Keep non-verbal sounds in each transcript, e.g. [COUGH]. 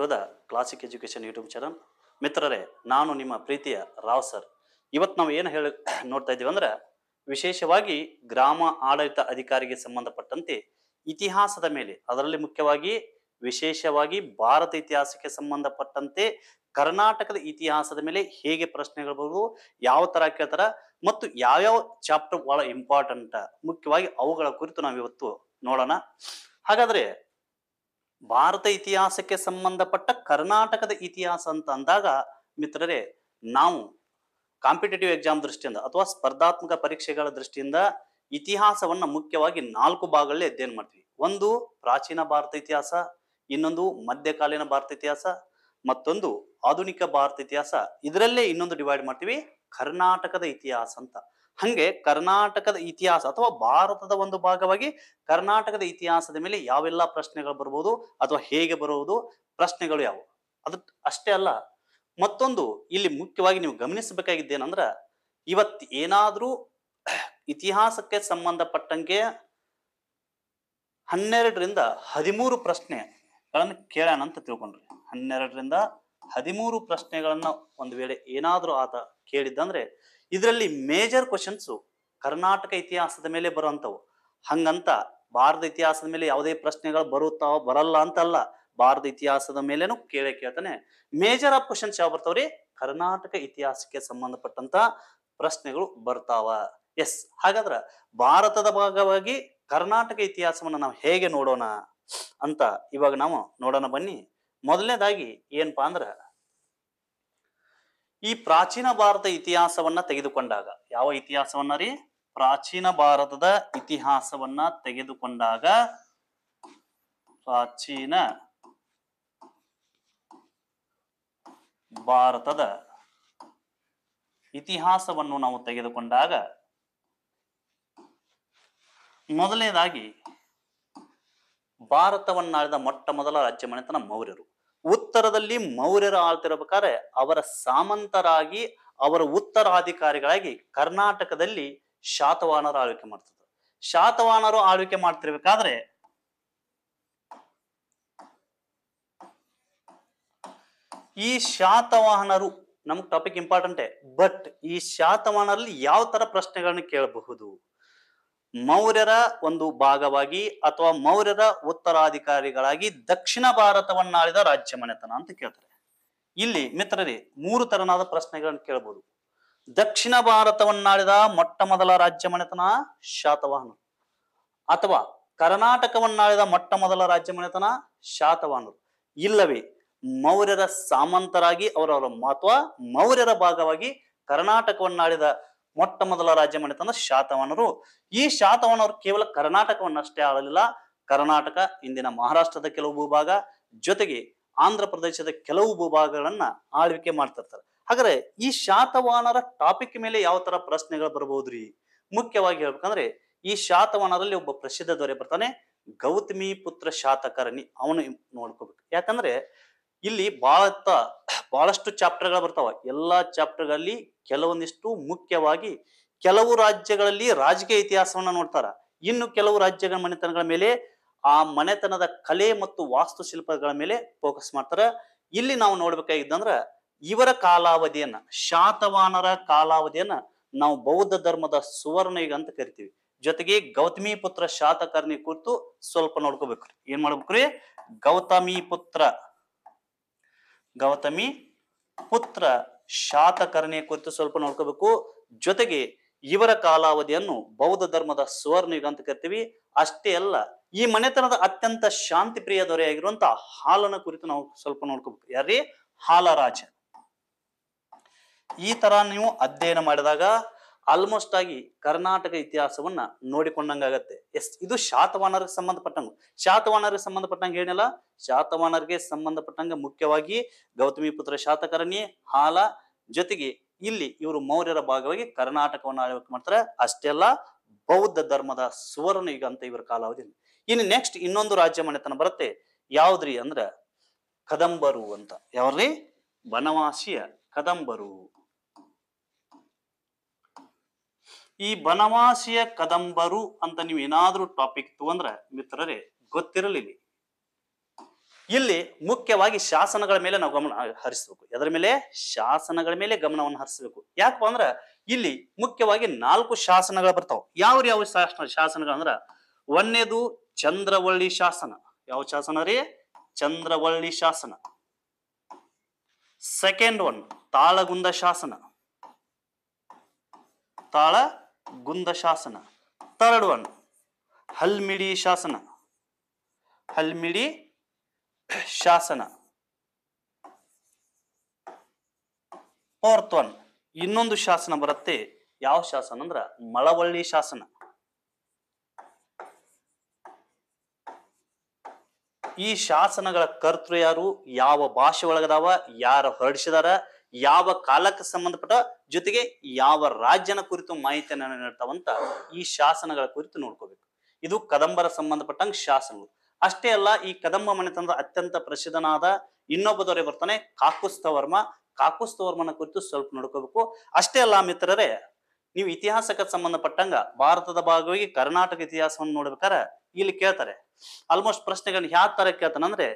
to classic education YouTube channel ಮಿತ್ರರೇ ನಾನು ನಿಮ್ಮ ಪ್ರೀತಿಯ ರಾವ್ ಸರ್ ಇವತ್ತು ನಾವು ಏನು ಹೇಳಿ [CLEARS THROAT] ನೋಡ್ತಾ ಇದ್ದೀವಿ ಅಂದ್ರೆ ವಿಶೇಷವಾಗಿ ಗ್ರಾಮ ಆಡಳಿತ ಅಧಿಕಾರಿಗೆ ಸಂಬಂಧಪಟ್ಟಂತೆ ಇತಿಹಾಸದ ಮೇಲೆ ಅದರಲ್ಲಿ ಮುಖ್ಯವಾಗಿ ವಿಶೇಷವಾಗಿ ಭಾರತ ಇತಿಹಾಸಕ್ಕೆ ಸಂಬಂಧಪಟ್ಟಂತೆ ಕರ್ನಾಟಕದ ಇತಿಹಾಸದ ಮೇಲೆ ಹೇಗೆ ಪ್ರಶ್ನೆಗಳು ಬರುವುದು ಯಾವ ತರ ಕೇಳ್ತಾರ ಮತ್ತು ಯಾವ್ಯಾವ ಚಾಪ್ಟರ್ ಬಹಳ ಇಂಪಾರ್ಟೆಂಟ್ ಮುಖ್ಯವಾಗಿ ಅವುಗಳ ಕುರಿತು ನಾವು ಇವತ್ತು ನೋಡೋಣ ಹಾಗಾದ್ರೆ ಭಾರತ ಇತಿಹಾಸಕ್ಕೆ ಸಂಬಂಧಪಟ್ಟ ಕರ್ನಾಟಕದ ಇತಿಹಾಸ ಅಂತ ಅಂದಾಗ ಮಿತ್ರರೇ ನಾವು ಕಾಂಪಿಟೇಟಿವ್ ಎಕ್ಸಾಮ್ ದೃಷ್ಟಿಯಿಂದ ಅಥವಾ ಸ್ಪರ್ಧಾತ್ಮಕ ಪರೀಕ್ಷೆಗಳ ದೃಷ್ಟಿಯಿಂದ ಇತಿಹಾಸವನ್ನ ಮುಖ್ಯವಾಗಿ ನಾಲ್ಕು ಭಾಗಗಳಲ್ಲಿ ಅಧ್ಯಯನ ಮಾಡ್ತೀವಿ ಒಂದು ಪ್ರಾಚೀನ ಭಾರತ ಇತಿಹಾಸ ಇನ್ನೊಂದು ಮಧ್ಯಕಾಲೀನ ಭಾರತ ಇತಿಹಾಸ ಮತ್ತೊಂದು ಆಧುನಿಕ ಭಾರತ ಇತಿಹಾಸ ಇದರಲ್ಲೇ ಇನ್ನೊಂದು ಡಿವೈಡ್ ಮಾಡ್ತೀವಿ ಕರ್ನಾಟಕದ ಇತಿಹಾಸ ಅಂತ ಹಂಗೆ ಕರ್ನಾಟಕದ ಇತಿಹಾಸ ಅಥವಾ ಭಾರತದ ಒಂದು ಭಾಗವಾಗಿ ಕರ್ನಾಟಕದ ಇತಿಹಾಸದ ಮೇಲೆ ಯಾವೆಲ್ಲ ಪ್ರಶ್ನೆಗಳು ಬರ್ಬೋದು ಅಥವಾ ಹೇಗೆ ಬರುವುದು ಪ್ರಶ್ನೆಗಳು ಯಾವುವು ಅದು ಅಷ್ಟೇ ಅಲ್ಲ ಮತ್ತೊಂದು ಇಲ್ಲಿ ಮುಖ್ಯವಾಗಿ ನೀವು ಗಮನಿಸಬೇಕಾಗಿದ್ದೇನಂದ್ರ ಇವತ್ತು ಏನಾದರೂ ಇತಿಹಾಸಕ್ಕೆ ಸಂಬಂಧಪಟ್ಟಂಗೆ ಹನ್ನೆರಡರಿಂದ ಹದಿಮೂರು ಪ್ರಶ್ನೆಗಳನ್ನು ಕೇಳೋಣ ಅಂತ ತಿಳ್ಕೊಂಡ್ರಿ ಹನ್ನೆರಡರಿಂದ ಹದಿಮೂರು ಪ್ರಶ್ನೆಗಳನ್ನ ಒಂದು ವೇಳೆ ಏನಾದರೂ ಆತ ಕೇಳಿದ್ದಂದ್ರೆ ಇದರಲ್ಲಿ ಮೇಜರ್ ಕ್ವಶನ್ಸು ಕರ್ನಾಟಕ ಇತಿಹಾಸದ ಮೇಲೆ ಬರುವಂಥವು ಹಂಗಂತ ಭಾರತ ಇತಿಹಾಸದ ಮೇಲೆ ಯಾವುದೇ ಪ್ರಶ್ನೆಗಳು ಬರುತ್ತಾವ ಬರಲ್ಲ ಅಂತಲ್ಲ ಭಾರತ ಇತಿಹಾಸದ ಮೇಲೇನು ಕೇಳೇ ಕೇಳ್ತಾನೆ ಮೇಜರ್ ಆಫ್ ಕ್ವಶನ್ಸ್ ಯಾವ ಬರ್ತಾವ್ರಿ ಕರ್ನಾಟಕ ಇತಿಹಾಸಕ್ಕೆ ಸಂಬಂಧಪಟ್ಟಂತ ಪ್ರಶ್ನೆಗಳು ಬರ್ತಾವ ಎಸ್ ಹಾಗಾದ್ರ ಭಾರತದ ಭಾಗವಾಗಿ ಕರ್ನಾಟಕ ಇತಿಹಾಸವನ್ನು ನಾವು ಹೇಗೆ ನೋಡೋಣ ಅಂತ ಇವಾಗ ನಾವು ನೋಡೋಣ ಬನ್ನಿ ಮೊದಲನೇದಾಗಿ ಏನಪ್ಪಾ ಅಂದ್ರ ಈ ಪ್ರಾಚೀನ ಭಾರತ ಇತಿಹಾಸವನ್ನ ತೆಗೆದುಕೊಂಡಾಗ ಯಾವ ಇತಿಹಾಸವನ್ನ ರೀ ಪ್ರಾಚೀನ ಭಾರತದ ಇತಿಹಾಸವನ್ನ ತೆಗೆದುಕೊಂಡಾಗ ಪ್ರಾಚೀನ ಭಾರತದ ಇತಿಹಾಸವನ್ನು ನಾವು ತೆಗೆದುಕೊಂಡಾಗ ಮೊದಲನೇದಾಗಿ ಭಾರತವನ್ನಾಳಿದ ಮೊಟ್ಟ ಮೊದಲ ರಾಜ್ಯ ಮನೆತನ ಮೌರ್ಯರು ಉತ್ತರದಲ್ಲಿ ಮೌರ್ಯರು ಆಳ್ತಿರ್ಬೇಕಾದ್ರೆ ಅವರ ಸಾಮಂತರಾಗಿ ಅವರ ಉತ್ತರಾಧಿಕಾರಿಗಳಾಗಿ ಕರ್ನಾಟಕದಲ್ಲಿ ಶಾತವಾಹನರು ಆಳ್ವಿಕೆ ಮಾಡ್ತಿದ್ರು ಶಾತವಾಹನರು ಆಳ್ವಿಕೆ ಮಾಡ್ತಿರ್ಬೇಕಾದ್ರೆ ಈ ಶಾತವಾಹನರು ನಮ್ಗೆ ಟಾಪಿಕ್ ಇಂಪಾರ್ಟೆಂಟೇ ಬಟ್ ಈ ಶಾತವಾಹನರಲ್ಲಿ ಯಾವ ತರ ಪ್ರಶ್ನೆಗಳನ್ನ ಕೇಳಬಹುದು ಮೌರ್ಯರ ಒಂದು ಭಾಗವಾಗಿ ಅಥವಾ ಮೌರ್ಯರ ಉತ್ತರಾಧಿಕಾರಿಗಳಾಗಿ ದಕ್ಷಿಣ ಭಾರತವನ್ನಾಳಿದ ರಾಜ್ಯ ಮನೆತನ ಅಂತ ಕೇಳ್ತಾರೆ ಇಲ್ಲಿ ಮಿತ್ರರೇ ಮೂರು ತರನಾದ ಪ್ರಶ್ನೆಗಳನ್ನು ಕೇಳಬಹುದು ದಕ್ಷಿಣ ಭಾರತವನ್ನಾಳಿದ ಮೊಟ್ಟ ಮೊದಲ ರಾಜ್ಯ ಮನೆತನ ಶಾತವಾಹನ ಅಥವಾ ಕರ್ನಾಟಕವನ್ನಾಳಿದ ಮೊಟ್ಟ ಮೊದಲ ರಾಜ್ಯ ಮನೆತನ ಶಾತವಾಹನರು ಇಲ್ಲವೇ ಮೌರ್ಯರ ಸಾಮಂತರಾಗಿ ಅವರವರ ಮಹತ್ವ ಮೌರ್ಯರ ಭಾಗವಾಗಿ ಕರ್ನಾಟಕವನ್ನಾಳಿದ ಮೊಟ್ಟ ಮೊದಲ ರಾಜ್ಯ ಮಾಡಿತ್ತಂದ್ರೆ ಶಾತವಾನರು ಈ ಶಾತವಾನರು ಕೇವಲ ಕರ್ನಾಟಕವನ್ನಷ್ಟೇ ಆಳಲಿಲ್ಲ ಕರ್ನಾಟಕ ಇಂದಿನ ಮಹಾರಾಷ್ಟ್ರದ ಕೆಲವು ಭೂಭಾಗ ಜೊತೆಗೆ ಆಂಧ್ರ ಪ್ರದೇಶದ ಕೆಲವು ಭೂಭಾಗಗಳನ್ನ ಆಳ್ವಿಕೆ ಮಾಡ್ತಿರ್ತಾರೆ ಹಾಗಾದ್ರೆ ಈ ಶಾತವಾನರ ಟಾಪಿಕ್ ಮೇಲೆ ಯಾವ ತರ ಪ್ರಶ್ನೆಗಳು ಬರಬಹುದ್ರಿ ಮುಖ್ಯವಾಗಿ ಹೇಳ್ಬೇಕಂದ್ರೆ ಈ ಶಾತವಾನರಲ್ಲಿ ಒಬ್ಬ ಪ್ರಸಿದ್ಧ ದೊರೆ ಬರ್ತಾನೆ ಗೌತಮಿ ಪುತ್ರ ಶಾತಕರ್ಣಿ ಅವನು ನೋಡ್ಕೋಬೇಕು ಯಾಕಂದ್ರೆ ಇಲ್ಲಿ ಬಹಳ ಬಹಳಷ್ಟು ಚಾಪ್ಟರ್ಗಳು ಬರ್ತಾವ ಎಲ್ಲಾ ಚಾಪ್ಟರ್ಗಳಲ್ಲಿ ಕೆಲವೊಂದಿಷ್ಟು ಮುಖ್ಯವಾಗಿ ಕೆಲವು ರಾಜ್ಯಗಳಲ್ಲಿ ರಾಜಕೀಯ ಇತಿಹಾಸವನ್ನ ನೋಡ್ತಾರ ಇನ್ನು ಕೆಲವು ರಾಜ್ಯಗಳ ಮನೆತನಗಳ ಮೇಲೆ ಆ ಮನೆತನದ ಕಲೆ ಮತ್ತು ವಾಸ್ತುಶಿಲ್ಪಗಳ ಮೇಲೆ ಫೋಕಸ್ ಮಾಡ್ತಾರ ಇಲ್ಲಿ ನಾವು ನೋಡ್ಬೇಕಾಗಿದ್ದಂದ್ರ ಇವರ ಕಾಲಾವಧಿಯನ್ನ ಶಾತವಾನರ ಕಾಲಾವಧಿಯನ್ನ ನಾವು ಬೌದ್ಧ ಧರ್ಮದ ಸುವರ್ಣ ಅಂತ ಕರಿತೀವಿ ಜೊತೆಗೆ ಗೌತಮಿ ಪುತ್ರ ಶಾತಕರ್ಣಿ ಕುರಿತು ಸ್ವಲ್ಪ ನೋಡ್ಕೋಬೇಕ್ರಿ ಏನ್ ರೀ ಗೌತಮಿ ಪುತ್ರ ಗೌತಮಿ ಪುತ್ರ ಶಾತಕರ್ಣಿಯ ಕುರಿತು ಸ್ವಲ್ಪ ನೋಡ್ಕೋಬೇಕು ಜೊತೆಗೆ ಇವರ ಕಾಲಾವಧಿಯನ್ನು ಬೌದ್ಧ ಧರ್ಮದ ಯುಗ ಅಂತ ಕರಿತೀವಿ ಅಷ್ಟೇ ಅಲ್ಲ ಈ ಮನೆತನದ ಅತ್ಯಂತ ಶಾಂತಿ ಪ್ರಿಯ ದೊರೆಯಾಗಿರುವಂತಹ ಹಾಲನ ಕುರಿತು ನಾವು ಸ್ವಲ್ಪ ನೋಡ್ಕೋಬೇಕು ಯಾರೀ ಹಾಲರಾಜ ಈ ತರ ನೀವು ಅಧ್ಯಯನ ಮಾಡಿದಾಗ ಆಲ್ಮೋಸ್ಟ್ ಆಗಿ ಕರ್ನಾಟಕ ಇತಿಹಾಸವನ್ನ ನೋಡಿಕೊಂಡಂಗಾಗತ್ತೆ ಎಸ್ ಇದು ಶಾತವಾನರಿಗೆ ಸಂಬಂಧಪಟ್ಟಂಗ ಶಾತವಾನರಿಗೆ ಸಂಬಂಧಪಟ್ಟಂಗೆ ಏನಿಲ್ಲ ಶಾತವಾನರಿಗೆ ಸಂಬಂಧಪಟ್ಟಂಗೆ ಮುಖ್ಯವಾಗಿ ಗೌತಮಿ ಪುತ್ರ ಶಾತಕರ್ಣಿ ಹಾಲ ಜೊತೆಗೆ ಇಲ್ಲಿ ಇವರು ಮೌರ್ಯರ ಭಾಗವಾಗಿ ಕರ್ನಾಟಕವನ್ನು ಆಳ್ವಿಕೆ ಮಾಡ್ತಾರೆ ಅಷ್ಟೆಲ್ಲ ಬೌದ್ಧ ಧರ್ಮದ ಸುವರ್ಣ ಯುಗ ಅಂತ ಇವರ ಕಾಲಾವಧಿ ಇನ್ನು ನೆಕ್ಸ್ಟ್ ಇನ್ನೊಂದು ರಾಜ್ಯ ಮನೆತನ ಬರುತ್ತೆ ಯಾವ್ದ್ರಿ ಅಂದ್ರ ಕದಂಬರು ಅಂತ ಯಾವ್ರಿ ಬನವಾಸಿಯ ಕದಂಬರು ಈ ಬನವಾಸಿಯ ಕದಂಬರು ಅಂತ ನೀವು ಏನಾದ್ರೂ ಟಾಪಿಕ್ ಅಂದ್ರೆ ಮಿತ್ರರೇ ಗೊತ್ತಿರಲಿಲ್ಲ ಇಲ್ಲಿ ಮುಖ್ಯವಾಗಿ ಶಾಸನಗಳ ಮೇಲೆ ನಾವು ಗಮನ ಹರಿಸ್ಬೇಕು ಅದರ ಮೇಲೆ ಶಾಸನಗಳ ಮೇಲೆ ಗಮನವನ್ನು ಹರಿಸಬೇಕು ಯಾಕಪ್ಪ ಅಂದ್ರ ಇಲ್ಲಿ ಮುಖ್ಯವಾಗಿ ನಾಲ್ಕು ಶಾಸನಗಳು ಬರ್ತಾವ ಯಾವ ಯಾವ ಶಾಸನ ಶಾಸನಗಳಂದ್ರ ಒಂದೇದು ಚಂದ್ರವಳ್ಳಿ ಶಾಸನ ಯಾವ ಶಾಸನ ರೀ ಚಂದ್ರವಳ್ಳಿ ಶಾಸನ ಸೆಕೆಂಡ್ ಒನ್ ತಾಳಗುಂದ ಶಾಸನ ತಾಳ ಗುಂದ ಶಾಸನ ತರಡುವನ್ ಹಲ್ಮಿಡಿ ಶಾಸನ ಹಲ್ಮಿಡಿ ಶಾಸನ ಒನ್ ಇನ್ನೊಂದು ಶಾಸನ ಬರುತ್ತೆ ಯಾವ ಶಾಸನ ಅಂದ್ರ ಮಳವಳ್ಳಿ ಶಾಸನ ಈ ಶಾಸನಗಳ ಕರ್ತೃ ಯಾರು ಯಾವ ಭಾಷೆ ಒಳಗದಾವ ಯಾರ ಹೊರಡಿಸಿದಾರ ಯಾವ ಕಾಲಕ್ಕೆ ಸಂಬಂಧಪಟ್ಟ ಜೊತೆಗೆ ಯಾವ ರಾಜ್ಯನ ಕುರಿತು ಮಾಹಿತಿಯನ್ನು ನೀಡ್ತಾವಂತ ಈ ಶಾಸನಗಳ ಕುರಿತು ನೋಡ್ಕೋಬೇಕು ಇದು ಕದಂಬರ ಸಂಬಂಧಪಟ್ಟಂಗೆ ಶಾಸನಗಳು ಅಷ್ಟೇ ಅಲ್ಲ ಈ ಕದಂಬ ಮನೆತನದ ಅತ್ಯಂತ ಪ್ರಸಿದ್ಧನಾದ ಇನ್ನೊಬ್ಬ ದೊರೆ ಬರ್ತಾನೆ ಕಾಕುಸ್ತವರ್ಮ ಕಾಕುಸ್ತವರ್ಮನ ಕುರಿತು ಸ್ವಲ್ಪ ನೋಡ್ಕೋಬೇಕು ಅಷ್ಟೇ ಅಲ್ಲ ಮಿತ್ರರೇ ನೀವು ಇತಿಹಾಸಕ್ಕೆ ಸಂಬಂಧಪಟ್ಟಂಗ ಭಾರತದ ಭಾಗವಾಗಿ ಕರ್ನಾಟಕ ಇತಿಹಾಸವನ್ನು ನೋಡ್ಬೇಕಾರೆ ಇಲ್ಲಿ ಕೇಳ್ತಾರೆ ಆಲ್ಮೋಸ್ಟ್ ಪ್ರಶ್ನೆಗಳನ್ನ ಯಾವ ತರ ಅಂದ್ರೆ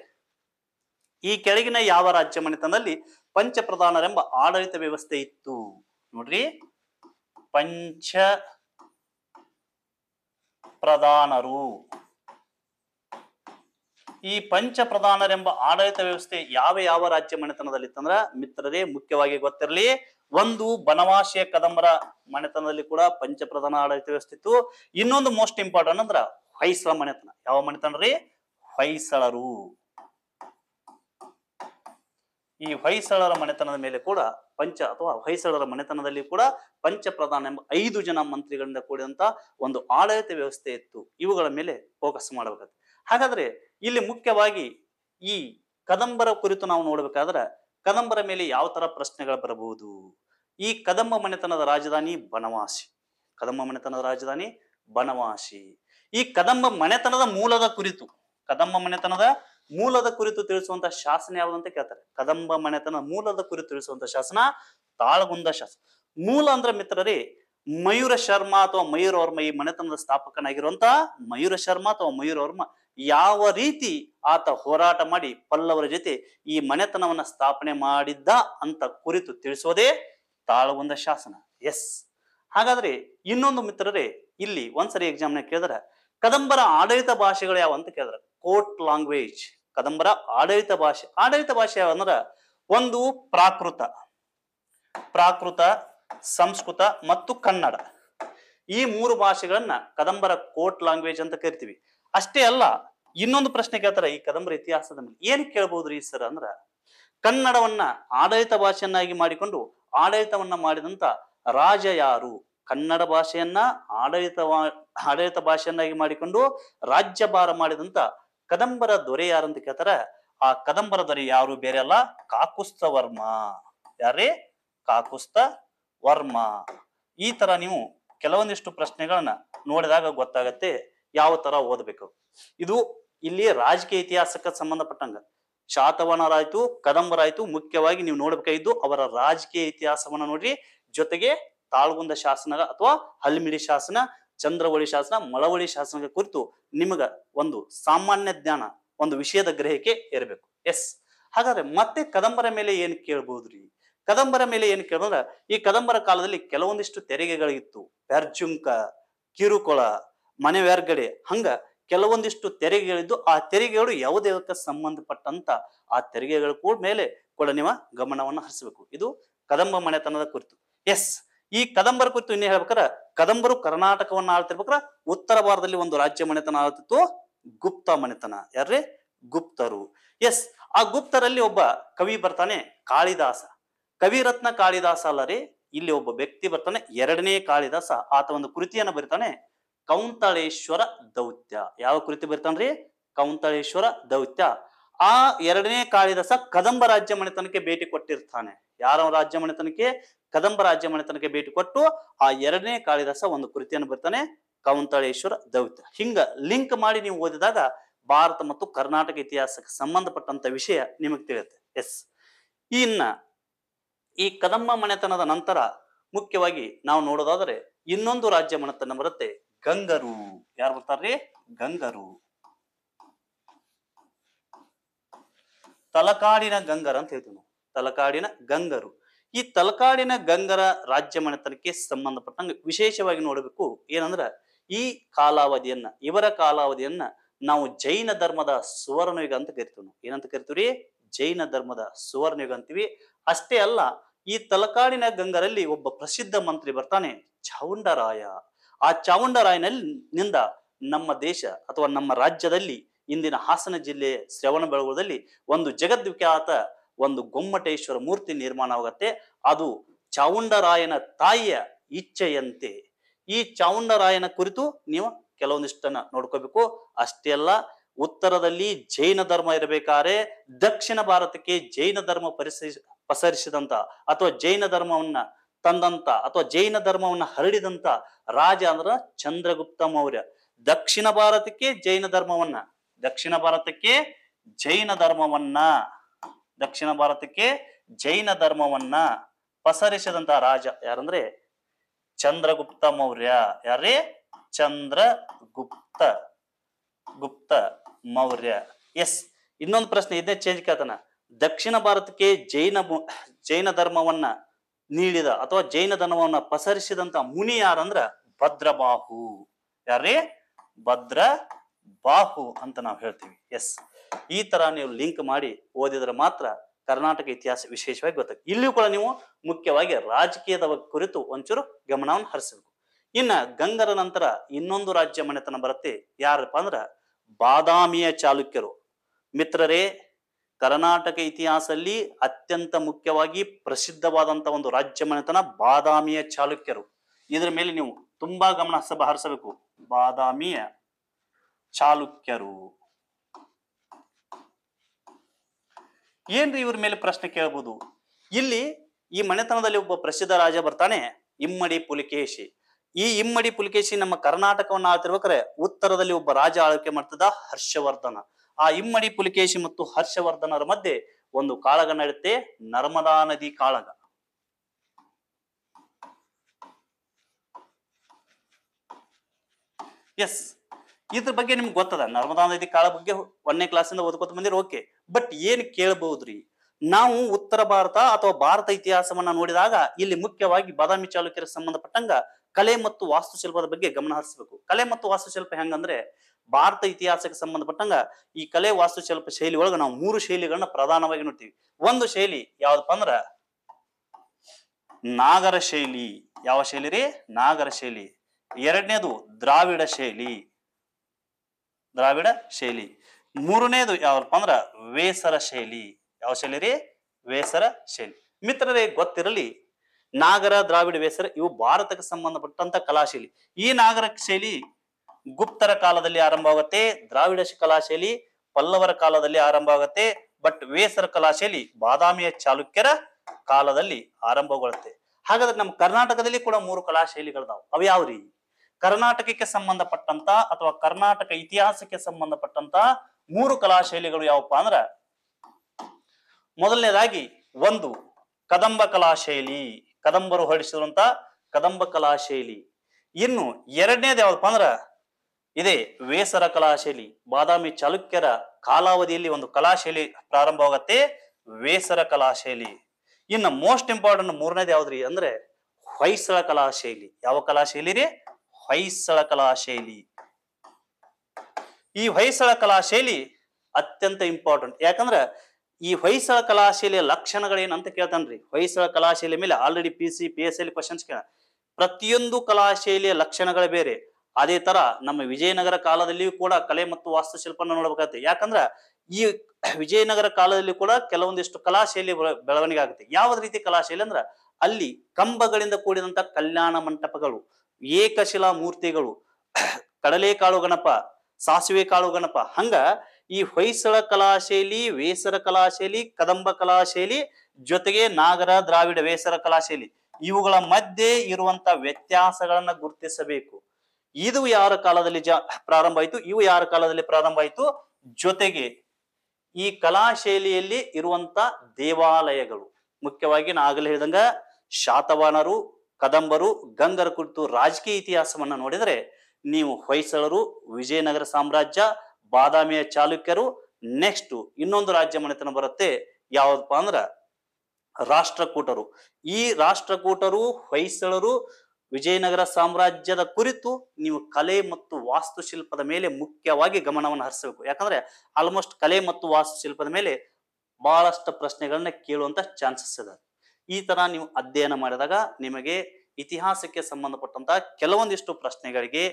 ಈ ಕೆಳಗಿನ ಯಾವ ರಾಜ್ಯ ಮನೆತನದಲ್ಲಿ ಪಂಚ ಪ್ರಧಾನರೆಂಬ ಆಡಳಿತ ವ್ಯವಸ್ಥೆ ಇತ್ತು ನೋಡ್ರಿ ಪಂಚ ಪ್ರಧಾನರು ಈ ಪಂಚ ಪ್ರಧಾನರೆಂಬ ಆಡಳಿತ ವ್ಯವಸ್ಥೆ ಯಾವ ಯಾವ ರಾಜ್ಯ ಇತ್ತಂದ್ರ ಮಿತ್ರರೇ ಮುಖ್ಯವಾಗಿ ಗೊತ್ತಿರಲಿ ಒಂದು ಬನವಾಸಿಯ ಕದಂಬರ ಮನೆತನದಲ್ಲಿ ಕೂಡ ಪಂಚ ಪ್ರಧಾನ ಆಡಳಿತ ವ್ಯವಸ್ಥೆ ಇತ್ತು ಇನ್ನೊಂದು ಮೋಸ್ಟ್ ಇಂಪಾರ್ಟೆಂಟ್ ಅಂದ್ರ ಹೊಯ್ಸಳ ಮನೆತನ ಯಾವ ಮನೆತನ ರೀ ಹೊಯ್ಸಳರು ಈ ಹೊಯ್ಸಳರ ಮನೆತನದ ಮೇಲೆ ಕೂಡ ಪಂಚ ಅಥವಾ ಹೊಯ್ಸಳರ ಮನೆತನದಲ್ಲಿ ಕೂಡ ಪಂಚ ಪ್ರಧಾನ ಎಂಬ ಐದು ಜನ ಮಂತ್ರಿಗಳಿಂದ ಕೂಡಿದಂತ ಒಂದು ಆಡಳಿತ ವ್ಯವಸ್ಥೆ ಇತ್ತು ಇವುಗಳ ಮೇಲೆ ಫೋಕಸ್ ಮಾಡಬೇಕಾಗುತ್ತೆ ಹಾಗಾದ್ರೆ ಇಲ್ಲಿ ಮುಖ್ಯವಾಗಿ ಈ ಕದಂಬರ ಕುರಿತು ನಾವು ನೋಡಬೇಕಾದ್ರೆ ಕದಂಬರ ಮೇಲೆ ಯಾವ ತರ ಪ್ರಶ್ನೆಗಳು ಬರಬಹುದು ಈ ಕದಂಬ ಮನೆತನದ ರಾಜಧಾನಿ ಬನವಾಸಿ ಕದಂಬ ಮನೆತನದ ರಾಜಧಾನಿ ಬನವಾಸಿ ಈ ಕದಂಬ ಮನೆತನದ ಮೂಲದ ಕುರಿತು ಕದಂಬ ಮನೆತನದ ಮೂಲದ ಕುರಿತು ತಿಳಿಸುವಂತ ಶಾಸನ ಯಾವುದು ಅಂತ ಕೇಳ್ತಾರೆ ಕದಂಬ ಮನೆತನ ಮೂಲದ ಕುರಿತು ತಿಳಿಸುವಂತ ಶಾಸನ ತಾಳಗುಂದ ಶಾಸನ ಮೂಲ ಅಂದ್ರೆ ಮಿತ್ರರೇ ಮಯೂರ ಶರ್ಮಾ ಅಥವಾ ಮಯೂರ ವರ್ಮ ಈ ಮನೆತನದ ಸ್ಥಾಪಕನಾಗಿರುವಂತ ಮಯೂರ ಶರ್ಮಾ ಅಥವಾ ಮಯೂರ ವರ್ಮ ಯಾವ ರೀತಿ ಆತ ಹೋರಾಟ ಮಾಡಿ ಪಲ್ಲವರ ಜೊತೆ ಈ ಮನೆತನವನ್ನ ಸ್ಥಾಪನೆ ಮಾಡಿದ್ದ ಅಂತ ಕುರಿತು ತಿಳಿಸೋದೇ ತಾಳಗುಂದ ಶಾಸನ ಎಸ್ ಹಾಗಾದ್ರೆ ಇನ್ನೊಂದು ಮಿತ್ರರೇ ಇಲ್ಲಿ ಒಂದ್ಸರಿ ಎಕ್ಸಾಮ್ನ ಕೇಳಿದ್ರೆ ಕದಂಬರ ಆಡಳಿತ ಭಾಷೆಗಳು ಯಾವ ಅಂತ ಕೇಳಿದ್ರೆ ಕೋರ್ಟ್ ಲಾಂಗ್ವೇಜ್ ಕದಂಬರ ಆಡಳಿತ ಭಾಷೆ ಆಡಳಿತ ಭಾಷೆ ಅಂದ್ರೆ ಒಂದು ಪ್ರಾಕೃತ ಪ್ರಾಕೃತ ಸಂಸ್ಕೃತ ಮತ್ತು ಕನ್ನಡ ಈ ಮೂರು ಭಾಷೆಗಳನ್ನ ಕದಂಬರ ಕೋರ್ಟ್ ಲ್ಯಾಂಗ್ವೇಜ್ ಅಂತ ಕರಿತೀವಿ ಅಷ್ಟೇ ಅಲ್ಲ ಇನ್ನೊಂದು ಪ್ರಶ್ನೆ ಕೇಳ್ತಾರೆ ಈ ಕದಂಬರ ಇತಿಹಾಸದ ಮೇಲೆ ಏನ್ ಕೇಳ್ಬಹುದ್ರಿ ಸರ್ ಅಂದ್ರ ಕನ್ನಡವನ್ನ ಆಡಳಿತ ಭಾಷೆಯನ್ನಾಗಿ ಮಾಡಿಕೊಂಡು ಆಡಳಿತವನ್ನ ಮಾಡಿದಂತ ರಾಜ ಯಾರು ಕನ್ನಡ ಭಾಷೆಯನ್ನ ಆಡಳಿತ ಆಡಳಿತ ಭಾಷೆಯನ್ನಾಗಿ ಮಾಡಿಕೊಂಡು ರಾಜ್ಯಭಾರ ಮಾಡಿದಂತ ಕದಂಬರ ದೊರೆ ಯಾರು ಅಂತ ಕೇಳ್ತಾರ ಆ ಕದಂಬರ ದೊರೆ ಯಾರು ಬೇರೆ ಅಲ್ಲ ಕಾಕುಸ್ತ ವರ್ಮ ಯಾರೇ ಕಾಕುಸ್ತ ವರ್ಮ ಈ ತರ ನೀವು ಕೆಲವೊಂದಿಷ್ಟು ಪ್ರಶ್ನೆಗಳನ್ನ ನೋಡಿದಾಗ ಗೊತ್ತಾಗತ್ತೆ ಯಾವ ತರ ಓದಬೇಕು ಇದು ಇಲ್ಲಿ ರಾಜಕೀಯ ಇತಿಹಾಸಕ್ಕೆ ಸಂಬಂಧಪಟ್ಟಂಗ ಶಾತವನರಾಯ್ತು ಕದಂಬರಾಯ್ತು ಮುಖ್ಯವಾಗಿ ನೀವು ನೋಡ್ಬೇಕಾಗಿದ್ದು ಅವರ ರಾಜಕೀಯ ಇತಿಹಾಸವನ್ನ ನೋಡ್ರಿ ಜೊತೆಗೆ ತಾಳ್ಗುಂದ ಶಾಸನ ಅಥವಾ ಹಲ್ಮಿಡಿ ಶಾಸನ ಚಂದ್ರವಳಿ ಶಾಸನ ಮಳವಳಿ ಶಾಸನದ ಕುರಿತು ನಿಮಗ ಒಂದು ಸಾಮಾನ್ಯ ಜ್ಞಾನ ಒಂದು ವಿಷಯದ ಗ್ರಹಿಕೆ ಇರಬೇಕು ಎಸ್ ಹಾಗಾದ್ರೆ ಮತ್ತೆ ಕದಂಬರ ಮೇಲೆ ಏನು ಕೇಳ್ಬೋದ್ರಿ ಕದಂಬರ ಮೇಲೆ ಏನು ಕೇಳೋದ್ರ ಈ ಕದಂಬರ ಕಾಲದಲ್ಲಿ ಕೆಲವೊಂದಿಷ್ಟು ತೆರಿಗೆಗಳಿತ್ತು ಪರ್ಜುಂಕ ಕಿರುಕೊಳ ಮನೆ ವ್ಯಾರ್ಗಡೆ ಹಂಗ ಕೆಲವೊಂದಿಷ್ಟು ತೆರಿಗೆಗಳಿದ್ದು ಆ ತೆರಿಗೆಗಳು ಯಾವುದೇ ಸಂಬಂಧಪಟ್ಟಂತ ಆ ತೆರಿಗೆಗಳ ಕೂಡ ಮೇಲೆ ಕೂಡ ನೀವು ಗಮನವನ್ನು ಹರಿಸಬೇಕು ಇದು ಕದಂಬ ಮನೆತನದ ಕುರಿತು ಎಸ್ ಈ ಕದಂಬರ ಕುರಿತು ಇನ್ನೇ ಹೇಳ್ಬೇಕಾರೆ ಕದಂಬರು ಕರ್ನಾಟಕವನ್ನ ಆಳ್ತಿರ್ಬೇಕಾರ ಉತ್ತರ ಭಾರತದಲ್ಲಿ ಒಂದು ರಾಜ್ಯ ಮನೆತನ ಆಳ್ತಿತ್ತು ಗುಪ್ತ ಮನೆತನ ಯಾರ್ರಿ ಗುಪ್ತರು ಎಸ್ ಆ ಗುಪ್ತರಲ್ಲಿ ಒಬ್ಬ ಕವಿ ಬರ್ತಾನೆ ಕಾಳಿದಾಸ ಕವಿರತ್ನ ಕಾಳಿದಾಸ ಅಲ್ಲರಿ ಇಲ್ಲಿ ಒಬ್ಬ ವ್ಯಕ್ತಿ ಬರ್ತಾನೆ ಎರಡನೇ ಕಾಳಿದಾಸ ಆತ ಒಂದು ಕೃತಿಯನ್ನು ಬರಿತಾನೆ ಕೌಂತಳೇಶ್ವರ ದೌತ್ಯ ಯಾವ ಕೃತಿ ಬರಿತಾನ್ರಿ ಕೌಂತಳೇಶ್ವರ ದೌತ್ಯ ಆ ಎರಡನೇ ಕಾಳಿದಾಸ ಕದಂಬ ರಾಜ್ಯ ಮನೆತನಕ್ಕೆ ಭೇಟಿ ಕೊಟ್ಟಿರ್ತಾನೆ ಯಾರ ರಾಜ್ಯ ಮನೆತನಕ್ಕೆ ಕದಂಬ ರಾಜ್ಯ ಮನೆತನಕ್ಕೆ ಭೇಟಿ ಕೊಟ್ಟು ಆ ಎರಡನೇ ಕಾಳಿದಾಸ ಒಂದು ಕೃತಿಯನ್ನು ಬರ್ತಾನೆ ಕೌಂತಳೇಶ್ವರ ದೌತ್ಯ ಹಿಂಗ ಲಿಂಕ್ ಮಾಡಿ ನೀವು ಓದಿದಾಗ ಭಾರತ ಮತ್ತು ಕರ್ನಾಟಕ ಇತಿಹಾಸಕ್ಕೆ ಸಂಬಂಧಪಟ್ಟಂತ ವಿಷಯ ನಿಮಗೆ ತಿಳಿಯುತ್ತೆ ಎಸ್ ಇನ್ನ ಈ ಕದಂಬ ಮನೆತನದ ನಂತರ ಮುಖ್ಯವಾಗಿ ನಾವು ನೋಡೋದಾದ್ರೆ ಇನ್ನೊಂದು ರಾಜ್ಯ ಮನೆತನ ಬರುತ್ತೆ ಗಂಗರು ಯಾರು ಬರ್ತಾರ್ರಿ ಗಂಗರು ತಲಕಾಡಿನ ಗಂಗರ ಅಂತ ಹೇಳ್ತೀವಿ ನಾವು ತಲಕಾಡಿನ ಗಂಗರು ಈ ತಲಕಾಡಿನ ಗಂಗರ ರಾಜ್ಯ ಮನೆತನಕ್ಕೆ ಸಂಬಂಧಪಟ್ಟಂಗೆ ವಿಶೇಷವಾಗಿ ನೋಡಬೇಕು ಏನಂದ್ರ ಈ ಕಾಲಾವಧಿಯನ್ನ ಇವರ ಕಾಲಾವಧಿಯನ್ನ ನಾವು ಜೈನ ಧರ್ಮದ ಸುವರ್ಣಯುಗ ಅಂತ ಕರಿತೀವಿ ಏನಂತ ಕರಿತೀವಿ ಜೈನ ಧರ್ಮದ ಸುವರ್ಣಯುಗ ಅಂತೀವಿ ಅಷ್ಟೇ ಅಲ್ಲ ಈ ತಲಕಾಡಿನ ಗಂಗರಲ್ಲಿ ಒಬ್ಬ ಪ್ರಸಿದ್ಧ ಮಂತ್ರಿ ಬರ್ತಾನೆ ಚಾವುಂಡರಾಯ ಆ ಚಾವುಂಡರಾಯನಲ್ಲಿ ನಿಂದ ನಮ್ಮ ದೇಶ ಅಥವಾ ನಮ್ಮ ರಾಜ್ಯದಲ್ಲಿ ಇಂದಿನ ಹಾಸನ ಜಿಲ್ಲೆ ಶ್ರವಣಬೆಳಗೊಳದಲ್ಲಿ ಒಂದು ಜಗದ್ವಿಖ್ಯಾತ ಒಂದು ಗೊಮ್ಮಟೇಶ್ವರ ಮೂರ್ತಿ ನಿರ್ಮಾಣವಾಗತ್ತೆ ಅದು ಚಾವುಂಡರಾಯನ ತಾಯಿಯ ಇಚ್ಛೆಯಂತೆ ಈ ಚಾವುಂಡರಾಯನ ಕುರಿತು ನೀವು ಕೆಲವೊಂದಿಷ್ಟನ್ನ ನೋಡ್ಕೋಬೇಕು ಅಷ್ಟೇ ಅಲ್ಲ ಉತ್ತರದಲ್ಲಿ ಜೈನ ಧರ್ಮ ಇರಬೇಕಾದ್ರೆ ದಕ್ಷಿಣ ಭಾರತಕ್ಕೆ ಜೈನ ಧರ್ಮ ಪರಿಸಿ ಪಸರಿಸಿದಂತ ಅಥವಾ ಜೈನ ಧರ್ಮವನ್ನ ತಂದಂತ ಅಥವಾ ಜೈನ ಧರ್ಮವನ್ನ ಹರಡಿದಂತ ರಾಜ ಅಂದ್ರ ಚಂದ್ರಗುಪ್ತ ಮೌರ್ಯ ದಕ್ಷಿಣ ಭಾರತಕ್ಕೆ ಜೈನ ಧರ್ಮವನ್ನ ದಕ್ಷಿಣ ಭಾರತಕ್ಕೆ ಜೈನ ಧರ್ಮವನ್ನ ದಕ್ಷಿಣ ಭಾರತಕ್ಕೆ ಜೈನ ಧರ್ಮವನ್ನ ಪಸರಿಸಿದಂತ ರಾಜ ಯಾರಂದ್ರೆ ಚಂದ್ರಗುಪ್ತ ಮೌರ್ಯ ಯಾರೇ ಚಂದ್ರಗುಪ್ತ ಗುಪ್ತ ಮೌರ್ಯ ಎಸ್ ಇನ್ನೊಂದು ಪ್ರಶ್ನೆ ಇದನ್ನೇ ಚೇಂಜ್ ಕೇಳ್ತಾನ ದಕ್ಷಿಣ ಭಾರತಕ್ಕೆ ಜೈನ ಜೈನ ಧರ್ಮವನ್ನ ನೀಡಿದ ಅಥವಾ ಜೈನ ಧರ್ಮವನ್ನ ಪಸರಿಸಿದಂತ ಮುನಿ ಯಾರಂದ್ರ ಭದ್ರಬಾಹು ಯಾರೇ ಭದ್ರ ಬಾಹು ಅಂತ ನಾವು ಹೇಳ್ತೀವಿ ಎಸ್ ಈ ತರ ನೀವು ಲಿಂಕ್ ಮಾಡಿ ಓದಿದ್ರೆ ಮಾತ್ರ ಕರ್ನಾಟಕ ಇತಿಹಾಸ ವಿಶೇಷವಾಗಿ ಗೊತ್ತಾಗ ಇಲ್ಲಿಯೂ ಕೂಡ ನೀವು ಮುಖ್ಯವಾಗಿ ರಾಜಕೀಯದ ಕುರಿತು ಒಂಚೂರು ಗಮನವನ್ನು ಹರಿಸಬೇಕು ಇನ್ನ ಗಂಗರ ನಂತರ ಇನ್ನೊಂದು ರಾಜ್ಯ ಮನೆತನ ಬರುತ್ತೆ ಯಾರಪ್ಪ ಅಂದ್ರ ಬಾದಾಮಿಯ ಚಾಲುಕ್ಯರು ಮಿತ್ರರೇ ಕರ್ನಾಟಕ ಇತಿಹಾಸದಲ್ಲಿ ಅತ್ಯಂತ ಮುಖ್ಯವಾಗಿ ಪ್ರಸಿದ್ಧವಾದಂತಹ ಒಂದು ರಾಜ್ಯ ಮನೆತನ ಬಾದಾಮಿಯ ಚಾಲುಕ್ಯರು ಇದರ ಮೇಲೆ ನೀವು ತುಂಬಾ ಗಮನ ಹರಿಸಬೇಕು ಬಾದಾಮಿಯ ಚಾಲುಕ್ಯರು ಏನ್ರಿ ಇವ್ರ ಮೇಲೆ ಪ್ರಶ್ನೆ ಕೇಳ್ಬೋದು ಇಲ್ಲಿ ಈ ಮನೆತನದಲ್ಲಿ ಒಬ್ಬ ಪ್ರಸಿದ್ಧ ರಾಜ ಬರ್ತಾನೆ ಇಮ್ಮಡಿ ಪುಲಿಕೇಶಿ ಈ ಇಮ್ಮಡಿ ಪುಲಿಕೇಶಿ ನಮ್ಮ ಕರ್ನಾಟಕವನ್ನು ಆಳ್ತಿರ್ಬೇಕಾರೆ ಉತ್ತರದಲ್ಲಿ ಒಬ್ಬ ರಾಜ ಆಳ್ವಿಕೆ ಮಾಡ್ತದ ಹರ್ಷವರ್ಧನ ಆ ಇಮ್ಮಡಿ ಪುಲಿಕೇಶಿ ಮತ್ತು ಹರ್ಷವರ್ಧನರ ಮಧ್ಯೆ ಒಂದು ಕಾಳಗ ನಡೆಯುತ್ತೆ ನರ್ಮದಾ ನದಿ ಕಾಳಗ ಎಸ್ ಇದ್ರ ಬಗ್ಗೆ ನಿಮ್ಗೆ ಗೊತ್ತದ ನರ್ಮದಾ ನದಿ ಕಾಳ ಬಗ್ಗೆ ಒಂದನೇ ಕ್ಲಾಸಿಂದ ಓದ್ಕೊತ ಬಂದಿರ ಓಕೆ ಬಟ್ ಏನ್ ಕೇಳಬಹುದ್ರಿ ನಾವು ಉತ್ತರ ಭಾರತ ಅಥವಾ ಭಾರತ ಇತಿಹಾಸವನ್ನ ನೋಡಿದಾಗ ಇಲ್ಲಿ ಮುಖ್ಯವಾಗಿ ಬಾದಾಮಿ ಚಾಲುಕ್ಯರ ಸಂಬಂಧಪಟ್ಟಂಗ ಕಲೆ ಮತ್ತು ವಾಸ್ತುಶಿಲ್ಪದ ಬಗ್ಗೆ ಗಮನ ಹರಿಸಬೇಕು ಕಲೆ ಮತ್ತು ವಾಸ್ತುಶಿಲ್ಪ ಹೆಂಗಂದ್ರೆ ಭಾರತ ಇತಿಹಾಸಕ್ಕೆ ಸಂಬಂಧಪಟ್ಟಂಗ ಈ ಕಲೆ ವಾಸ್ತುಶಿಲ್ಪ ಶೈಲಿ ಒಳಗ ನಾವು ಮೂರು ಶೈಲಿಗಳನ್ನ ಪ್ರಧಾನವಾಗಿ ನೋಡ್ತೀವಿ ಒಂದು ಶೈಲಿ ಯಾವ್ದಪ್ಪ ಅಂದ್ರ ನಾಗರ ಶೈಲಿ ಯಾವ ಶೈಲಿ ರೀ ನಾಗರ ಶೈಲಿ ಎರಡನೇದು ದ್ರಾವಿಡ ಶೈಲಿ ದ್ರಾವಿಡ ಶೈಲಿ ಮೂರನೇದು ಯಾವಪ್ಪ ಅಂದ್ರ ವೇಸರ ಶೈಲಿ ಯಾವ ಶೈಲಿ ರೀ ವೇಸರ ಶೈಲಿ ಮಿತ್ರರೇ ಗೊತ್ತಿರಲಿ ನಾಗರ ದ್ರಾವಿಡ ವೇಸರ ಇವು ಭಾರತಕ್ಕೆ ಸಂಬಂಧಪಟ್ಟಂತ ಕಲಾಶೈಲಿ ಈ ನಾಗರ ಶೈಲಿ ಗುಪ್ತರ ಕಾಲದಲ್ಲಿ ಆರಂಭ ಆಗುತ್ತೆ ದ್ರಾವಿಡ ಕಲಾಶೈಲಿ ಪಲ್ಲವರ ಕಾಲದಲ್ಲಿ ಆರಂಭ ಆಗುತ್ತೆ ಬಟ್ ವೇಸರ ಕಲಾಶೈಲಿ ಬಾದಾಮಿಯ ಚಾಲುಕ್ಯರ ಕಾಲದಲ್ಲಿ ಆರಂಭಗೊಳ್ಳುತ್ತೆ ಹಾಗಾದ್ರೆ ನಮ್ಮ ಕರ್ನಾಟಕದಲ್ಲಿ ಕೂಡ ಮೂರು ಕಲಾಶೈಲಿಗಳಿದಾವೆ ಅವು ಯಾವ್ರಿ ಕರ್ನಾಟಕಕ್ಕೆ ಸಂಬಂಧಪಟ್ಟಂತ ಅಥವಾ ಕರ್ನಾಟಕ ಇತಿಹಾಸಕ್ಕೆ ಸಂಬಂಧಪಟ್ಟಂತ ಮೂರು ಕಲಾ ಶೈಲಿಗಳು ಯಾವಪ್ಪ ಅಂದ್ರ ಮೊದಲನೇದಾಗಿ ಒಂದು ಕದಂಬ ಕಲಾ ಶೈಲಿ ಕದಂಬರು ಹೊರಡಿಸಿರುವಂತ ಕದಂಬ ಕಲಾ ಶೈಲಿ ಇನ್ನು ಎರಡನೇದು ಯಾವ್ದಪ್ಪ ಅಂದ್ರ ಇದೇ ವೇಸರ ಕಲಾ ಶೈಲಿ ಬಾದಾಮಿ ಚಾಲುಕ್ಯರ ಕಾಲಾವಧಿಯಲ್ಲಿ ಒಂದು ಕಲಾ ಶೈಲಿ ಪ್ರಾರಂಭವಾಗತ್ತೆ ವೇಸರ ಕಲಾ ಶೈಲಿ ಇನ್ನು ಮೋಸ್ಟ್ ಇಂಪಾರ್ಟೆಂಟ್ ಮೂರನೇದು ಯಾವ್ದ್ರಿ ಅಂದ್ರೆ ಹೊಯ್ಸಳ ಕಲಾ ಶೈಲಿ ಯಾವ ಕಲಾ ಶೈಲಿ ರೀ ಹೊಯ್ಸಳ ಕಲಾಶೈಲಿ ಈ ಹೊಯ್ಸಳ ಕಲಾಶೈಲಿ ಅತ್ಯಂತ ಇಂಪಾರ್ಟೆಂಟ್ ಯಾಕಂದ್ರ ಈ ಹೊಯ್ಸಳ ಕಲಾಶೈಲಿಯ ಲಕ್ಷಣಗಳೇನಂತ ಕೇಳ್ತಾನ್ರಿ ಹೊಯ್ಸಳ ಕಲಾಶೈಲಿ ಮೇಲೆ already P C P S L questions ಕೇಳ ಪ್ರತಿಯೊಂದು ಕಲಾಶೈಲಿಯ ಲಕ್ಷಣಗಳೇ ಬೇರೆ ಅದೇ ತರ ನಮ್ಮ ವಿಜಯನಗರ ಕಾಲದಲ್ಲಿಯೂ ಕೂಡ ಕಲೆ ಮತ್ತು ವಾಸ್ತುಶಿಲ್ಪನ ನೋಡ್ಬೇಕಾಗತ್ತೆ ಯಾಕಂದ್ರ ಈ ವಿಜಯನಗರ ಕಾಲದಲ್ಲಿ ಕೂಡ ಕೆಲವೊಂದಿಷ್ಟು ಕಲಾಶೈಲಿ ಬೆಳವಣಿಗೆ ಆಗುತ್ತೆ ಯಾವ ರೀತಿ ಕಲಾಶೈಲಿ ಅಂದ್ರ ಅಲ್ಲಿ ಕಂಬಗಳಿಂದ ಕೂಡಿದಂತ ಕಲ್ಯಾಣ ಮಂಟಪಗಳು ಏಕಶಿಲಾ ಮೂರ್ತಿಗಳು ಕಡಲೆ ಕಾಳು ಗಣಪ ಸಾಸಿವೆ ಕಾಳು ಗಣಪ ಹಂಗ ಈ ಹೊಯ್ಸಳ ಕಲಾಶೈಲಿ ವೇಸರ ಕಲಾಶೈಲಿ ಕದಂಬ ಕಲಾಶೈಲಿ ಜೊತೆಗೆ ನಾಗರ ದ್ರಾವಿಡ ವೇಸರ ಕಲಾಶೈಲಿ ಇವುಗಳ ಮಧ್ಯೆ ಇರುವಂತ ವ್ಯತ್ಯಾಸಗಳನ್ನ ಗುರುತಿಸಬೇಕು ಇದು ಯಾರ ಕಾಲದಲ್ಲಿ ಜ ಪ್ರಾರಂಭ ಆಯಿತು ಇವು ಯಾರ ಕಾಲದಲ್ಲಿ ಪ್ರಾರಂಭ ಆಯಿತು ಜೊತೆಗೆ ಈ ಕಲಾಶೈಲಿಯಲ್ಲಿ ಇರುವಂತ ದೇವಾಲಯಗಳು ಮುಖ್ಯವಾಗಿ ನಾಗಲೇ ಆಗಲೇ ಹೇಳಿದಂಗ ಶಾತವಾನರು ಕದಂಬರು ಗಂಗರ ಕುರಿತು ರಾಜಕೀಯ ಇತಿಹಾಸವನ್ನು ನೋಡಿದರೆ ನೀವು ಹೊಯ್ಸಳರು ವಿಜಯನಗರ ಸಾಮ್ರಾಜ್ಯ ಬಾದಾಮಿಯ ಚಾಲುಕ್ಯರು ನೆಕ್ಸ್ಟ್ ಇನ್ನೊಂದು ರಾಜ್ಯ ಮನೆತನ ಬರುತ್ತೆ ಯಾವ್ದಪ್ಪ ಅಂದ್ರ ರಾಷ್ಟ್ರಕೂಟರು ಈ ರಾಷ್ಟ್ರಕೂಟರು ಹೊಯ್ಸಳರು ವಿಜಯನಗರ ಸಾಮ್ರಾಜ್ಯದ ಕುರಿತು ನೀವು ಕಲೆ ಮತ್ತು ವಾಸ್ತುಶಿಲ್ಪದ ಮೇಲೆ ಮುಖ್ಯವಾಗಿ ಗಮನವನ್ನು ಹರಿಸಬೇಕು ಯಾಕಂದ್ರೆ ಆಲ್ಮೋಸ್ಟ್ ಕಲೆ ಮತ್ತು ವಾಸ್ತುಶಿಲ್ಪದ ಮೇಲೆ ಬಹಳಷ್ಟು ಪ್ರಶ್ನೆಗಳನ್ನ ಕೇಳುವಂತ ಚಾನ್ಸಸ್ ಇದೆ ಈ ತರ ನೀವು ಅಧ್ಯಯನ ಮಾಡಿದಾಗ ನಿಮಗೆ ಇತಿಹಾಸಕ್ಕೆ ಸಂಬಂಧಪಟ್ಟಂತಹ ಕೆಲವೊಂದಿಷ್ಟು ಪ್ರಶ್ನೆಗಳಿಗೆ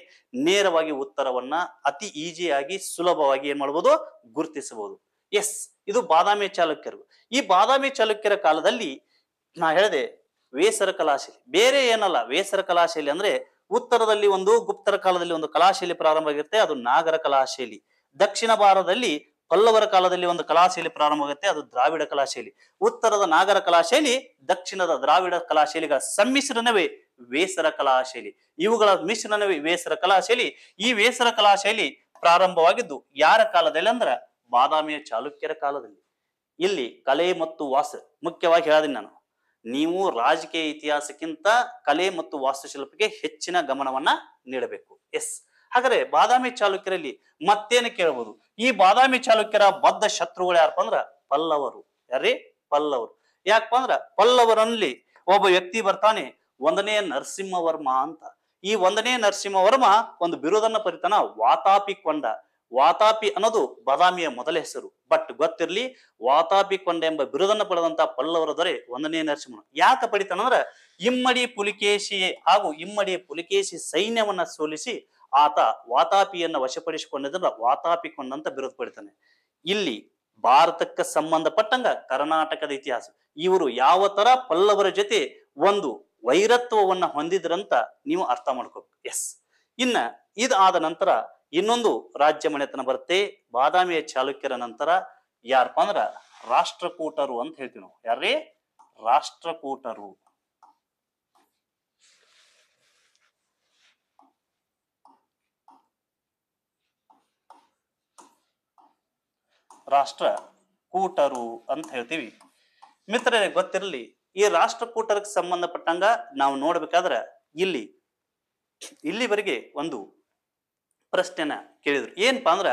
ನೇರವಾಗಿ ಉತ್ತರವನ್ನ ಅತಿ ಈಜಿಯಾಗಿ ಸುಲಭವಾಗಿ ಏನ್ ಮಾಡ್ಬೋದು ಗುರುತಿಸಬಹುದು ಎಸ್ ಇದು ಬಾದಾಮಿ ಚಾಲುಕ್ಯರು ಈ ಬಾದಾಮಿ ಚಾಲುಕ್ಯರ ಕಾಲದಲ್ಲಿ ನಾ ಹೇಳಿದೆ ವೇಸರ ಕಲಾಶೈಲಿ ಬೇರೆ ಏನಲ್ಲ ವೇಸರ ಕಲಾಶೈಲಿ ಅಂದ್ರೆ ಉತ್ತರದಲ್ಲಿ ಒಂದು ಗುಪ್ತರ ಕಾಲದಲ್ಲಿ ಒಂದು ಕಲಾಶೈಲಿ ಪ್ರಾರಂಭ ಆಗಿರುತ್ತೆ ಅದು ನಾಗರ ಕಲಾಶೈಲಿ ದಕ್ಷಿಣ ಭಾರತದಲ್ಲಿ ಪಲ್ಲವರ ಕಾಲದಲ್ಲಿ ಒಂದು ಕಲಾಶೈಲಿ ಪ್ರಾರಂಭವಾಗುತ್ತೆ ಅದು ದ್ರಾವಿಡ ಕಲಾಶೈಲಿ ಉತ್ತರದ ನಾಗರ ಕಲಾಶೈಲಿ ದಕ್ಷಿಣದ ದ್ರಾವಿಡ ಕಲಾಶೈಲಿಗಳ ಸಮ್ಮಿಶ್ರಣವೇ ವೇಸರ ಕಲಾಶೈಲಿ ಇವುಗಳ ಮಿಶ್ರಣವೇ ವೇಸರ ಕಲಾಶೈಲಿ ಈ ವೇಸರ ಕಲಾಶೈಲಿ ಪ್ರಾರಂಭವಾಗಿದ್ದು ಯಾರ ಕಾಲದಲ್ಲಿ ಅಂದ್ರ ಬಾದಾಮಿಯ ಚಾಲುಕ್ಯರ ಕಾಲದಲ್ಲಿ ಇಲ್ಲಿ ಕಲೆ ಮತ್ತು ವಾಸ ಮುಖ್ಯವಾಗಿ ಹೇಳಿದೀನಿ ನಾನು ನೀವು ರಾಜಕೀಯ ಇತಿಹಾಸಕ್ಕಿಂತ ಕಲೆ ಮತ್ತು ವಾಸ್ತುಶಿಲ್ಪಕ್ಕೆ ಹೆಚ್ಚಿನ ಗಮನವನ್ನ ನೀಡಬೇಕು ಎಸ್ ಹಾಗಾದ್ರೆ ಬಾದಾಮಿ ಚಾಲುಕ್ಯರಲ್ಲಿ ಮತ್ತೇನು ಕೇಳಬಹುದು ಈ ಬಾದಾಮಿ ಚಾಲುಕ್ಯರ ಬದ್ಧ ಶತ್ರುಗಳು ಯಾರಪ್ಪ ಅಂದ್ರ ಪಲ್ಲವರು ಯಾರೀ ಪಲ್ಲವರು ಯಾಕಪ್ಪ ಅಂದ್ರ ಪಲ್ಲವರಲ್ಲಿ ಒಬ್ಬ ವ್ಯಕ್ತಿ ಬರ್ತಾನೆ ಒಂದನೇ ನರಸಿಂಹವರ್ಮ ಅಂತ ಈ ಒಂದನೇ ನರಸಿಂಹವರ್ಮ ಒಂದು ಬಿರುದನ್ನ ಪರಿತಾನ ವಾತಾಪಿ ಕೊಂಡ ವಾತಾಪಿ ಅನ್ನೋದು ಬಾದಾಮಿಯ ಮೊದಲ ಹೆಸರು ಬಟ್ ಗೊತ್ತಿರ್ಲಿ ವಾತಾಪಿ ಕೊಂಡ ಎಂಬ ಬಿರುದನ್ನ ಪಡೆದಂತ ಪಲ್ಲವರ ದೊರೆ ಒಂದನೇ ನರಸಿಂಹನ ಯಾಕೆ ಅಂದ್ರ ಇಮ್ಮಡಿ ಪುಲಿಕೇಶಿ ಹಾಗೂ ಇಮ್ಮಡಿ ಪುಲಿಕೇಶಿ ಸೈನ್ಯವನ್ನ ಸೋಲಿಸಿ ಆತ ವಾತಾಪಿಯನ್ನ ವಶಪಡಿಸಿಕೊಂಡಿದ್ರ ವಾತಾಪಿ ಕೊಂಡಂತ ಬಿರುದ್ ಪಡಿತಾನೆ ಇಲ್ಲಿ ಭಾರತಕ್ಕೆ ಸಂಬಂಧಪಟ್ಟಂಗ ಕರ್ನಾಟಕದ ಇತಿಹಾಸ ಇವರು ಯಾವ ತರ ಪಲ್ಲವರ ಜೊತೆ ಒಂದು ವೈರತ್ವವನ್ನ ಹೊಂದಿದ್ರಂತ ನೀವು ಅರ್ಥ ಮಾಡ್ಕೋಬೇಕು ಎಸ್ ಇನ್ನ ಇದಾದ ನಂತರ ಇನ್ನೊಂದು ರಾಜ್ಯ ಮನೆತನ ಬರುತ್ತೆ ಬಾದಾಮಿಯ ಚಾಲುಕ್ಯರ ನಂತರ ಯಾರಪ್ಪ ಅಂದ್ರ ರಾಷ್ಟ್ರಕೂಟರು ಅಂತ ಹೇಳ್ತೀವಿ ನಾವು ಯಾರೇ ರಾಷ್ಟ್ರಕೂಟರು ರಾಷ್ಟ್ರ ಕೂಟರು ಅಂತ ಹೇಳ್ತೀವಿ ಮಿತ್ರರೇ ಗೊತ್ತಿರಲಿ ಈ ರಾಷ್ಟ್ರ ಕೂಟರಕ್ಕೆ ಸಂಬಂಧಪಟ್ಟಂಗ ನಾವು ನೋಡ್ಬೇಕಾದ್ರೆ ಇಲ್ಲಿ ಇಲ್ಲಿವರೆಗೆ ಒಂದು ಪ್ರಶ್ನೆನ ಕೇಳಿದ್ರು ಏನಪ್ಪಾ ಅಂದ್ರ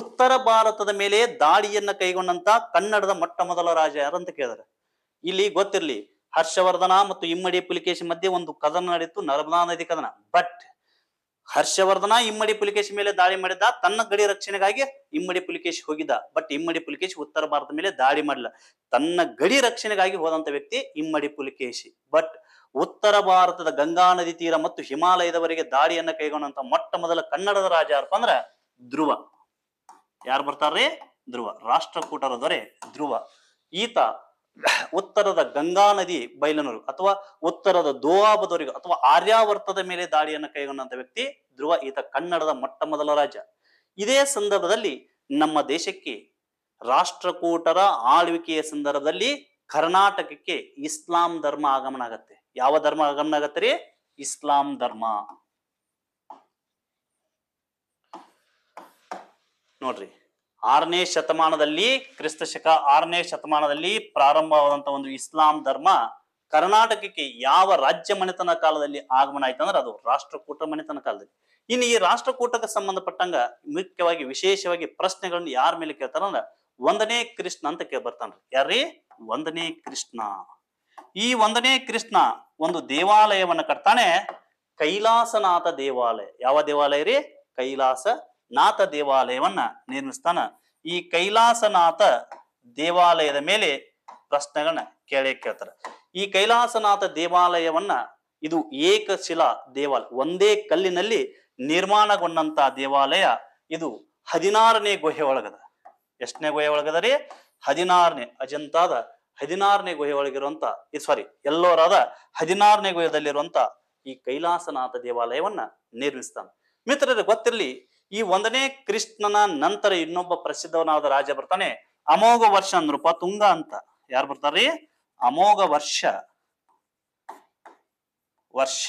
ಉತ್ತರ ಭಾರತದ ಮೇಲೆ ದಾಳಿಯನ್ನ ಕೈಗೊಂಡಂತ ಕನ್ನಡದ ಮೊಟ್ಟ ಮೊದಲ ರಾಜ ಯಾರಂತ ಕೇಳಿದ್ರೆ ಇಲ್ಲಿ ಗೊತ್ತಿರಲಿ ಹರ್ಷವರ್ಧನ ಮತ್ತು ಇಮ್ಮಡಿ ಪುಲಿಕೇಶಿ ಮಧ್ಯೆ ಒಂದು ಕದನ ನಡೆಯಿತು ನರ್ಮದಾ ನದಿ ಕದನ ಬಟ್ ಹರ್ಷವರ್ಧನ ಇಮ್ಮಡಿ ಪುಲಿಕೇಶಿ ಮೇಲೆ ದಾಳಿ ಮಾಡಿದ ತನ್ನ ಗಡಿ ರಕ್ಷಣೆಗಾಗಿ ಇಮ್ಮಡಿ ಪುಲಿಕೇಶಿ ಹೋಗಿದ್ದ ಬಟ್ ಇಮ್ಮಡಿ ಪುಲಿಕೇಶ್ ಉತ್ತರ ಭಾರತ ಮೇಲೆ ದಾಳಿ ಮಾಡಲ್ಲ ತನ್ನ ಗಡಿ ರಕ್ಷಣೆಗಾಗಿ ಹೋದಂತ ವ್ಯಕ್ತಿ ಇಮ್ಮಡಿ ಪುಲಿಕೇಶಿ ಬಟ್ ಉತ್ತರ ಭಾರತದ ಗಂಗಾ ನದಿ ತೀರ ಮತ್ತು ಹಿಮಾಲಯದವರೆಗೆ ದಾಳಿಯನ್ನ ಕೈಗೊಂಡಂತ ಮೊಟ್ಟ ಮೊದಲ ಕನ್ನಡದ ರಾಜ ಯಾರಪ್ಪ ಅಂದ್ರ ಧ್ರುವ ಯಾರು ಬರ್ತಾರ್ರಿ ಧ್ರುವ ರಾಷ್ಟ್ರಕೂಟರ ದೊರೆ ಧ್ರುವ ಈತ ಉತ್ತರದ ಗಂಗಾ ನದಿ ಬೈಲನೂರು ಅಥವಾ ಉತ್ತರದ ದೋವಾಬದವರಿಗೂ ಅಥವಾ ಆರ್ಯಾವರ್ತದ ಮೇಲೆ ದಾಳಿಯನ್ನು ಕೈಗೊಂಡಂತ ವ್ಯಕ್ತಿ ಧ್ರುವ ಈತ ಕನ್ನಡದ ಮೊಟ್ಟ ಮೊದಲ ರಾಜ ಇದೇ ಸಂದರ್ಭದಲ್ಲಿ ನಮ್ಮ ದೇಶಕ್ಕೆ ರಾಷ್ಟ್ರಕೂಟರ ಆಳ್ವಿಕೆಯ ಸಂದರ್ಭದಲ್ಲಿ ಕರ್ನಾಟಕಕ್ಕೆ ಇಸ್ಲಾಂ ಧರ್ಮ ಆಗಮನ ಆಗತ್ತೆ ಯಾವ ಧರ್ಮ ಆಗಮನ ಆಗತ್ತೆ ರೀ ಇಸ್ಲಾಂ ಧರ್ಮ ನೋಡ್ರಿ ಆರನೇ ಶತಮಾನದಲ್ಲಿ ಕ್ರಿಸ್ತ ಶಕ ಆರನೇ ಶತಮಾನದಲ್ಲಿ ಪ್ರಾರಂಭವಾದಂತಹ ಒಂದು ಇಸ್ಲಾಂ ಧರ್ಮ ಕರ್ನಾಟಕಕ್ಕೆ ಯಾವ ರಾಜ್ಯ ಮನೆತನ ಕಾಲದಲ್ಲಿ ಆಗಮನ ಆಯ್ತು ಅಂದ್ರೆ ಅದು ರಾಷ್ಟ್ರಕೂಟ ಮನೆತನ ಕಾಲದಲ್ಲಿ ಇನ್ನು ಈ ರಾಷ್ಟ್ರಕೂಟಕ್ಕೆ ಸಂಬಂಧಪಟ್ಟಂಗ ಮುಖ್ಯವಾಗಿ ವಿಶೇಷವಾಗಿ ಪ್ರಶ್ನೆಗಳನ್ನು ಯಾರ ಮೇಲೆ ಕೇಳ್ತಾರಂದ್ರ ಒಂದನೇ ಕೃಷ್ಣ ಅಂತ ಕೇಳಿ ಬರ್ತಾನ್ರಿ ಒಂದನೇ ಕೃಷ್ಣ ಈ ಒಂದನೇ ಕೃಷ್ಣ ಒಂದು ದೇವಾಲಯವನ್ನ ಕಟ್ತಾನೆ ಕೈಲಾಸನಾಥ ದೇವಾಲಯ ಯಾವ ದೇವಾಲಯ ರೀ ಕೈಲಾಸ ನಾಥ ದೇವಾಲಯವನ್ನ ನಿರ್ಮಿಸ್ತಾನ ಈ ಕೈಲಾಸನಾಥ ದೇವಾಲಯದ ಮೇಲೆ ಪ್ರಶ್ನೆಗಳನ್ನ ಕೇಳಿ ಕೇಳ್ತಾರ ಈ ಕೈಲಾಸನಾಥ ದೇವಾಲಯವನ್ನ ಇದು ಏಕಶಿಲಾ ದೇವಾಲಯ ಒಂದೇ ಕಲ್ಲಿನಲ್ಲಿ ನಿರ್ಮಾಣಗೊಂಡಂತ ದೇವಾಲಯ ಇದು ಹದಿನಾರನೇ ಗುಹೆ ಒಳಗದ ಎಷ್ಟನೇ ಗುಹೆ ರೀ ಹದಿನಾರನೇ ಅಜಂತಾದ ಹದಿನಾರನೇ ಗುಹೆ ಒಳಗಿರುವಂತ ಸಾರಿ ಎಲ್ಲೋರಾದ ಹದಿನಾರನೇ ಗುಹೆದಲ್ಲಿರುವಂತ ಈ ಕೈಲಾಸನಾಥ ದೇವಾಲಯವನ್ನ ನಿರ್ಮಿಸ್ತಾನೆ ಮಿತ್ರರು ಗೊತ್ತಿರಲಿ ಈ ಒಂದನೇ ಕೃಷ್ಣನ ನಂತರ ಇನ್ನೊಬ್ಬ ಪ್ರಸಿದ್ಧವನಾದ ರಾಜ ಬರ್ತಾನೆ ಅಮೋಘ ವರ್ಷ ನೃಪ ತುಂಗ ಅಂತ ಯಾರು ಬರ್ತಾರ್ರಿ ಅಮೋಘ ವರ್ಷ ವರ್ಷ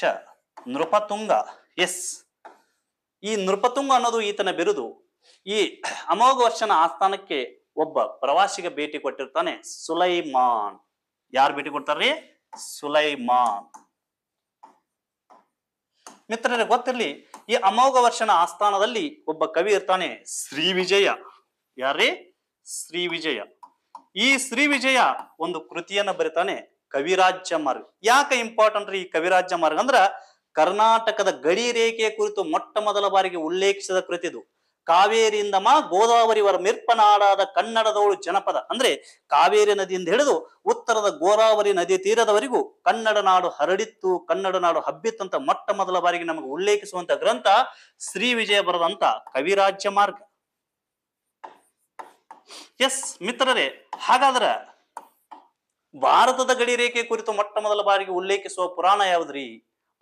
ನೃಪತುಂಗ ಎಸ್ ಈ ನೃಪತುಂಗ ಅನ್ನೋದು ಈತನ ಬಿರುದು ಈ ಅಮೋಘ ವರ್ಷನ ಆಸ್ಥಾನಕ್ಕೆ ಒಬ್ಬ ಪ್ರವಾಸಿಗ ಭೇಟಿ ಕೊಟ್ಟಿರ್ತಾನೆ ಸುಲೈಮಾನ್ ಯಾರು ಭೇಟಿ ಕೊಡ್ತಾರ್ರಿ ಸುಲೈಮಾನ್ ಮಿತ್ರರೇ ಗೊತ್ತಿರಲಿ ಈ ಅಮೋಘ ವರ್ಷನ ಆಸ್ಥಾನದಲ್ಲಿ ಒಬ್ಬ ಕವಿ ಇರ್ತಾನೆ ಶ್ರೀ ವಿಜಯ ಯಾರೇ ಶ್ರೀ ವಿಜಯ ಈ ಶ್ರೀ ವಿಜಯ ಒಂದು ಕೃತಿಯನ್ನ ಬರಿತಾನೆ ಕವಿರಾಜ್ಯ ಮಾರ್ಗ ಯಾಕೆ ಇಂಪಾರ್ಟೆಂಟ್ ರೀ ಈ ಕವಿರಾಜ್ಯ ಮಾರ್ಗ ಅಂದ್ರ ಕರ್ನಾಟಕದ ಗಡಿ ರೇಖೆಯ ಕುರಿತು ಮೊಟ್ಟ ಮೊದಲ ಬಾರಿಗೆ ಉಲ್ಲೇಖಿಸಿದ ಕೃತಿ ಇದು ಕಾವೇರಿಯಿಂದ ಮಾ ಗೋದಾವರಿವರ ಮಿರ್ಪನಾಡಾದ ಕನ್ನಡದವಳು ಜನಪದ ಅಂದ್ರೆ ಕಾವೇರಿ ನದಿಯಿಂದ ಹಿಡಿದು ಉತ್ತರದ ಗೋದಾವರಿ ನದಿ ತೀರದವರೆಗೂ ಕನ್ನಡ ನಾಡು ಹರಡಿತ್ತು ಕನ್ನಡ ನಾಡು ಹಬ್ಬಿತ್ತಂತ ಮೊಟ್ಟ ಮೊದಲ ಬಾರಿಗೆ ನಮಗೆ ಉಲ್ಲೇಖಿಸುವಂತ ಗ್ರಂಥ ಶ್ರೀ ವಿಜಯ ಬರದಂತ ಕವಿರಾಜ್ಯ ಮಾರ್ಗ ಎಸ್ ಮಿತ್ರರೇ ಹಾಗಾದ್ರ ಭಾರತದ ಗಡಿ ರೇಖೆ ಕುರಿತು ಮೊಟ್ಟ ಮೊದಲ ಬಾರಿಗೆ ಉಲ್ಲೇಖಿಸುವ ಪುರಾಣ ಯಾವ್ದ್ರಿ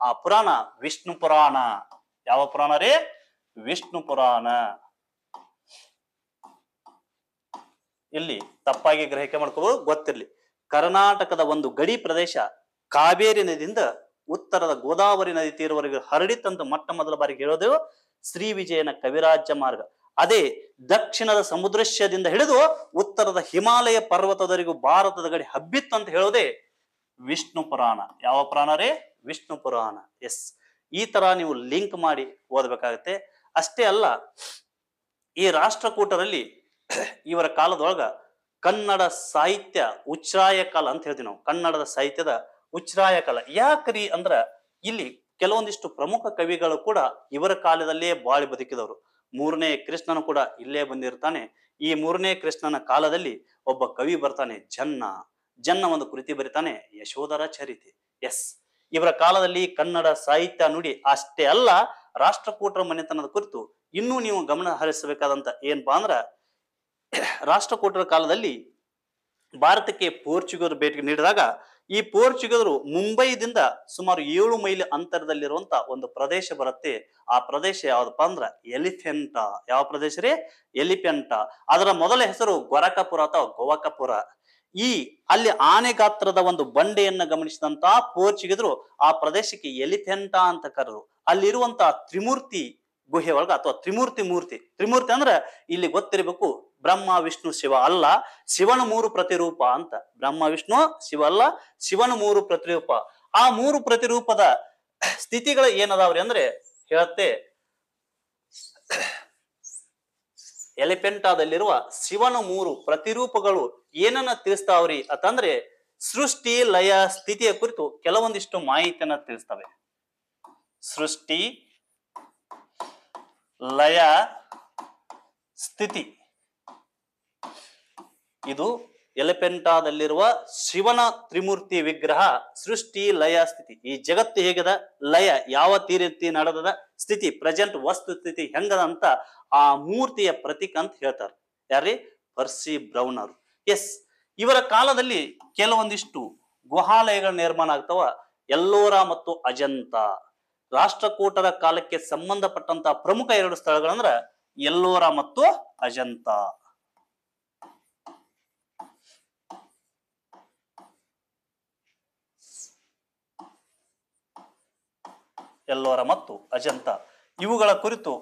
ಆ ಪುರಾಣ ವಿಷ್ಣು ಪುರಾಣ ಯಾವ ಪುರಾಣ ರೇ ವಿಷ್ಣು ಪುರಾಣ ಇಲ್ಲಿ ತಪ್ಪಾಗಿ ಗ್ರಹಿಕೆ ಮಾಡ್ಕೋಬಹುದು ಗೊತ್ತಿರಲಿ ಕರ್ನಾಟಕದ ಒಂದು ಗಡಿ ಪ್ರದೇಶ ಕಾವೇರಿ ನದಿಯಿಂದ ಉತ್ತರದ ಗೋದಾವರಿ ನದಿ ತೀರವರೆಗೆ ಹರಡಿತಂತ ಮೊಟ್ಟ ಮೊದಲ ಬಾರಿಗೆ ಹೇಳೋದು ಶ್ರೀ ವಿಜಯನ ಕವಿರಾಜ್ಯ ಮಾರ್ಗ ಅದೇ ದಕ್ಷಿಣದ ಸಮುದ್ರಶ್ಯದಿಂದ ಹಿಡಿದು ಉತ್ತರದ ಹಿಮಾಲಯ ಪರ್ವತದವರೆಗೂ ಭಾರತದ ಗಡಿ ಹಬ್ಬಿತ್ತು ಅಂತ ಹೇಳೋದೇ ವಿಷ್ಣು ಪುರಾಣ ಯಾವ ಪುರಾಣ ರೇ ವಿಷ್ಣು ಪುರಾಣ ಎಸ್ ಈ ತರ ನೀವು ಲಿಂಕ್ ಮಾಡಿ ಓದಬೇಕಾಗತ್ತೆ ಅಷ್ಟೇ ಅಲ್ಲ ಈ ರಾಷ್ಟ್ರಕೂಟರಲ್ಲಿ ಇವರ ಕಾಲದೊಳಗ ಕನ್ನಡ ಸಾಹಿತ್ಯ ಉಚ್ಛ್ರಾಯ ಕಾಲ ಅಂತ ಹೇಳ್ತೀವಿ ನಾವು ಕನ್ನಡದ ಸಾಹಿತ್ಯದ ಉಚ್ಛ್ರಾಯ ಕಾಲ ಯಾಕ್ರಿ ಅಂದ್ರ ಇಲ್ಲಿ ಕೆಲವೊಂದಿಷ್ಟು ಪ್ರಮುಖ ಕವಿಗಳು ಕೂಡ ಇವರ ಕಾಲದಲ್ಲೇ ಬಾಳಿ ಬದುಕಿದವರು ಮೂರನೇ ಕೃಷ್ಣನು ಕೂಡ ಇಲ್ಲೇ ಬಂದಿರ್ತಾನೆ ಈ ಮೂರನೇ ಕೃಷ್ಣನ ಕಾಲದಲ್ಲಿ ಒಬ್ಬ ಕವಿ ಬರ್ತಾನೆ ಜನ್ನ ಜನ್ನ ಒಂದು ಕೃತಿ ಬರಿತಾನೆ ಯಶೋಧರ ಚರಿತೆ ಎಸ್ ಇವರ ಕಾಲದಲ್ಲಿ ಕನ್ನಡ ಸಾಹಿತ್ಯ ನುಡಿ ಅಷ್ಟೇ ಅಲ್ಲ ರಾಷ್ಟ್ರಕೂಟರ ಮನೆತನದ ಕುರಿತು ಇನ್ನೂ ನೀವು ಗಮನ ಹರಿಸಬೇಕಾದಂತ ಏನಪ್ಪಾ ಅಂದ್ರ ರಾಷ್ಟ್ರಕೂಟರ ಕಾಲದಲ್ಲಿ ಭಾರತಕ್ಕೆ ಪೋರ್ಚುಗರು ಭೇಟಿ ನೀಡಿದಾಗ ಈ ಪೋರ್ಚುಗರು ಮುಂಬೈದಿಂದ ಸುಮಾರು ಏಳು ಮೈಲಿ ಅಂತರದಲ್ಲಿರುವಂತ ಒಂದು ಪ್ರದೇಶ ಬರುತ್ತೆ ಆ ಪ್ರದೇಶ ಯಾವ್ದಪ್ಪ ಅಂದ್ರ ಎಲಿಫೆಂಟ ಯಾವ ಪ್ರದೇಶ ರೀ ಎಲಿಫೆಂಟ ಅದರ ಮೊದಲ ಹೆಸರು ಗೊರಕಪುರ ಅಥವಾ ಗೋವಾಕಪುರ ಈ ಅಲ್ಲಿ ಆನೆ ಗಾತ್ರದ ಒಂದು ಬಂಡೆಯನ್ನು ಗಮನಿಸಿದಂತ ಪೋರ್ಚುಗೀಸರು ಆ ಪ್ರದೇಶಕ್ಕೆ ಎಲಿಥೆಂಟ ಅಂತ ಕರೆದ್ರು ಅಲ್ಲಿರುವಂತಹ ತ್ರಿಮೂರ್ತಿ ಗುಹೆ ಒಳಗ ಅಥವಾ ತ್ರಿಮೂರ್ತಿ ಮೂರ್ತಿ ತ್ರಿಮೂರ್ತಿ ಅಂದ್ರೆ ಇಲ್ಲಿ ಗೊತ್ತಿರಬೇಕು ಬ್ರಹ್ಮ ವಿಷ್ಣು ಶಿವ ಅಲ್ಲ ಶಿವನ ಮೂರು ಪ್ರತಿರೂಪ ಅಂತ ಬ್ರಹ್ಮ ವಿಷ್ಣು ಶಿವ ಅಲ್ಲ ಶಿವನ ಮೂರು ಪ್ರತಿರೂಪ ಆ ಮೂರು ಪ್ರತಿರೂಪದ ಸ್ಥಿತಿಗಳು ಏನದಾವ್ರಿ ಅಂದ್ರೆ ಹೇಳತ್ತೆ ಎಲಿಫೆಂಟಾದಲ್ಲಿರುವ ಶಿವನ ಮೂರು ಪ್ರತಿರೂಪಗಳು ಏನನ್ನ ತಿಳಿಸ್ತಾವ್ರಿ ಅಂತಂದ್ರೆ ಸೃಷ್ಟಿ ಲಯ ಸ್ಥಿತಿಯ ಕುರಿತು ಕೆಲವೊಂದಿಷ್ಟು ಮಾಹಿತಿಯನ್ನ ತಿಳಿಸ್ತವೆ ಸೃಷ್ಟಿ ಲಯ ಸ್ಥಿತಿ ಇದು ಎಲೆಪೆಂಟಾದಲ್ಲಿರುವ ಶಿವನ ತ್ರಿಮೂರ್ತಿ ವಿಗ್ರಹ ಸೃಷ್ಟಿ ಲಯ ಸ್ಥಿತಿ ಈ ಜಗತ್ತು ಹೇಗದ ಲಯ ಯಾವ ತೀರಿತಿ ನಡೆದದ ಸ್ಥಿತಿ ಪ್ರೆಸೆಂಟ್ ವಸ್ತು ಸ್ಥಿತಿ ಹೆಂಗದ ಅಂತ ಆ ಮೂರ್ತಿಯ ಪ್ರತೀಕ ಅಂತ ಹೇಳ್ತಾರೆ ಯಾರ್ರಿ ಪರ್ಸಿ ಬ್ರೌನ್ ಅವರು ಎಸ್ ಇವರ ಕಾಲದಲ್ಲಿ ಕೆಲವೊಂದಿಷ್ಟು ಗುಹಾಲಯಗಳ ನಿರ್ಮಾಣ ಆಗ್ತಾವ ಎಲ್ಲೋರ ಮತ್ತು ಅಜಂತ ರಾಷ್ಟ್ರಕೂಟರ ಕಾಲಕ್ಕೆ ಸಂಬಂಧಪಟ್ಟಂತ ಪ್ರಮುಖ ಎರಡು ಸ್ಥಳಗಳಂದ್ರ ಎಲ್ಲೋರ ಮತ್ತು ಅಜಂತ ಎಲ್ಲೋರ ಮತ್ತು ಅಜಂತ ಇವುಗಳ ಕುರಿತು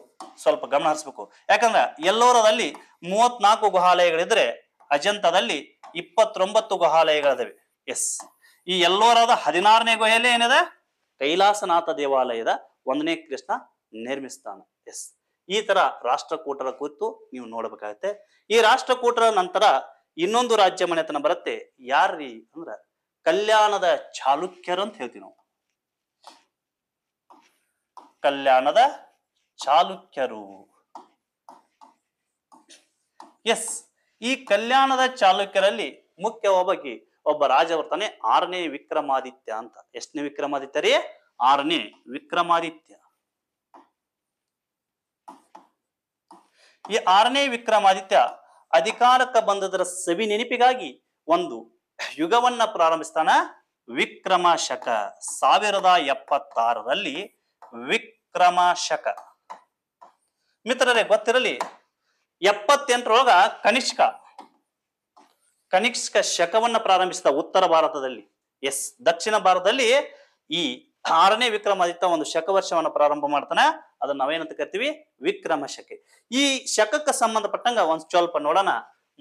ಸ್ವಲ್ಪ ಗಮನ ಹರಿಸ್ಬೇಕು ಯಾಕಂದ್ರೆ ಎಲ್ಲೋರದಲ್ಲಿ ಮೂವತ್ನಾಲ್ಕು ಗುಹಾಲಯಗಳಿದ್ರೆ ಅಜಂತದಲ್ಲಿ ಇಪ್ಪತ್ತೊಂಬತ್ತು ಗುಹಾಲಯಗಳಿದಾವೆ ಎಸ್ ಈ ಎಲ್ಲೋರದ ಹದಿನಾರನೇ ಗುಹೆಯಲ್ಲಿ ಏನಿದೆ ಕೈಲಾಸನಾಥ ದೇವಾಲಯದ ಒಂದನೇ ಕೃಷ್ಣ ನಿರ್ಮಿಸ್ತಾನ ಎಸ್ ಈ ತರ ರಾಷ್ಟ್ರಕೂಟರ ಕುರಿತು ನೀವು ನೋಡಬೇಕಾಗತ್ತೆ ಈ ರಾಷ್ಟ್ರಕೂಟರ ನಂತರ ಇನ್ನೊಂದು ರಾಜ್ಯ ಮನೆತನ ಬರುತ್ತೆ ಯಾರ್ರಿ ಅಂದ್ರ ಕಲ್ಯಾಣದ ಚಾಲುಕ್ಯರು ಅಂತ ಹೇಳ್ತೀವಿ ನಾವು ಕಲ್ಯಾಣದ ಚಾಲುಕ್ಯರು ಎಸ್ ಈ ಕಲ್ಯಾಣದ ಚಾಲುಕ್ಯರಲ್ಲಿ ಮುಖ್ಯ ಒಬ್ಬ ರಾಜ ಬರ್ತಾನೆ ಆರನೇ ವಿಕ್ರಮಾದಿತ್ಯ ಅಂತ ಎಷ್ಟನೇ ವಿಕ್ರಮಾದಿತ್ಯ ರೀ ಆರನೇ ವಿಕ್ರಮಾದಿತ್ಯ ಈ ಆರನೇ ವಿಕ್ರಮಾದಿತ್ಯ ಅಧಿಕಾರಕ್ಕೆ ಬಂದದರ ಸವಿ ನೆನಪಿಗಾಗಿ ಒಂದು ಯುಗವನ್ನ ಪ್ರಾರಂಭಿಸ್ತಾನ ವಿಕ್ರಮ ಶಕ ಸಾವಿರದ ಎಪ್ಪತ್ತಾರರಲ್ಲಿ ವಿಕ್ರಮ ಶಕ ಮಿತ್ರರೇ ಗೊತ್ತಿರಲಿ ಎಪ್ಪತ್ತೆಂಟರೊಳಗ ಕನಿಷ್ಕ ಕನಿಷ್ಕ ಶಕವನ್ನ ಪ್ರಾರಂಭಿಸಿದ ಉತ್ತರ ಭಾರತದಲ್ಲಿ ಎಸ್ ದಕ್ಷಿಣ ಭಾರತದಲ್ಲಿ ಈ ಆರನೇ ವಿಕ್ರಮಾದಿತ್ಯ ಒಂದು ಶಕವರ್ಷವನ್ನು ಪ್ರಾರಂಭ ಮಾಡ್ತಾನೆ ಅದನ್ನ ನಾವೇನಂತ ಕರಿತೀವಿ ವಿಕ್ರಮ ಶಕೆ ಈ ಶಕಕ್ಕೆ ಸಂಬಂಧಪಟ್ಟಂಗ ಒಂದು ಸ್ವಲ್ಪ ನೋಡೋಣ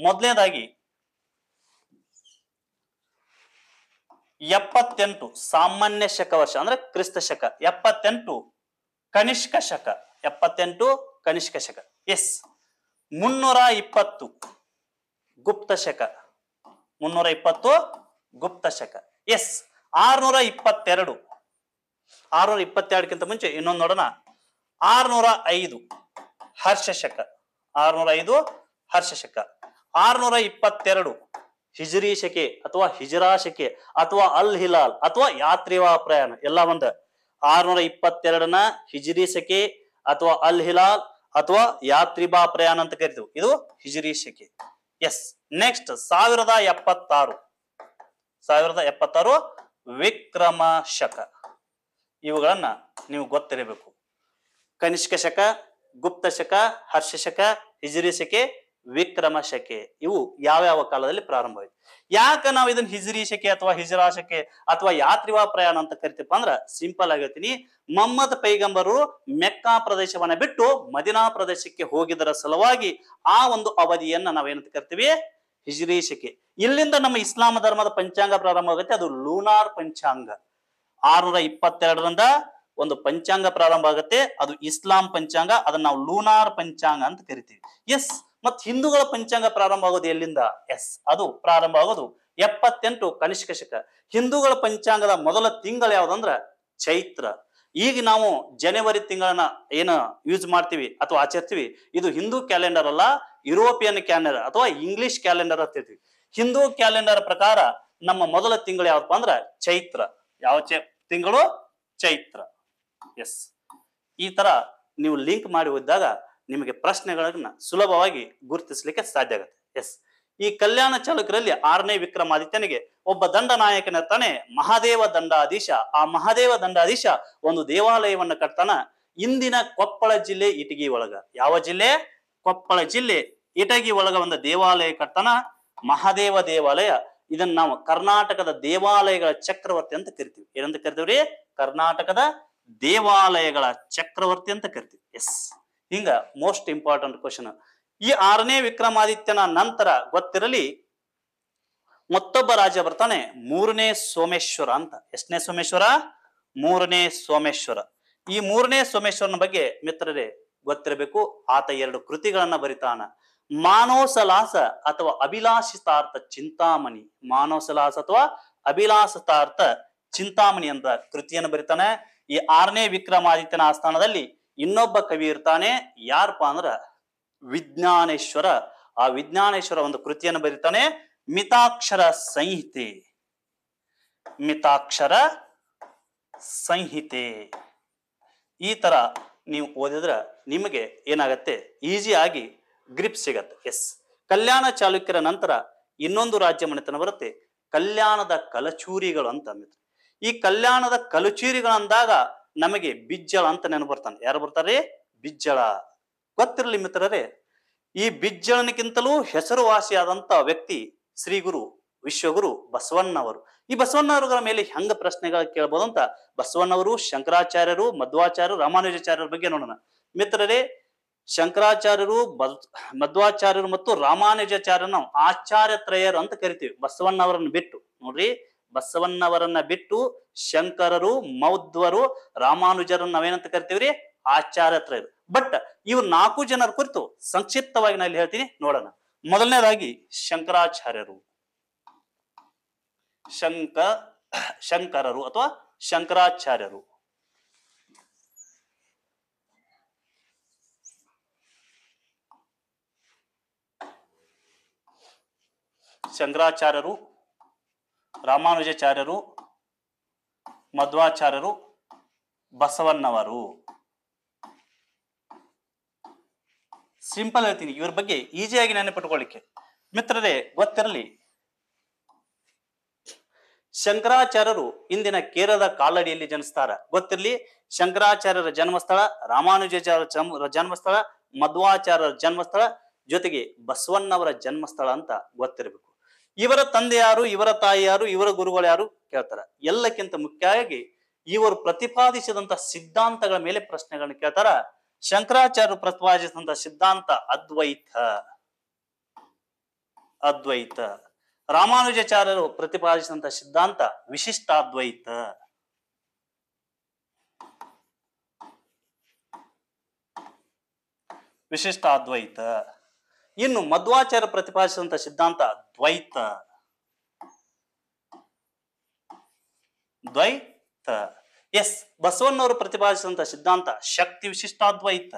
ಮೊದಲನೇದಾಗಿ ಎಪ್ಪತ್ತೆಂಟು ಸಾಮಾನ್ಯ ಶಕ ವರ್ಷ ಅಂದ್ರೆ ಕ್ರಿಸ್ತ ಶಕ ಎಪ್ಪತ್ತೆಂಟು ಕನಿಷ್ಕ ಶಕ ಎಪ್ಪತ್ತೆಂಟು ಕನಿಷ್ಕ ಶಕ ಎಸ್ ಮುನ್ನೂರ ಇಪ್ಪತ್ತು ಗುಪ್ತ ಶಕ ಮುನ್ನೂರ ಇಪ್ಪತ್ತು ಗುಪ್ತ ಶಕ ಎಸ್ ಆರ್ನೂರ ಇಪ್ಪತ್ತೆರಡು ಆರ್ನೂರ ಇಪ್ಪತ್ತೆರಡಕ್ಕಿಂತ ಮುಂಚೆ ಇನ್ನೊಂದು ನೋಡೋಣ ಆರ್ನೂರ ಐದು ಹರ್ಷ ಶಕ ಆರ್ನೂರ ಐದು ಹರ್ಷ ಶಕ ಆರ್ನೂರ ಇಪ್ಪತ್ತೆರಡು ಹಿಜ್ರಿ ಶಕೆ ಅಥವಾ ಹಿಜ್ರಾ ಶಕೆ ಅಥವಾ ಅಲ್ ಹಿಲಾಲ್ ಅಥವಾ ಯಾತ್ರಿವಾ ಪ್ರಯಾಣ ಎಲ್ಲ ಒಂದು ಆರ್ನೂರ ಇಪ್ಪತ್ತೆರಡನ ಹಿಜ್ರಿ ಶಕೆ ಅಥವಾ ಅಲ್ ಹಿಲಾಲ್ ಅಥವಾ ಯಾತ್ರಿಬಾ ಪ್ರಯಾಣ ಅಂತ ಕರಿತೀವಿ ಇದು ಹಿಜ್ರಿ ಶಕೆ ಎಸ್ ನೆಕ್ಸ್ಟ್ ಸಾವಿರದ ಎಪ್ಪತ್ತಾರು ಸಾವಿರದ ಎಪ್ಪತ್ತಾರು ವಿಕ್ರಮ ಶಕ ಇವುಗಳನ್ನ ನೀವು ಗೊತ್ತಿರಬೇಕು ಕನಿಷ್ಕ ಶಕ ಗುಪ್ತ ಶಕ ಹರ್ಷ ಶಕ ಹಿಜ್ರಿ ಶಕೆ ವಿಕ್ರಮ ಶಕೆ ಇವು ಯಾವ್ಯಾವ ಕಾಲದಲ್ಲಿ ಪ್ರಾರಂಭವಾಯಿತು ಯಾಕೆ ನಾವು ಇದನ್ನ ಹಿಜರಿ ಶಕೆ ಅಥವಾ ಹಿಜರಾ ಶಕೆ ಅಥವಾ ಯಾತ್ರಿವಾ ಪ್ರಯಾಣ ಅಂತ ಕರಿತೀವಪ್ಪ ಅಂದ್ರ ಸಿಂಪಲ್ ಆಗಿರ್ತೀನಿ ಮಮ್ಮದ್ ಪೈಗಂಬರು ಮೆಕ್ಕಾ ಪ್ರದೇಶವನ್ನ ಬಿಟ್ಟು ಮದಿನಾ ಪ್ರದೇಶಕ್ಕೆ ಹೋಗಿದರ ಸಲುವಾಗಿ ಆ ಒಂದು ಅವಧಿಯನ್ನ ನಾವೇನಂತ ಕರಿತೀವಿ ಹಿಜರಿ ಶಕೆ ಇಲ್ಲಿಂದ ನಮ್ಮ ಇಸ್ಲಾಂ ಧರ್ಮದ ಪಂಚಾಂಗ ಪ್ರಾರಂಭ ಆಗುತ್ತೆ ಅದು ಲೂನಾರ್ ಪಂಚಾಂಗ ಆರ್ನೂರ ಇಪ್ಪತ್ತೆರಡರಿಂದ ಒಂದು ಪಂಚಾಂಗ ಪ್ರಾರಂಭ ಆಗುತ್ತೆ ಅದು ಇಸ್ಲಾಂ ಪಂಚಾಂಗ ಅದನ್ನ ನಾವು ಲೂನಾರ್ ಪಂಚಾಂಗ ಅಂತ ಕರಿತೀವಿ ಎಸ್ ಮತ್ತು ಹಿಂದೂಗಳ ಪಂಚಾಂಗ ಪ್ರಾರಂಭ ಆಗೋದು ಎಲ್ಲಿಂದ ಎಸ್ ಅದು ಪ್ರಾರಂಭ ಆಗೋದು ಎಪ್ಪತ್ತೆಂಟು ಕನಿಷ್ಕ ಶಕ ಹಿಂದೂಗಳ ಪಂಚಾಂಗದ ಮೊದಲ ತಿಂಗಳು ಯಾವುದಂದ್ರ ಚೈತ್ರ ಈಗ ನಾವು ಜನವರಿ ತಿಂಗಳನ್ನ ಏನು ಯೂಸ್ ಮಾಡ್ತೀವಿ ಅಥವಾ ಆಚರಿಸ್ತೀವಿ ಇದು ಹಿಂದೂ ಕ್ಯಾಲೆಂಡರ್ ಅಲ್ಲ ಯುರೋಪಿಯನ್ ಕ್ಯಾಲೆಂಡರ್ ಅಥವಾ ಇಂಗ್ಲಿಷ್ ಕ್ಯಾಲೆಂಡರ್ ಅಂತೀವಿ ಹಿಂದೂ ಕ್ಯಾಲೆಂಡರ್ ಪ್ರಕಾರ ನಮ್ಮ ಮೊದಲ ತಿಂಗಳು ಯಾವಪ್ಪ ಅಂದ್ರೆ ಚೈತ್ರ ಯಾವ ತಿಂಗಳು ಚೈತ್ರ ಎಸ್ ಈ ತರ ನೀವು ಲಿಂಕ್ ಮಾಡಿ ಹೋದಾಗ ನಿಮಗೆ ಪ್ರಶ್ನೆಗಳನ್ನ ಸುಲಭವಾಗಿ ಗುರುತಿಸಲಿಕ್ಕೆ ಸಾಧ್ಯ ಆಗುತ್ತೆ ಎಸ್ ಈ ಕಲ್ಯಾಣ ಚಾಲಕರಲ್ಲಿ ಆರನೇ ವಿಕ್ರಮಾದಿತ್ಯನಿಗೆ ಒಬ್ಬ ದಂಡ ನಾಯಕನ ತಾನೆ ಮಹಾದೇವ ದಂಡಾಧೀಶ ಆ ಮಹಾದೇವ ದಂಡಾಧೀಶ ಒಂದು ದೇವಾಲಯವನ್ನು ಕಟ್ತಾನ ಇಂದಿನ ಕೊಪ್ಪಳ ಜಿಲ್ಲೆ ಇಟಗಿ ಒಳಗ ಯಾವ ಜಿಲ್ಲೆ ಕೊಪ್ಪಳ ಜಿಲ್ಲೆ ಇಟಗಿ ಒಳಗ ಒಂದು ದೇವಾಲಯ ಕಟ್ತಾನ ಮಹಾದೇವ ದೇವಾಲಯ ಇದನ್ನ ನಾವು ಕರ್ನಾಟಕದ ದೇವಾಲಯಗಳ ಚಕ್ರವರ್ತಿ ಅಂತ ಕರಿತೀವಿ ಏನಂತ ಕರಿತೀವ್ರಿ ಕರ್ನಾಟಕದ ದೇವಾಲಯಗಳ ಚಕ್ರವರ್ತಿ ಅಂತ ಕರಿತೀವಿ ಎಸ್ ಹಿಂಗ ಮೋಸ್ಟ್ ಇಂಪಾರ್ಟೆಂಟ್ ಕ್ವಶನ್ ಈ ಆರನೇ ವಿಕ್ರಮಾದಿತ್ಯನ ನಂತರ ಗೊತ್ತಿರಲಿ ಮತ್ತೊಬ್ಬ ರಾಜ ಬರ್ತಾನೆ ಮೂರನೇ ಸೋಮೇಶ್ವರ ಅಂತ ಎಷ್ಟನೇ ಸೋಮೇಶ್ವರ ಮೂರನೇ ಸೋಮೇಶ್ವರ ಈ ಮೂರನೇ ಸೋಮೇಶ್ವರನ ಬಗ್ಗೆ ಮಿತ್ರರೇ ಗೊತ್ತಿರಬೇಕು ಆತ ಎರಡು ಕೃತಿಗಳನ್ನ ಬರಿತಾನ ಮಾನೋಸಲಾಸ ಅಥವಾ ಅಭಿಲಾಷಿತಾರ್ಥ ಚಿಂತಾಮಣಿ ಮಾನೋಸಲಾಸ ಅಥವಾ ಅಭಿಲಾಷಿತಾರ್ಥ ಚಿಂತಾಮಣಿ ಅಂತ ಕೃತಿಯನ್ನು ಬರಿತಾನೆ ಈ ಆರನೇ ವಿಕ್ರಮಾದಿತ್ಯನ ಆಸ್ಥಾನದಲ್ಲಿ ಇನ್ನೊಬ್ಬ ಕವಿ ಇರ್ತಾನೆ ಯಾರಪ್ಪ ಅಂದ್ರ ವಿಜ್ಞಾನೇಶ್ವರ ಆ ವಿಜ್ಞಾನೇಶ್ವರ ಒಂದು ಕೃತಿಯನ್ನು ಬರೀತಾನೆ ಮಿತಾಕ್ಷರ ಸಂಹಿತೆ ಮಿತಾಕ್ಷರ ಸಂಹಿತೆ ಈ ತರ ನೀವು ಓದಿದ್ರ ನಿಮಗೆ ಏನಾಗತ್ತೆ ಆಗಿ ಗ್ರಿಪ್ ಸಿಗತ್ತೆ ಎಸ್ ಕಲ್ಯಾಣ ಚಾಲುಕ್ಯರ ನಂತರ ಇನ್ನೊಂದು ರಾಜ್ಯ ಮನೆತನ ಬರುತ್ತೆ ಕಲ್ಯಾಣದ ಕಲಚೂರಿಗಳು ಅಂತ ಈ ಕಲ್ಯಾಣದ ಕಲಚೂರಿಗಳಂದಾಗ ನಮಗೆ ಬಿಜ್ಜಳ ಅಂತ ನೆನಪು ಬರ್ತಾನೆ ಯಾರು ಬರ್ತಾರೆ ಬಿಜ್ಜಳ ಗೊತ್ತಿರಲಿ ಮಿತ್ರರೇ ಈ ಬಿಜ್ಜಳನಿಗಿಂತಲೂ ಹೆಸರುವಾಸಿಯಾದಂಥ ವ್ಯಕ್ತಿ ಶ್ರೀ ಗುರು ವಿಶ್ವಗುರು ಬಸವಣ್ಣವರು ಈ ಬಸವಣ್ಣವರುಗಳ ಮೇಲೆ ಹೆಂಗ ಪ್ರಶ್ನೆಗಳು ಕೇಳಬಹುದು ಅಂತ ಬಸವಣ್ಣವರು ಶಂಕರಾಚಾರ್ಯರು ಮಧ್ವಾಚಾರ್ಯರು ರಾಮಾನುಜಾಚಾರ್ಯರ ಬಗ್ಗೆ ನೋಡೋಣ ಮಿತ್ರರೇ ಶಂಕರಾಚಾರ್ಯರು ಮಧ್ವಾಚಾರ್ಯರು ಮತ್ತು ರಾಮಾನುಜಾಚಾರ್ಯನ ಆಚಾರ್ಯತ್ರಯರು ಅಂತ ಕರಿತೀವಿ ಬಸವಣ್ಣವರನ್ನು ಬಿಟ್ಟು ನೋಡ್ರಿ ಬಸವಣ್ಣವರನ್ನ ಬಿಟ್ಟು ಶಂಕರರು ಮೌದ್ವರು ರಾಮಾನುಜರನ್ನ ನಾವೇನಂತ ಕರಿತೀವ್ರಿ ಆಚಾರ್ಯತ್ರ ಬಟ್ ಇವ್ರು ನಾಲ್ಕು ಜನರ ಕುರಿತು ಸಂಕ್ಷಿಪ್ತವಾಗಿ ನಾನು ಹೇಳ್ತೀನಿ ನೋಡೋಣ ಮೊದಲನೇದಾಗಿ ಶಂಕರಾಚಾರ್ಯರು ಶಂಕ ಶಂಕರರು ಅಥವಾ ಶಂಕರಾಚಾರ್ಯರು ಶಂಕರಾಚಾರ್ಯರು ರಾಮಾನುಜಾಚಾರ್ಯರು ಮಧ್ವಾಚಾರ್ಯರು ಬಸವಣ್ಣವರು ಸಿಂಪಲ್ ಹೇಳ್ತೀನಿ ಇವ್ರ ಬಗ್ಗೆ ಈಸಿಯಾಗಿ ನೆನಪಿಟ್ಕೊಳ್ಳಿಕ್ಕೆ ಮಿತ್ರರೇ ಗೊತ್ತಿರಲಿ ಶಂಕರಾಚಾರ್ಯರು ಇಂದಿನ ಕೇರಳದ ಕಾಲಡಿಯಲ್ಲಿ ಜನಿಸ್ತಾರ ಗೊತ್ತಿರಲಿ ಶಂಕರಾಚಾರ್ಯರ ಜನ್ಮಸ್ಥಳ ರಾಮಾನುಜಾಚಾರ್ಯರ ಜನ್ಮಸ್ಥಳ ಮಧ್ವಾಚಾರ್ಯರ ಜನ್ಮಸ್ಥಳ ಜೊತೆಗೆ ಬಸವಣ್ಣವರ ಜನ್ಮಸ್ಥಳ ಅಂತ ಗೊತ್ತಿರಬೇಕು ಇವರ ತಂದೆ ಯಾರು ಇವರ ತಾಯಿ ಯಾರು ಇವರ ಗುರುಗಳು ಯಾರು ಕೇಳ್ತಾರೆ ಎಲ್ಲಕ್ಕಿಂತ ಮುಖ್ಯವಾಗಿ ಇವರು ಪ್ರತಿಪಾದಿಸಿದಂತ ಸಿದ್ಧಾಂತಗಳ ಮೇಲೆ ಪ್ರಶ್ನೆಗಳನ್ನು ಕೇಳ್ತಾರ ಶಂಕರಾಚಾರ್ಯರು ಪ್ರತಿಪಾದಿಸಿದಂತ ಸಿದ್ಧಾಂತ ಅದ್ವೈತ ಅದ್ವೈತ ರಾಮಾನುಜಾಚಾರ್ಯರು ಪ್ರತಿಪಾದಿಸಿದಂತ ಸಿದ್ಧಾಂತ ವಿಶಿಷ್ಟಾದ್ವೈತ ವಿಶಿಷ್ಟಾದ್ವೈತ ಇನ್ನು ಮಧ್ವಾಚಾರ್ಯ ಪ್ರತಿಪಾದಿಸಿದಂತ ಸಿದ್ಧಾಂತ ದ್ವೈತ ದ್ವೈತ ಎಸ್ ಬಸವಣ್ಣವರು ಪ್ರತಿಪಾದಿಸಿದಂತ ಸಿದ್ಧಾಂತ ಶಕ್ತಿ ವಿಶಿಷ್ಟಾದ್ವೈತ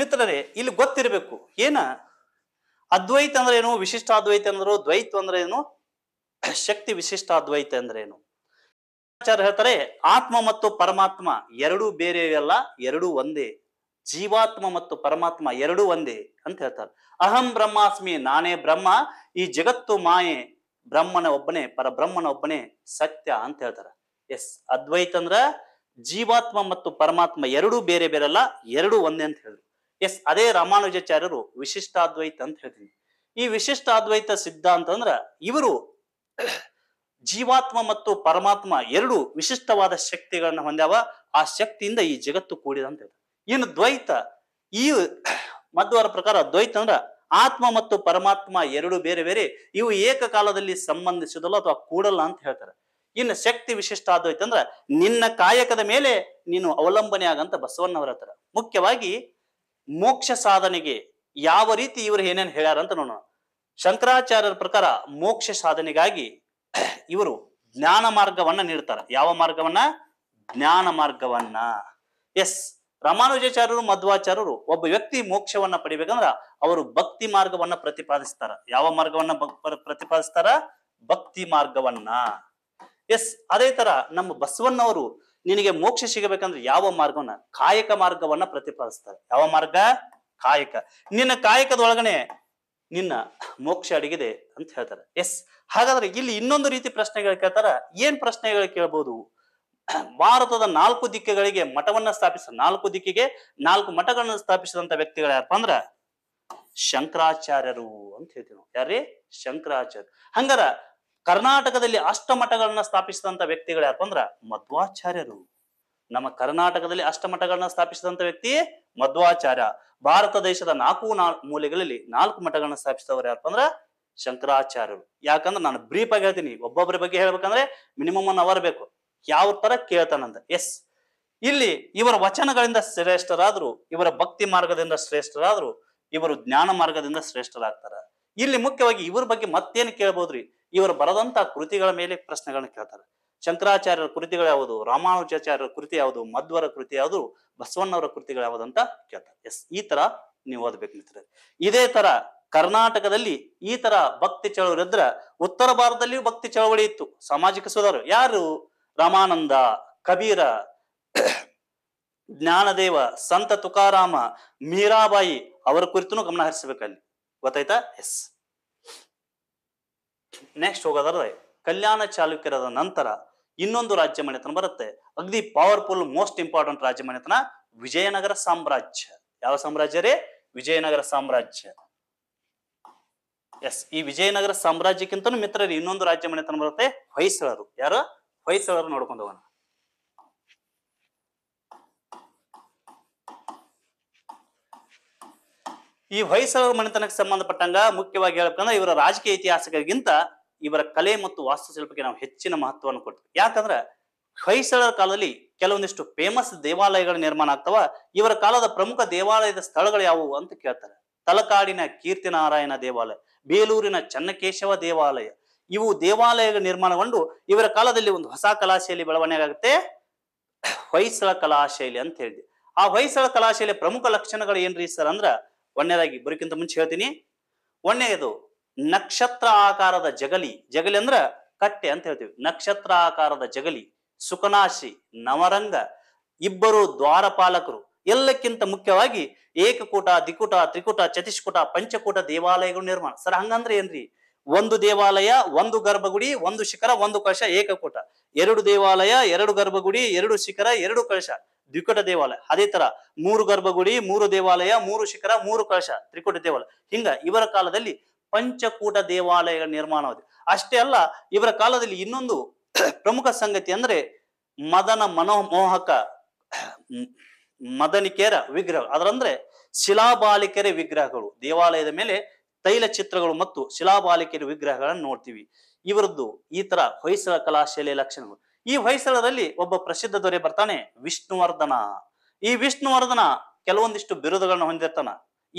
ಮಿತ್ರರೇ ಇಲ್ಲಿ ಗೊತ್ತಿರಬೇಕು ಏನ ಅದ್ವೈತ ಅಂದ್ರೆ ಏನು ವಿಶಿಷ್ಟಾದ್ವೈತ ಅಂದ್ರು ದ್ವೈತ ಅಂದ್ರೆ ಏನು ಶಕ್ತಿ ವಿಶಿಷ್ಟಾದ್ವೈತ ಅಂದ್ರೆ ಏನು ಹೇಳ್ತಾರೆ ಆತ್ಮ ಮತ್ತು ಪರಮಾತ್ಮ ಎರಡೂ ಬೇರೆಯಲ್ಲ ಎರಡೂ ಒಂದೇ ಜೀವಾತ್ಮ ಮತ್ತು ಪರಮಾತ್ಮ ಎರಡೂ ಒಂದೇ ಅಂತ ಹೇಳ್ತಾರೆ ಅಹಂ ಬ್ರಹ್ಮಾಸ್ಮಿ ನಾನೇ ಬ್ರಹ್ಮ ಈ ಜಗತ್ತು ಮಾಯೆ ಬ್ರಹ್ಮನ ಒಬ್ಬನೇ ಪರಬ್ರಹ್ಮನ ಒಬ್ಬನೇ ಸತ್ಯ ಅಂತ ಹೇಳ್ತಾರೆ ಎಸ್ ಅದ್ವೈತ ಅಂದ್ರ ಜೀವಾತ್ಮ ಮತ್ತು ಪರಮಾತ್ಮ ಎರಡೂ ಬೇರೆ ಬೇರೆಲ್ಲ ಎರಡೂ ಒಂದೇ ಅಂತ ಹೇಳಿದ್ರು ಎಸ್ ಅದೇ ರಾಮಾನುಜಾಚಾರ್ಯರು ವಿಶಿಷ್ಟಾದ್ವೈತ ಅಂತ ಹೇಳ್ತೀನಿ ಈ ವಿಶಿಷ್ಟ ಅದ್ವೈತ ಸಿದ್ಧಾಂತ ಅಂದ್ರ ಇವರು ಜೀವಾತ್ಮ ಮತ್ತು ಪರಮಾತ್ಮ ಎರಡು ವಿಶಿಷ್ಟವಾದ ಶಕ್ತಿಗಳನ್ನ ಹೊಂದ್ಯಾವ ಆ ಶಕ್ತಿಯಿಂದ ಈ ಜಗತ್ತು ಕೂಡಿದ ಅಂತ ಇನ್ನು ದ್ವೈತ ಈ ಮದ್ವರ ಪ್ರಕಾರ ದ್ವೈತ ಅಂದ್ರ ಆತ್ಮ ಮತ್ತು ಪರಮಾತ್ಮ ಎರಡು ಬೇರೆ ಬೇರೆ ಇವು ಏಕಕಾಲದಲ್ಲಿ ಸಂಬಂಧಿಸಿದಲ್ಲ ಅಥವಾ ಕೂಡಲ್ಲ ಅಂತ ಹೇಳ್ತಾರೆ ಇನ್ನು ಶಕ್ತಿ ವಿಶಿಷ್ಟ ಅದ್ವೈತ ಅಂದ್ರೆ ನಿನ್ನ ಕಾಯಕದ ಮೇಲೆ ನೀನು ಅವಲಂಬನೆ ಆಗಂತ ಬಸವಣ್ಣವರ ಹತ್ರ ಮುಖ್ಯವಾಗಿ ಮೋಕ್ಷ ಸಾಧನೆಗೆ ಯಾವ ರೀತಿ ಇವರು ಏನೇನು ಹೇಳ್ಯಾರ ಅಂತ ನೋಡೋಣ ಶಂಕರಾಚಾರ್ಯರ ಪ್ರಕಾರ ಮೋಕ್ಷ ಸಾಧನೆಗಾಗಿ ಇವರು ಜ್ಞಾನ ಮಾರ್ಗವನ್ನ ನೀಡ್ತಾರ ಯಾವ ಮಾರ್ಗವನ್ನ ಜ್ಞಾನ ಮಾರ್ಗವನ್ನ ಎಸ್ ರಾಮಾನುಜಾಚಾರ್ಯರು ಮಧ್ವಾಚಾರ್ಯರು ಒಬ್ಬ ವ್ಯಕ್ತಿ ಮೋಕ್ಷವನ್ನ ಪಡಿಬೇಕಂದ್ರ ಅವರು ಭಕ್ತಿ ಮಾರ್ಗವನ್ನ ಪ್ರತಿಪಾದಿಸ್ತಾರ ಯಾವ ಮಾರ್ಗವನ್ನ ಪ್ರತಿಪಾದಿಸ್ತಾರ ಭಕ್ತಿ ಮಾರ್ಗವನ್ನ ಎಸ್ ಅದೇ ತರ ನಮ್ಮ ಬಸವಣ್ಣವರು ನಿನಗೆ ಮೋಕ್ಷ ಸಿಗಬೇಕಂದ್ರೆ ಯಾವ ಮಾರ್ಗವನ್ನ ಕಾಯಕ ಮಾರ್ಗವನ್ನ ಪ್ರತಿಪಾದಿಸ್ತಾರೆ ಯಾವ ಮಾರ್ಗ ಕಾಯಕ ನಿನ್ನ ಕಾಯಕದೊಳಗನೆ ನಿನ್ನ ಮೋಕ್ಷ ಅಡಗಿದೆ ಅಂತ ಹೇಳ್ತಾರೆ ಎಸ್ ಹಾಗಾದ್ರೆ ಇಲ್ಲಿ ಇನ್ನೊಂದು ರೀತಿ ಪ್ರಶ್ನೆಗಳು ಕೇಳ್ತಾರ ಏನ್ ಪ್ರಶ್ನೆಗಳು ಕೇಳಬಹುದು ಭಾರತದ ನಾಲ್ಕು ದಿಕ್ಕುಗಳಿಗೆ ಮಠವನ್ನ ಸ್ಥಾಪಿಸ ನಾಲ್ಕು ದಿಕ್ಕಿಗೆ ನಾಲ್ಕು ಮಠಗಳನ್ನ ಸ್ಥಾಪಿಸಿದಂತ ವ್ಯಕ್ತಿಗಳು ಯಾರಪ್ಪ ಅಂದ್ರ ಶಂಕರಾಚಾರ್ಯರು ಅಂತ ಹೇಳ್ತೀವಿ ನಾವು ಯಾರ್ರೀ ಶಂಕರಾಚಾರ್ಯ ಹಂಗಾರ ಕರ್ನಾಟಕದಲ್ಲಿ ಅಷ್ಟ ಮಠಗಳನ್ನ ಸ್ಥಾಪಿಸಿದಂತ ವ್ಯಕ್ತಿಗಳು ಯಾರಪ್ಪ ಅಂದ್ರ ಮಧ್ವಾಚಾರ್ಯರು ನಮ್ಮ ಕರ್ನಾಟಕದಲ್ಲಿ ಅಷ್ಟ ಮಠಗಳನ್ನ ಸ್ಥಾಪಿಸಿದಂತ ವ್ಯಕ್ತಿ ಮಧ್ವಾಚಾರ್ಯ ಭಾರತ ದೇಶದ ನಾಲ್ಕು ನಾಲ್ಕು ಮೂಲೆಗಳಲ್ಲಿ ನಾಲ್ಕು ಮಠಗಳನ್ನ ಸ್ಥಾಪಿಸಿದವರು ಯಾರಪ್ಪ ಅಂದ್ರ ಶಂಕರಾಚಾರ್ಯರು ಯಾಕಂದ್ರೆ ನಾನು ಬ್ರೀಫ್ ಆಗಿ ಹೇಳ್ತೀನಿ ಒಬ್ಬೊಬ್ಬರ ಬಗ್ಗೆ ಹೇಳ್ಬೇಕಂದ್ರೆ ಮಿನಿಮಮ್ ಒನ್ ಅವರ್ ಬೇಕು ಯಾವ ತರ ಕೇಳ್ತಾನಂತ ಎಸ್ ಇಲ್ಲಿ ಇವರ ವಚನಗಳಿಂದ ಶ್ರೇಷ್ಠರಾದ್ರು ಇವರ ಭಕ್ತಿ ಮಾರ್ಗದಿಂದ ಶ್ರೇಷ್ಠರಾದ್ರು ಇವರು ಜ್ಞಾನ ಮಾರ್ಗದಿಂದ ಶ್ರೇಷ್ಠರಾಗ್ತಾರ ಇಲ್ಲಿ ಮುಖ್ಯವಾಗಿ ಇವ್ರ ಬಗ್ಗೆ ಮತ್ತೇನು ಕೇಳ್ಬೋದ್ರಿ ಇವರು ಬರೆದಂತ ಕೃತಿಗಳ ಮೇಲೆ ಪ್ರಶ್ನೆಗಳನ್ನ ಕೇಳ್ತಾರೆ ಶಂಕರಾಚಾರ್ಯರ ಕೃತಿಗಳು ಯಾವುದು ರಾಮಾನುಜಾಚಾರ್ಯರ ಕೃತಿ ಯಾವುದು ಮಧ್ವರ ಕೃತಿ ಯಾವುದು ಬಸವಣ್ಣವರ ಕೃತಿಗಳು ಯಾವುದು ಅಂತ ಕೇಳ್ತಾರೆ ಎಸ್ ಈ ತರ ನೀವು ಓದ್ಬೇಕು ಇದೇ ತರ ಕರ್ನಾಟಕದಲ್ಲಿ ಈ ತರ ಭಕ್ತಿ ಚಳವಳಿ ಇದ್ರ ಉತ್ತರ ಭಾರತದಲ್ಲಿಯೂ ಭಕ್ತಿ ಚಳವಳಿ ಇತ್ತು ಸಾಮಾಜಿಕ ಸುಧಾರ ಯಾರು ರಾಮಾನಂದ ಕಬೀರ ಜ್ಞಾನದೇವ ಸಂತ ತುಕಾರಾಮ ಮೀರಾಬಾಯಿ ಅವರ ಕುರಿತು ಗಮನ ಹರಿಸಬೇಕಲ್ಲಿ ಗೊತ್ತಾಯ್ತಾ ಎಸ್ ನೆಕ್ಸ್ಟ್ ಹೋಗೋದಾದ್ರೆ ಕಲ್ಯಾಣ ಚಾಲುಕ್ಯರಾದ ನಂತರ ಇನ್ನೊಂದು ರಾಜ್ಯ ಮನೆತನ ಬರುತ್ತೆ ಅಗ್ನಿ ಪವರ್ಫುಲ್ ಮೋಸ್ಟ್ ಇಂಪಾರ್ಟೆಂಟ್ ರಾಜ್ಯ ಮನೆತನ ವಿಜಯನಗರ ಸಾಮ್ರಾಜ್ಯ ಯಾವ ಸಾಮ್ರಾಜ್ಯ ರೀ ವಿಜಯನಗರ ಸಾಮ್ರಾಜ್ಯ ಎಸ್ ಈ ವಿಜಯನಗರ ಸಾಮ್ರಾಜ್ಯಕ್ಕಿಂತನೂ ಮಿತ್ರರು ಇನ್ನೊಂದು ರಾಜ್ಯ ಮನೆತನ ಬರುತ್ತೆ ಹೊಯ್ಸಳರು ಯಾರು ಹೊಯ್ಸಳರು ನೋಡ್ಕೊಂಡು ಹೋಗೋಣ ಈ ಹೊಯ್ಸಳರ ಮನೆತನಕ್ಕೆ ಸಂಬಂಧಪಟ್ಟಂಗ ಮುಖ್ಯವಾಗಿ ಹೇಳಬೇಕಂದ್ರೆ ಇವರ ರಾಜಕೀಯ ಇತಿಹಾಸಗಳಿಗಿಂತ ಇವರ ಕಲೆ ಮತ್ತು ವಾಸ್ತುಶಿಲ್ಪಕ್ಕೆ ನಾವು ಹೆಚ್ಚಿನ ಮಹತ್ವವನ್ನು ಕೊಡ್ತೀವಿ ಯಾಕಂದ್ರೆ ಹೊಯ್ಸಳರ ಕಾಲದಲ್ಲಿ ಕೆಲವೊಂದಿಷ್ಟು ಫೇಮಸ್ ದೇವಾಲಯಗಳ ನಿರ್ಮಾಣ ಆಗ್ತಾವ ಇವರ ಕಾಲದ ಪ್ರಮುಖ ದೇವಾಲಯದ ಸ್ಥಳಗಳು ಯಾವುವು ಅಂತ ಕೇಳ್ತಾರೆ ತಲಕಾಡಿನ ಕೀರ್ತಿನಾರಾಯಣ ದೇವಾಲಯ ಬೇಲೂರಿನ ಚನ್ನಕೇಶವ ದೇವಾಲಯ ಇವು ದೇವಾಲಯ ನಿರ್ಮಾಣಗೊಂಡು ಇವರ ಕಾಲದಲ್ಲಿ ಒಂದು ಹೊಸ ಕಲಾಶೈಲಿ ಬೆಳವಣಿಗೆ ಆಗುತ್ತೆ ಹೊಯ್ಸಳ ಕಲಾಶೈಲಿ ಅಂತ ಹೇಳಿದೆ ಆ ಹೊಯ್ಸಳ ಕಲಾಶೈಲಿಯ ಪ್ರಮುಖ ಲಕ್ಷಣಗಳು ಏನ್ರಿ ಸರ್ ಅಂದ್ರ ಒಂದನೇದಾಗಿ ಬರೋಕ್ಕಿಂತ ಮುಂಚೆ ಹೇಳ್ತೀನಿ ಒಂದನೇದು ನಕ್ಷತ್ರ ಆಕಾರದ ಜಗಲಿ ಜಗಲಿ ಅಂದ್ರ ಕಟ್ಟೆ ಅಂತ ಹೇಳ್ತೀವಿ ನಕ್ಷತ್ರ ಆಕಾರದ ಜಗಲಿ ಸುಕನಾಶಿ ನವರಂಗ ಇಬ್ಬರು ದ್ವಾರಪಾಲಕರು ಎಲ್ಲಕ್ಕಿಂತ ಮುಖ್ಯವಾಗಿ ಏಕಕೂಟ ದಿಕುಟ ತ್ರಿಕೂಟ ಚತುಷ್ಕೂಟ ಪಂಚಕೂಟ ದೇವಾಲಯಗಳು ನಿರ್ಮಾಣ ಸರ್ ಹಂಗಂದ್ರೆ ಏನ್ರಿ ಒಂದು ದೇವಾಲಯ ಒಂದು ಗರ್ಭಗುಡಿ ಒಂದು ಶಿಖರ ಒಂದು ಕಳಶ ಏಕಕೂಟ ಎರಡು ದೇವಾಲಯ ಎರಡು ಗರ್ಭಗುಡಿ ಎರಡು ಶಿಖರ ಎರಡು ಕಳಶ ದ್ವಿಕೂಟ ದೇವಾಲಯ ಅದೇ ತರ ಮೂರು ಗರ್ಭಗುಡಿ ಮೂರು ದೇವಾಲಯ ಮೂರು ಶಿಖರ ಮೂರು ಕಳಶ ತ್ರಿಕೂಟ ದೇವಾಲಯ ಹಿಂಗ ಇವರ ಕಾಲದಲ್ಲಿ ಪಂಚಕೂಟ ದೇವಾಲಯಗಳ ನಿರ್ಮಾಣವಾದ ಅಷ್ಟೇ ಅಲ್ಲ ಇವರ ಕಾಲದಲ್ಲಿ ಇನ್ನೊಂದು ಪ್ರಮುಖ ಸಂಗತಿ ಅಂದ್ರೆ ಮದನ ಮನೋಮೋಹಕ ಮದನಿಕೇರ ವಿಗ್ರಹ ಅದರಂದ್ರೆ ಶಿಲಾಬಾಲಿಕೆರೆ ವಿಗ್ರಹಗಳು ದೇವಾಲಯದ ಮೇಲೆ ತೈಲ ಚಿತ್ರಗಳು ಮತ್ತು ಶಿಲಾಬಾಲಿಕೆರೆ ವಿಗ್ರಹಗಳನ್ನು ನೋಡ್ತೀವಿ ಇವರದ್ದು ಈ ತರ ಹೊಯ್ಸಳ ಕಲಾಶೈಲಿಯ ಲಕ್ಷಣಗಳು ಈ ಹೊಯ್ಸಳದಲ್ಲಿ ಒಬ್ಬ ಪ್ರಸಿದ್ಧ ದೊರೆ ಬರ್ತಾನೆ ವಿಷ್ಣುವರ್ಧನ ಈ ವಿಷ್ಣುವರ್ಧನ ಕೆಲವೊಂದಿಷ್ಟು ಬಿರುದುಗಳನ್ನ ಹೊಂದಿರ್ತಾನ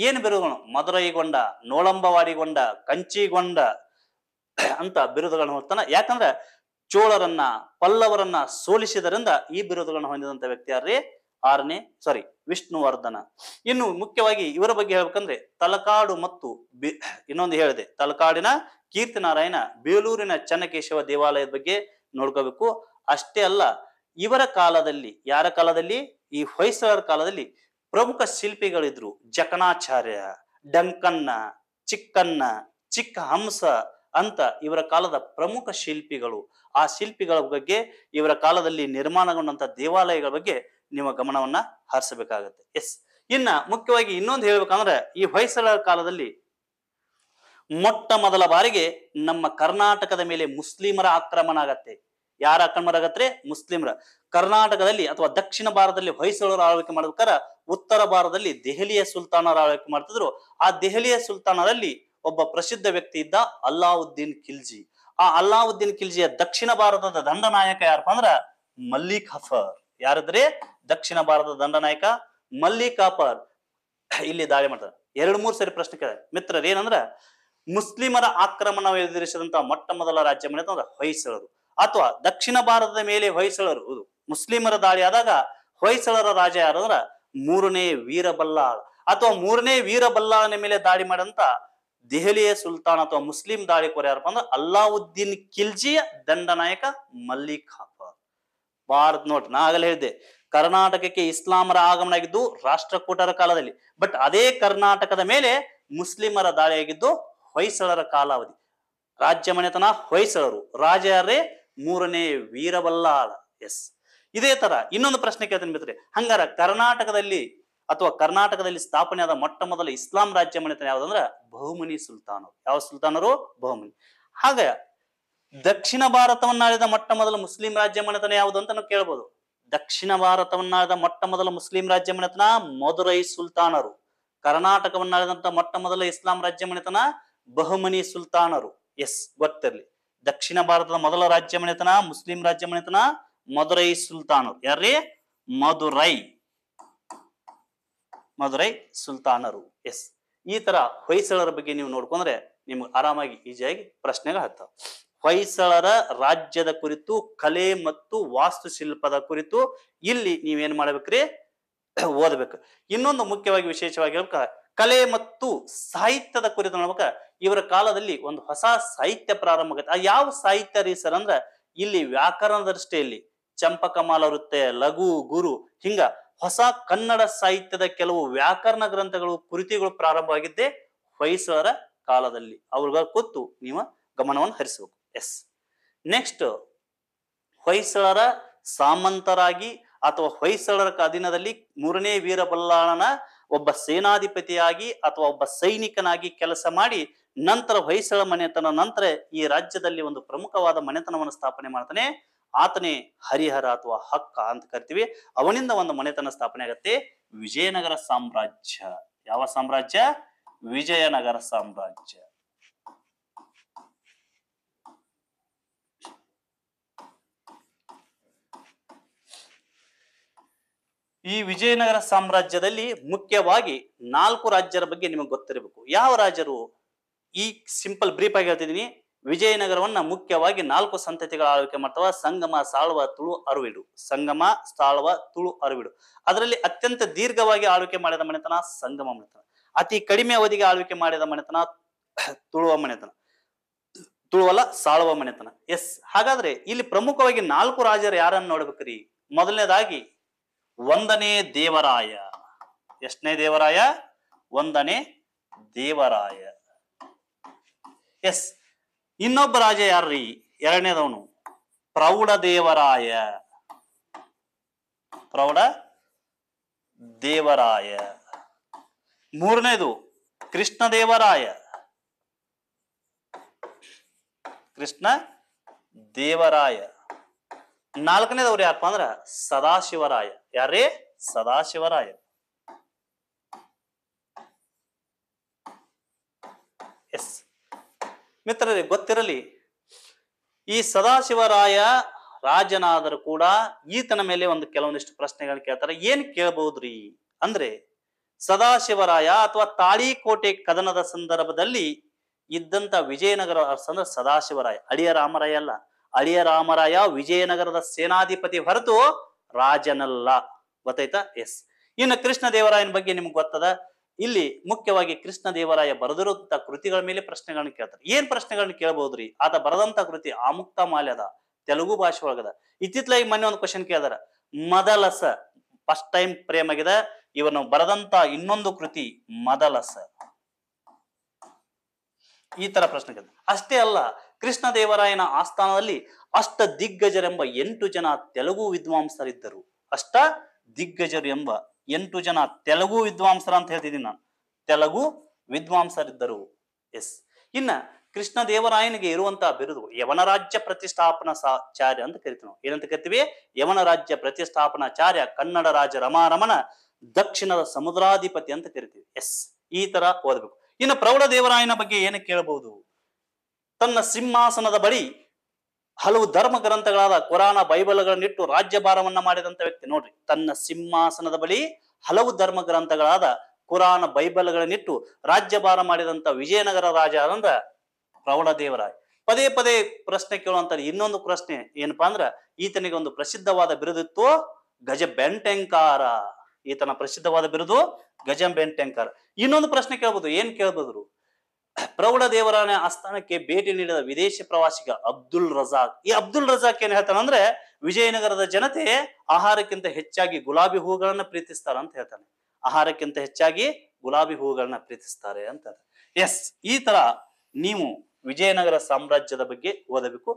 ಏನು ಬಿರುದುಗಳು ಮಧುರೈಗೊಂಡ ನೋಳಂಬವಾಡಿಗೊಂಡ ಕಂಚಿಗೊಂಡ ಅಂತ ಬಿರುದುಗಳನ್ನ ಹೊಂದ್ತಾನ ಯಾಕಂದ್ರೆ ಚೋಳರನ್ನ ಪಲ್ಲವರನ್ನ ಸೋಲಿಸಿದರಿಂದ ಈ ಬಿರುದುಗಳನ್ನ ಹೊಂದಿದಂತ ವ್ಯಕ್ತಿ ಯಾರ್ರಿ ಆರನೇ ಸಾರಿ ವಿಷ್ಣುವರ್ಧನ ಇನ್ನು ಮುಖ್ಯವಾಗಿ ಇವರ ಬಗ್ಗೆ ಹೇಳ್ಬೇಕಂದ್ರೆ ತಲಕಾಡು ಮತ್ತು ಬಿ ಇನ್ನೊಂದು ಹೇಳಿದೆ ತಲಕಾಡಿನ ಕೀರ್ತಿನಾರಾಯಣ ಬೇಲೂರಿನ ಚನ್ನಕೇಶವ ದೇವಾಲಯದ ಬಗ್ಗೆ ನೋಡ್ಕೋಬೇಕು ಅಷ್ಟೇ ಅಲ್ಲ ಇವರ ಕಾಲದಲ್ಲಿ ಯಾರ ಕಾಲದಲ್ಲಿ ಈ ಹೊಯ್ಸಳರ ಕಾಲದಲ್ಲಿ ಪ್ರಮುಖ ಶಿಲ್ಪಿಗಳಿದ್ರು ಜಕಣಾಚಾರ್ಯ ಡಂಕಣ್ಣ ಚಿಕ್ಕನ್ನ ಚಿಕ್ಕ ಹಂಸ ಅಂತ ಇವರ ಕಾಲದ ಪ್ರಮುಖ ಶಿಲ್ಪಿಗಳು ಆ ಶಿಲ್ಪಿಗಳ ಬಗ್ಗೆ ಇವರ ಕಾಲದಲ್ಲಿ ನಿರ್ಮಾಣಗೊಂಡಂತ ದೇವಾಲಯಗಳ ಬಗ್ಗೆ ನಿಮ್ಮ ಗಮನವನ್ನ ಹರಿಸಬೇಕಾಗತ್ತೆ ಎಸ್ ಇನ್ನ ಮುಖ್ಯವಾಗಿ ಇನ್ನೊಂದು ಹೇಳ್ಬೇಕಂದ್ರೆ ಈ ಹೊಯ್ಸಳರ ಕಾಲದಲ್ಲಿ ಮೊಟ್ಟ ಮೊದಲ ಬಾರಿಗೆ ನಮ್ಮ ಕರ್ನಾಟಕದ ಮೇಲೆ ಮುಸ್ಲಿಮರ ಆಕ್ರಮಣ ಆಗತ್ತೆ ಯಾರ ಆಕ್ರಮಣ ಆಗತ್ತೆ ಮುಸ್ಲಿಮರ ಕರ್ನಾಟಕದಲ್ಲಿ ಅಥವಾ ದಕ್ಷಿಣ ಭಾರತದಲ್ಲಿ ಹೊಯ್ಸಳರು ಆಳ್ವಿಕೆ ಮಾಡ್ಬೇಕಾದ್ರೆ ಉತ್ತರ ಭಾರತದಲ್ಲಿ ದೆಹಲಿಯ ಸುಲ್ತಾನರ ಆಳ್ವಿಕೆ ಮಾಡ್ತಿದ್ರು ಆ ದೆಹಲಿಯ ಸುಲ್ತಾನರಲ್ಲಿ ಒಬ್ಬ ಪ್ರಸಿದ್ಧ ವ್ಯಕ್ತಿ ಇದ್ದ ಅಲ್ಲಾವುದ್ದೀನ್ ಖಿಲ್ಜಿ ಆ ಅಲ್ಲಾವುದ್ದೀನ್ ಖಿಲ್ಜಿಯ ದಕ್ಷಿಣ ಭಾರತದ ದಂಡನಾಯಕ ಯಾರಪ್ಪ ಅಂದ್ರ ಮಲ್ಲಿಕ್ ಹಫರ್ ಯಾರಿದ್ರೆ ದಕ್ಷಿಣ ಭಾರತದ ದಂಡನಾಯಕ ಮಲ್ಲಿಕಾಪರ್ ಇಲ್ಲಿ ದಾಳಿ ಮಾಡ್ತಾರೆ ಎರಡು ಮೂರು ಸರಿ ಪ್ರಶ್ನೆ ಕೇಳ ಮಿತ್ರರು ಏನಂದ್ರ ಮುಸ್ಲಿಮರ ಆಕ್ರಮಣ ಎದುರಿಸಿದಂತಹ ಮೊಟ್ಟ ಮೊದಲ ರಾಜ್ಯ ಅಂದ್ರೆ ಹೊಯ್ಸಳರು ಅಥವಾ ದಕ್ಷಿಣ ಭಾರತದ ಮೇಲೆ ಹೊಯ್ಸಳರು ಇದು ಮುಸ್ಲಿಮರ ದಾಳಿ ಆದಾಗ ಹೊಯ್ಸಳರ ರಾಜ ಯಾರಂದ್ರ ಮೂರನೇ ವೀರಬಲ್ಲಾಳ್ ಅಥವಾ ಮೂರನೇ ವೀರಬಲ್ಲಾಳನ ಮೇಲೆ ದಾಳಿ ಮಾಡಂತ ದೆಹಲಿಯ ಸುಲ್ತಾನ್ ಅಥವಾ ಮುಸ್ಲಿಂ ದಾಳಿ ಯಾರಪ್ಪ ಅಂದ್ರೆ ಅಲ್ಲಾವುದ್ದೀನ್ ಖಿಲ್ಜಿಯ ದಂಡನಾಯಕ ಮಲ್ಲಿಕಾ ಬಾರದ್ ನೋಟ್ ನಾ ಆಗಲೇ ಕರ್ನಾಟಕಕ್ಕೆ ಇಸ್ಲಾಮರ ಆಗಮನ ಆಗಿದ್ದು ರಾಷ್ಟ್ರಕೂಟರ ಕಾಲದಲ್ಲಿ ಬಟ್ ಅದೇ ಕರ್ನಾಟಕದ ಮೇಲೆ ಮುಸ್ಲಿಮರ ದಾಳಿಯಾಗಿದ್ದು ಹೊಯ್ಸಳರ ಕಾಲಾವಧಿ ರಾಜ್ಯ ಮನೆತನ ಹೊಯ್ಸಳರು ಯಾರೇ ಮೂರನೇ ವೀರಬಲ್ಲಾಳ ಎಸ್ ಇದೇ ತರ ಇನ್ನೊಂದು ಪ್ರಶ್ನೆ ಕೇಳ್ತೀನಿ ಬಿತ್ತರೆ ಹಂಗಾರ ಕರ್ನಾಟಕದಲ್ಲಿ ಅಥವಾ ಕರ್ನಾಟಕದಲ್ಲಿ ಸ್ಥಾಪನೆಯಾದ ಮೊಟ್ಟ ಮೊದಲ ಇಸ್ಲಾಂ ರಾಜ್ಯ ಮನೆತನ ಯಾವ್ದಂದ್ರ ಬಹುಮನಿ ಸುಲ್ತಾನರು ಯಾವ ಸುಲ್ತಾನರು ಬಹುಮನಿ ಹಾಗೆ ದಕ್ಷಿಣ ಭಾರತವನ್ನಾಳಿದ ಮೊಟ್ಟ ಮೊದಲ ಮುಸ್ಲಿಂ ರಾಜ್ಯ ಮನೆತನ ಯಾವುದು ಅಂತ ನಾವು ಕೇಳ್ಬೋದು ದಕ್ಷಿಣ ಭಾರತವನ್ನಾಳಿದ ಮೊಟ್ಟ ಮೊದಲ ಮುಸ್ಲಿಂ ರಾಜ್ಯ ಮನೆತನ ಮಧುರೈ ಸುಲ್ತಾನರು ಕರ್ನಾಟಕವನ್ನಾಳಿದಂತ ಮೊಟ್ಟ ಮೊದಲ ಇಸ್ಲಾಂ ರಾಜ್ಯ ಮನೆತನ ಬಹುಮನಿ ಸುಲ್ತಾನರು ಎಸ್ ಗೊತ್ತಿರಲಿ ದಕ್ಷಿಣ ಭಾರತದ ಮೊದಲ ರಾಜ್ಯ ಮನೆತನ ಮುಸ್ಲಿಂ ರಾಜ್ಯ ಮನೆತನ ಮಧುರೈ ಸುಲ್ತಾನರು ಯಾರ್ರಿ ಮಧುರೈ ಮಧುರೈ ಸುಲ್ತಾನರು ಎಸ್ ಈ ತರ ಹೊಯ್ಸಳರ ಬಗ್ಗೆ ನೀವು ನೋಡ್ಕೊಂಡ್ರೆ ನಿಮ್ಗೆ ಆರಾಮಾಗಿ ಈಜಿಯಾಗಿ ಪ್ರಶ್ನೆಗಳು ಹತ್ತಾವ ಹೊಯ್ಸಳರ ರಾಜ್ಯದ ಕುರಿತು ಕಲೆ ಮತ್ತು ವಾಸ್ತುಶಿಲ್ಪದ ಕುರಿತು ಇಲ್ಲಿ ನೀವೇನ್ ಮಾಡ್ಬೇಕ್ರಿ [CLEARS THROAT] ಓದಬೇಕು ಇನ್ನೊಂದು ಮುಖ್ಯವಾಗಿ ವಿಶೇಷವಾಗಿ ಕಲೆ ಮತ್ತು ಸಾಹಿತ್ಯದ ಕುರಿತು ನೋಡ್ಬೇಕ ಇವರ ಕಾಲದಲ್ಲಿ ಒಂದು ಹೊಸ ಸಾಹಿತ್ಯ ಪ್ರಾರಂಭ ಆಗುತ್ತೆ ಆ ಯಾವ ಸಾಹಿತ್ಯ ರೀ ಸರ್ ಅಂದ್ರ ಇಲ್ಲಿ ವ್ಯಾಕರಣ ದೃಷ್ಟಿಯಲ್ಲಿ ಚಂಪಕಮಾಲ ವೃತ್ತೆ ಲಘು ಗುರು ಹಿಂಗ ಹೊಸ ಕನ್ನಡ ಸಾಹಿತ್ಯದ ಕೆಲವು ವ್ಯಾಕರಣ ಗ್ರಂಥಗಳು ಕೃತಿಗಳು ಪ್ರಾರಂಭವಾಗಿದ್ದೆ ಹೊಯ್ಸಳರ ಕಾಲದಲ್ಲಿ ಅವ್ರಿಗ ಕೊತ್ತು ನೀವು ಗಮನವನ್ನು ಹರಿಸಬೇಕು ಎಸ್ ನೆಕ್ಸ್ಟ್ ಹೊಯ್ಸಳರ ಸಾಮಂತರಾಗಿ ಅಥವಾ ಹೊಯ್ಸಳರ ಅಧೀನದಲ್ಲಿ ಮೂರನೇ ವೀರಬಲ್ಲಾಳನ ಒಬ್ಬ ಸೇನಾಧಿಪತಿಯಾಗಿ ಅಥವಾ ಒಬ್ಬ ಸೈನಿಕನಾಗಿ ಕೆಲಸ ಮಾಡಿ ನಂತರ ಹೊಯ್ಸಳ ಮನೆತನ ನಂತರ ಈ ರಾಜ್ಯದಲ್ಲಿ ಒಂದು ಪ್ರಮುಖವಾದ ಮನೆತನವನ್ನು ಸ್ಥಾಪನೆ ಮಾಡ್ತಾನೆ ಆತನೇ ಹರಿಹರ ಅಥವಾ ಹಕ್ಕ ಅಂತ ಕರಿತೀವಿ ಅವನಿಂದ ಒಂದು ಮನೆತನ ಸ್ಥಾಪನೆ ಆಗತ್ತೆ ವಿಜಯನಗರ ಸಾಮ್ರಾಜ್ಯ ಯಾವ ಸಾಮ್ರಾಜ್ಯ ವಿಜಯನಗರ ಸಾಮ್ರಾಜ್ಯ ಈ ವಿಜಯನಗರ ಸಾಮ್ರಾಜ್ಯದಲ್ಲಿ ಮುಖ್ಯವಾಗಿ ನಾಲ್ಕು ರಾಜ್ಯರ ಬಗ್ಗೆ ನಿಮಗೆ ಗೊತ್ತಿರಬೇಕು ಯಾವ ರಾಜರು ಈ ಸಿಂಪಲ್ ಬ್ರೀಫ್ ಆಗಿ ಹೇಳ್ತಿದ್ದೀನಿ ವಿಜಯನಗರವನ್ನ ಮುಖ್ಯವಾಗಿ ನಾಲ್ಕು ಸಂತತಿಗಳ ಆಳ್ವಿಕೆ ಮಾಡ್ತಾವ ಸಂಗಮ ಸಾಳ್ವ ತುಳು ಅರುವಿಡು ಸಂಗಮ ಸಾಳ್ವ ತುಳು ಅರುವಿಡು ಅದರಲ್ಲಿ ಅತ್ಯಂತ ದೀರ್ಘವಾಗಿ ಆಳ್ವಿಕೆ ಮಾಡಿದ ಮನೆತನ ಸಂಗಮ ಮನೆತನ ಅತಿ ಕಡಿಮೆ ಅವಧಿಗೆ ಆಳ್ವಿಕೆ ಮಾಡಿದ ಮನೆತನ [COUGHS] ತುಳುವ ಮನೆತನ ತುಳುವಲ್ಲ ಸಾಳುವ ಮನೆತನ ಎಸ್ ಹಾಗಾದ್ರೆ ಇಲ್ಲಿ ಪ್ರಮುಖವಾಗಿ ನಾಲ್ಕು ರಾಜರು ಯಾರನ್ನು ನೋಡ್ಬೇಕ್ರಿ ಮೊದಲನೇದಾಗಿ ಒಂದನೇ ದೇವರಾಯ ಎಷ್ಟನೇ ದೇವರಾಯ ಒಂದನೇ ದೇವರಾಯ ಎಸ್ ಇನ್ನೊಬ್ಬ ರಾಜ ಯಾರ್ರಿ ಎರಡನೇದವನು ಪ್ರೌಢ ದೇವರಾಯ ಪ್ರೌಢ ದೇವರಾಯ ಮೂರನೇದು ಕೃಷ್ಣ ದೇವರಾಯ ಕೃಷ್ಣ ದೇವರಾಯ ನಾಲ್ಕನೇದವ್ರು ಯಾರಪ್ಪ ಅಂದ್ರ ಸದಾಶಿವರಾಯ ಯಾರೇ ಸದಾಶಿವರಾಯ ಎಸ್ ಮಿತ್ರರೇ ಗೊತ್ತಿರಲಿ ಈ ಸದಾಶಿವರಾಯ ರಾಜನಾದರೂ ಕೂಡ ಈತನ ಮೇಲೆ ಒಂದು ಕೆಲವೊಂದಿಷ್ಟು ಪ್ರಶ್ನೆಗಳನ್ನ ಕೇಳ್ತಾರೆ ಏನ್ ಕೇಳ್ಬಹುದ್ರಿ ಅಂದ್ರೆ ಸದಾಶಿವರಾಯ ಅಥವಾ ತಾಳಿಕೋಟೆ ಕದನದ ಸಂದರ್ಭದಲ್ಲಿ ಇದ್ದಂತ ವಿಜಯನಗರ ಅಂದ್ರೆ ಸದಾಶಿವರಾಯ ಅಳಿಯ ರಾಮರಾಯ ಅಲ್ಲ ಅಳಿಯ ರಾಮರಾಯ ವಿಜಯನಗರದ ಸೇನಾಧಿಪತಿ ಹೊರತು ರಾಜನಲ್ಲ ಗೊತ್ತಾಯ್ತಾ ಎಸ್ ಇನ್ನು ದೇವರಾಯನ ಬಗ್ಗೆ ನಿಮ್ಗೆ ಗೊತ್ತದ ಇಲ್ಲಿ ಮುಖ್ಯವಾಗಿ ಕೃಷ್ಣದೇವರಾಯ ಬರೆದಿರುವಂತ ಕೃತಿಗಳ ಮೇಲೆ ಪ್ರಶ್ನೆಗಳನ್ನ ಕೇಳ್ತಾರೆ ಏನ್ ಪ್ರಶ್ನೆಗಳನ್ನ ಕೇಳಬಹುದ್ರಿ ಆತ ಬರೆದಂತ ಕೃತಿ ಆಮುಕ್ತ ಮಾಲ್ಯದ ತೆಲುಗು ಭಾಷೆ ಒಳಗದ ಇತ್ತಿತ್ತಲಾಗಿ ಮೊನ್ನೆ ಒಂದು ಕ್ವಶನ್ ಕೇಳಿದಾರ ಮದಲಸ ಫಸ್ಟ್ ಟೈಮ್ ಪ್ರೇಮ್ ಆಗಿದೆ ಇವನು ಬರದಂತ ಇನ್ನೊಂದು ಕೃತಿ ಮದಲಸ ಈ ತರ ಪ್ರಶ್ನೆ ಕೇಳಿದ ಅಷ್ಟೇ ಅಲ್ಲ ಕೃಷ್ಣ ದೇವರಾಯನ ಆಸ್ಥಾನದಲ್ಲಿ ಅಷ್ಟ ದಿಗ್ಗಜರೆಂಬ ಎಂಟು ಜನ ತೆಲುಗು ವಿದ್ವಾಂಸರಿದ್ದರು ಅಷ್ಟ ದಿಗ್ಗಜರು ಎಂಬ ಎಂಟು ಜನ ತೆಲುಗು ವಿದ್ವಾಂಸರ ಅಂತ ಹೇಳ್ತಿದ್ದೀನಿ ನಾನು ತೆಲುಗು ವಿದ್ವಾಂಸರಿದ್ದರು ಎಸ್ ಇನ್ನ ದೇವರಾಯನಿಗೆ ಇರುವಂತಹ ಬಿರುದು ಯವನ ರಾಜ್ಯ ಪ್ರತಿಷ್ಠಾಪನಾ ಸಾಚಾರ್ಯ ಅಂತ ಕರಿತೀವಿ ನಾವು ಏನಂತ ಕರಿತೀವಿ ಯವನ ರಾಜ್ಯ ಪ್ರತಿಷ್ಠಾಪನಾಚಾರ್ಯ ಕನ್ನಡ ರಾಜ ರಮಾರಮನ ದಕ್ಷಿಣದ ಸಮುದ್ರಾಧಿಪತಿ ಅಂತ ಕರಿತೀವಿ ಎಸ್ ಈ ತರ ಓದಬೇಕು ಇನ್ನು ಪ್ರೌಢ ದೇವರಾಯನ ಬಗ್ಗೆ ಏನಕ್ಕೆ ಕೇಳಬಹುದು ತನ್ನ ಸಿಂಹಾಸನದ ಬಳಿ ಹಲವು ಧರ್ಮ ಗ್ರಂಥಗಳಾದ ಕುರಾನ ಬೈಬಲ್ಗಳನ್ನಿಟ್ಟು ರಾಜ್ಯಭಾರವನ್ನ ಮಾಡಿದಂತ ವ್ಯಕ್ತಿ ನೋಡ್ರಿ ತನ್ನ ಸಿಂಹಾಸನದ ಬಳಿ ಹಲವು ಧರ್ಮ ಗ್ರಂಥಗಳಾದ ಕುರಾನ ಬೈಬಲ್ಗಳನ್ನಿಟ್ಟು ರಾಜ್ಯಭಾರ ಮಾಡಿದಂತ ವಿಜಯನಗರ ರಾಜ ಅಂದ್ರ ಪ್ರವಣದೇವರಾಯ ಪದೇ ಪದೇ ಪ್ರಶ್ನೆ ಕೇಳುವಂತ ಇನ್ನೊಂದು ಪ್ರಶ್ನೆ ಏನಪ್ಪಾ ಅಂದ್ರ ಈತನಿಗೆ ಒಂದು ಪ್ರಸಿದ್ಧವಾದ ಬಿರುದಿತ್ತು ಗಜ ಬೆಂಟೆಂಕಾರ ಈತನ ಪ್ರಸಿದ್ಧವಾದ ಬಿರುದು ಗಜ ಬೆಂಟೆಂಕಾರ ಇನ್ನೊಂದು ಪ್ರಶ್ನೆ ಕೇಳ್ಬೋದು ಏನ್ ಕೇಳ್ಬೋದ್ರು ಪ್ರೌಢ ಪ್ರೌಢದೇವರಾನ ಆಸ್ಥಾನಕ್ಕೆ ಭೇಟಿ ನೀಡಿದ ವಿದೇಶಿ ಪ್ರವಾಸಿಗ ಅಬ್ದುಲ್ ರಜಾಕ್ ಈ ಅಬ್ದುಲ್ ರಜಾಕ್ ಏನ್ ಹೇಳ್ತಾನಂದ್ರೆ ವಿಜಯನಗರದ ಜನತೆ ಆಹಾರಕ್ಕಿಂತ ಹೆಚ್ಚಾಗಿ ಗುಲಾಬಿ ಹೂಗಳನ್ನ ಪ್ರೀತಿಸ್ತಾರ ಅಂತ ಹೇಳ್ತಾನೆ ಆಹಾರಕ್ಕಿಂತ ಹೆಚ್ಚಾಗಿ ಗುಲಾಬಿ ಹೂಗಳನ್ನ ಪ್ರೀತಿಸ್ತಾರೆ ಅಂತ ಎಸ್ ಈ ತರ ನೀವು ವಿಜಯನಗರ ಸಾಮ್ರಾಜ್ಯದ ಬಗ್ಗೆ ಓದಬೇಕು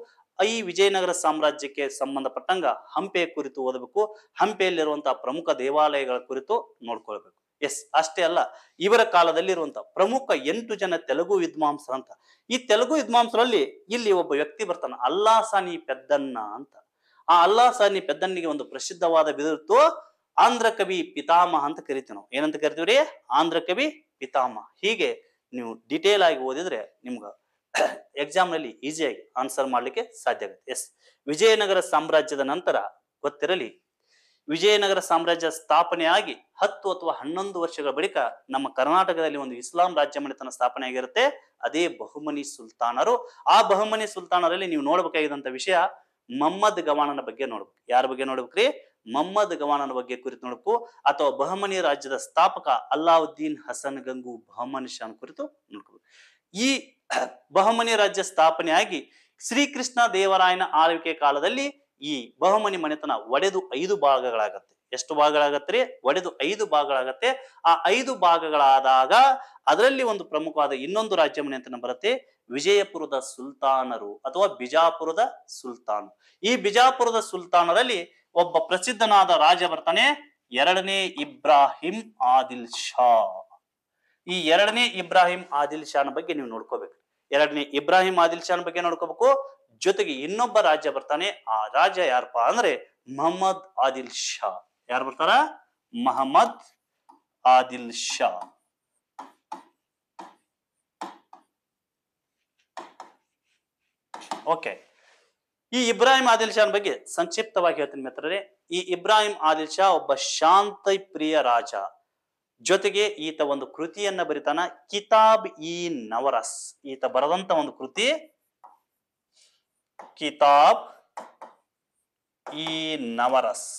ಈ ವಿಜಯನಗರ ಸಾಮ್ರಾಜ್ಯಕ್ಕೆ ಸಂಬಂಧಪಟ್ಟಂಗ ಹಂಪೆ ಕುರಿತು ಓದಬೇಕು ಹಂಪೆಯಲ್ಲಿರುವಂತಹ ಪ್ರಮುಖ ದೇವಾಲಯಗಳ ಕುರಿತು ನೋಡ್ಕೊಳ್ಬೇಕು ಎಸ್ ಅಷ್ಟೇ ಅಲ್ಲ ಇವರ ಕಾಲದಲ್ಲಿ ಇರುವಂತಹ ಪ್ರಮುಖ ಎಂಟು ಜನ ತೆಲುಗು ವಿದ್ವಾಂಸರು ಅಂತ ಈ ತೆಲುಗು ವಿದ್ವಾಂಸರಲ್ಲಿ ಇಲ್ಲಿ ಒಬ್ಬ ವ್ಯಕ್ತಿ ಬರ್ತಾನೆ ಅಲ್ಲಾಸಾನಿ ಪೆದ್ದನ್ನ ಅಂತ ಆ ಅಲ್ಲಾಸಾನಿ ಪೆದ್ದನ್ನಿಗೆ ಒಂದು ಪ್ರಸಿದ್ಧವಾದ ಬಿದಿರುತ್ತು ಆಂಧ್ರ ಕವಿ ಪಿತಾಮಹ ಅಂತ ಕರಿತೀವಿ ನಾವು ಏನಂತ ಕರಿತೀವ್ರಿ ಆಂಧ್ರ ಕವಿ ಪಿತಾಮಹ ಹೀಗೆ ನೀವು ಡಿಟೇಲ್ ಆಗಿ ಓದಿದ್ರೆ ನಿಮ್ಗೆ ಎಕ್ಸಾಮ್ [COUGHS] ನಲ್ಲಿ ಈಸಿಯಾಗಿ ಆನ್ಸರ್ ಮಾಡ್ಲಿಕ್ಕೆ ಸಾಧ್ಯ ಆಗುತ್ತೆ ಎಸ್ ವಿಜಯನಗರ ಸಾಮ್ರಾಜ್ಯದ ನಂತರ ಗೊತ್ತಿರಲಿ ವಿಜಯನಗರ ಸಾಮ್ರಾಜ್ಯ ಸ್ಥಾಪನೆಯಾಗಿ ಹತ್ತು ಅಥವಾ ಹನ್ನೊಂದು ವರ್ಷಗಳ ಬಳಿಕ ನಮ್ಮ ಕರ್ನಾಟಕದಲ್ಲಿ ಒಂದು ಇಸ್ಲಾಂ ರಾಜ್ಯ ಮನೆತನ ಸ್ಥಾಪನೆ ಆಗಿರುತ್ತೆ ಅದೇ ಬಹುಮನಿ ಸುಲ್ತಾನರು ಆ ಬಹುಮನಿ ಸುಲ್ತಾನರಲ್ಲಿ ನೀವು ನೋಡ್ಬೇಕಾಗಿದ್ದಂತ ವಿಷಯ ಮಮ್ಮದ್ ಗವಾನನ ಬಗ್ಗೆ ನೋಡ್ಬೇಕು ಯಾರ ಬಗ್ಗೆ ನೋಡ್ಬೇಕ್ರಿ ಮಮ್ಮದ್ ಗವಾನನ ಬಗ್ಗೆ ಕುರಿತು ನೋಡಬೇಕು ಅಥವಾ ಬಹಮನಿ ರಾಜ್ಯದ ಸ್ಥಾಪಕ ಅಲ್ಲಾವುದ್ದೀನ್ ಹಸನ್ ಗಂಗು ಬಹಮನಿ ಶಾನ್ ಕುರಿತು ನೋಡ್ಕೋಬೇಕು ಈ ಬಹಮನಿ ರಾಜ್ಯ ಸ್ಥಾಪನೆಯಾಗಿ ಶ್ರೀಕೃಷ್ಣ ದೇವರಾಯನ ಆಳ್ವಿಕೆ ಕಾಲದಲ್ಲಿ ಈ ಬಹುಮನಿ ಮನೆತನ ಒಡೆದು ಐದು ಭಾಗಗಳಾಗತ್ತೆ ಎಷ್ಟು ಭಾಗಗಳಾಗತ್ತೆ ರೀ ಒಡೆದು ಐದು ಭಾಗಗಳಾಗತ್ತೆ ಆ ಐದು ಭಾಗಗಳಾದಾಗ ಅದರಲ್ಲಿ ಒಂದು ಪ್ರಮುಖವಾದ ಇನ್ನೊಂದು ರಾಜ್ಯ ಮನೆತನ ಬರುತ್ತೆ ವಿಜಯಪುರದ ಸುಲ್ತಾನರು ಅಥವಾ ಬಿಜಾಪುರದ ಸುಲ್ತಾನ್ ಈ ಬಿಜಾಪುರದ ಸುಲ್ತಾನರಲ್ಲಿ ಒಬ್ಬ ಪ್ರಸಿದ್ಧನಾದ ರಾಜ ಬರ್ತಾನೆ ಎರಡನೇ ಇಬ್ರಾಹಿಂ ಆದಿಲ್ ಶಾ ಈ ಎರಡನೇ ಇಬ್ರಾಹಿಂ ಆದಿಲ್ ಶಾನ ಬಗ್ಗೆ ನೀವು ನೋಡ್ಕೋಬೇಕು ಎರಡನೇ ಇಬ್ರಾಹಿಂ ಆದಿಲ್ ಶಾನ್ ಬಗ್ಗೆ ನೋಡ್ಕೋಬೇಕು ಜೊತೆಗೆ ಇನ್ನೊಬ್ಬ ರಾಜ ಬರ್ತಾನೆ ಆ ರಾಜ ಯಾರಪ್ಪ ಅಂದ್ರೆ ಮೊಹಮ್ಮದ್ ಆದಿಲ್ ಶಾ ಯಾರು ಬರ್ತಾರ ಮಹಮ್ಮದ್ ಆದಿಲ್ ಶಾ ಓಕೆ ಈ ಇಬ್ರಾಹಿಂ ಆದಿಲ್ ಶಾನ್ ಬಗ್ಗೆ ಸಂಕ್ಷಿಪ್ತವಾಗಿ ಹೇಳ್ತೀನಿ ಮಿತ್ರರೇ ಈ ಇಬ್ರಾಹಿಂ ಆದಿಲ್ ಶಾ ಒಬ್ಬ ಶಾಂತ ಪ್ರಿಯ ರಾಜ ಜೊತೆಗೆ ಈತ ಒಂದು ಕೃತಿಯನ್ನ ಬರಿತಾನ ಕಿತಾಬ್ ಇ ನವರಸ್ ಈತ ಬರದಂತ ಒಂದು ಕೃತಿ ಕಿತಾಬ್ ಈ ನವರಸ್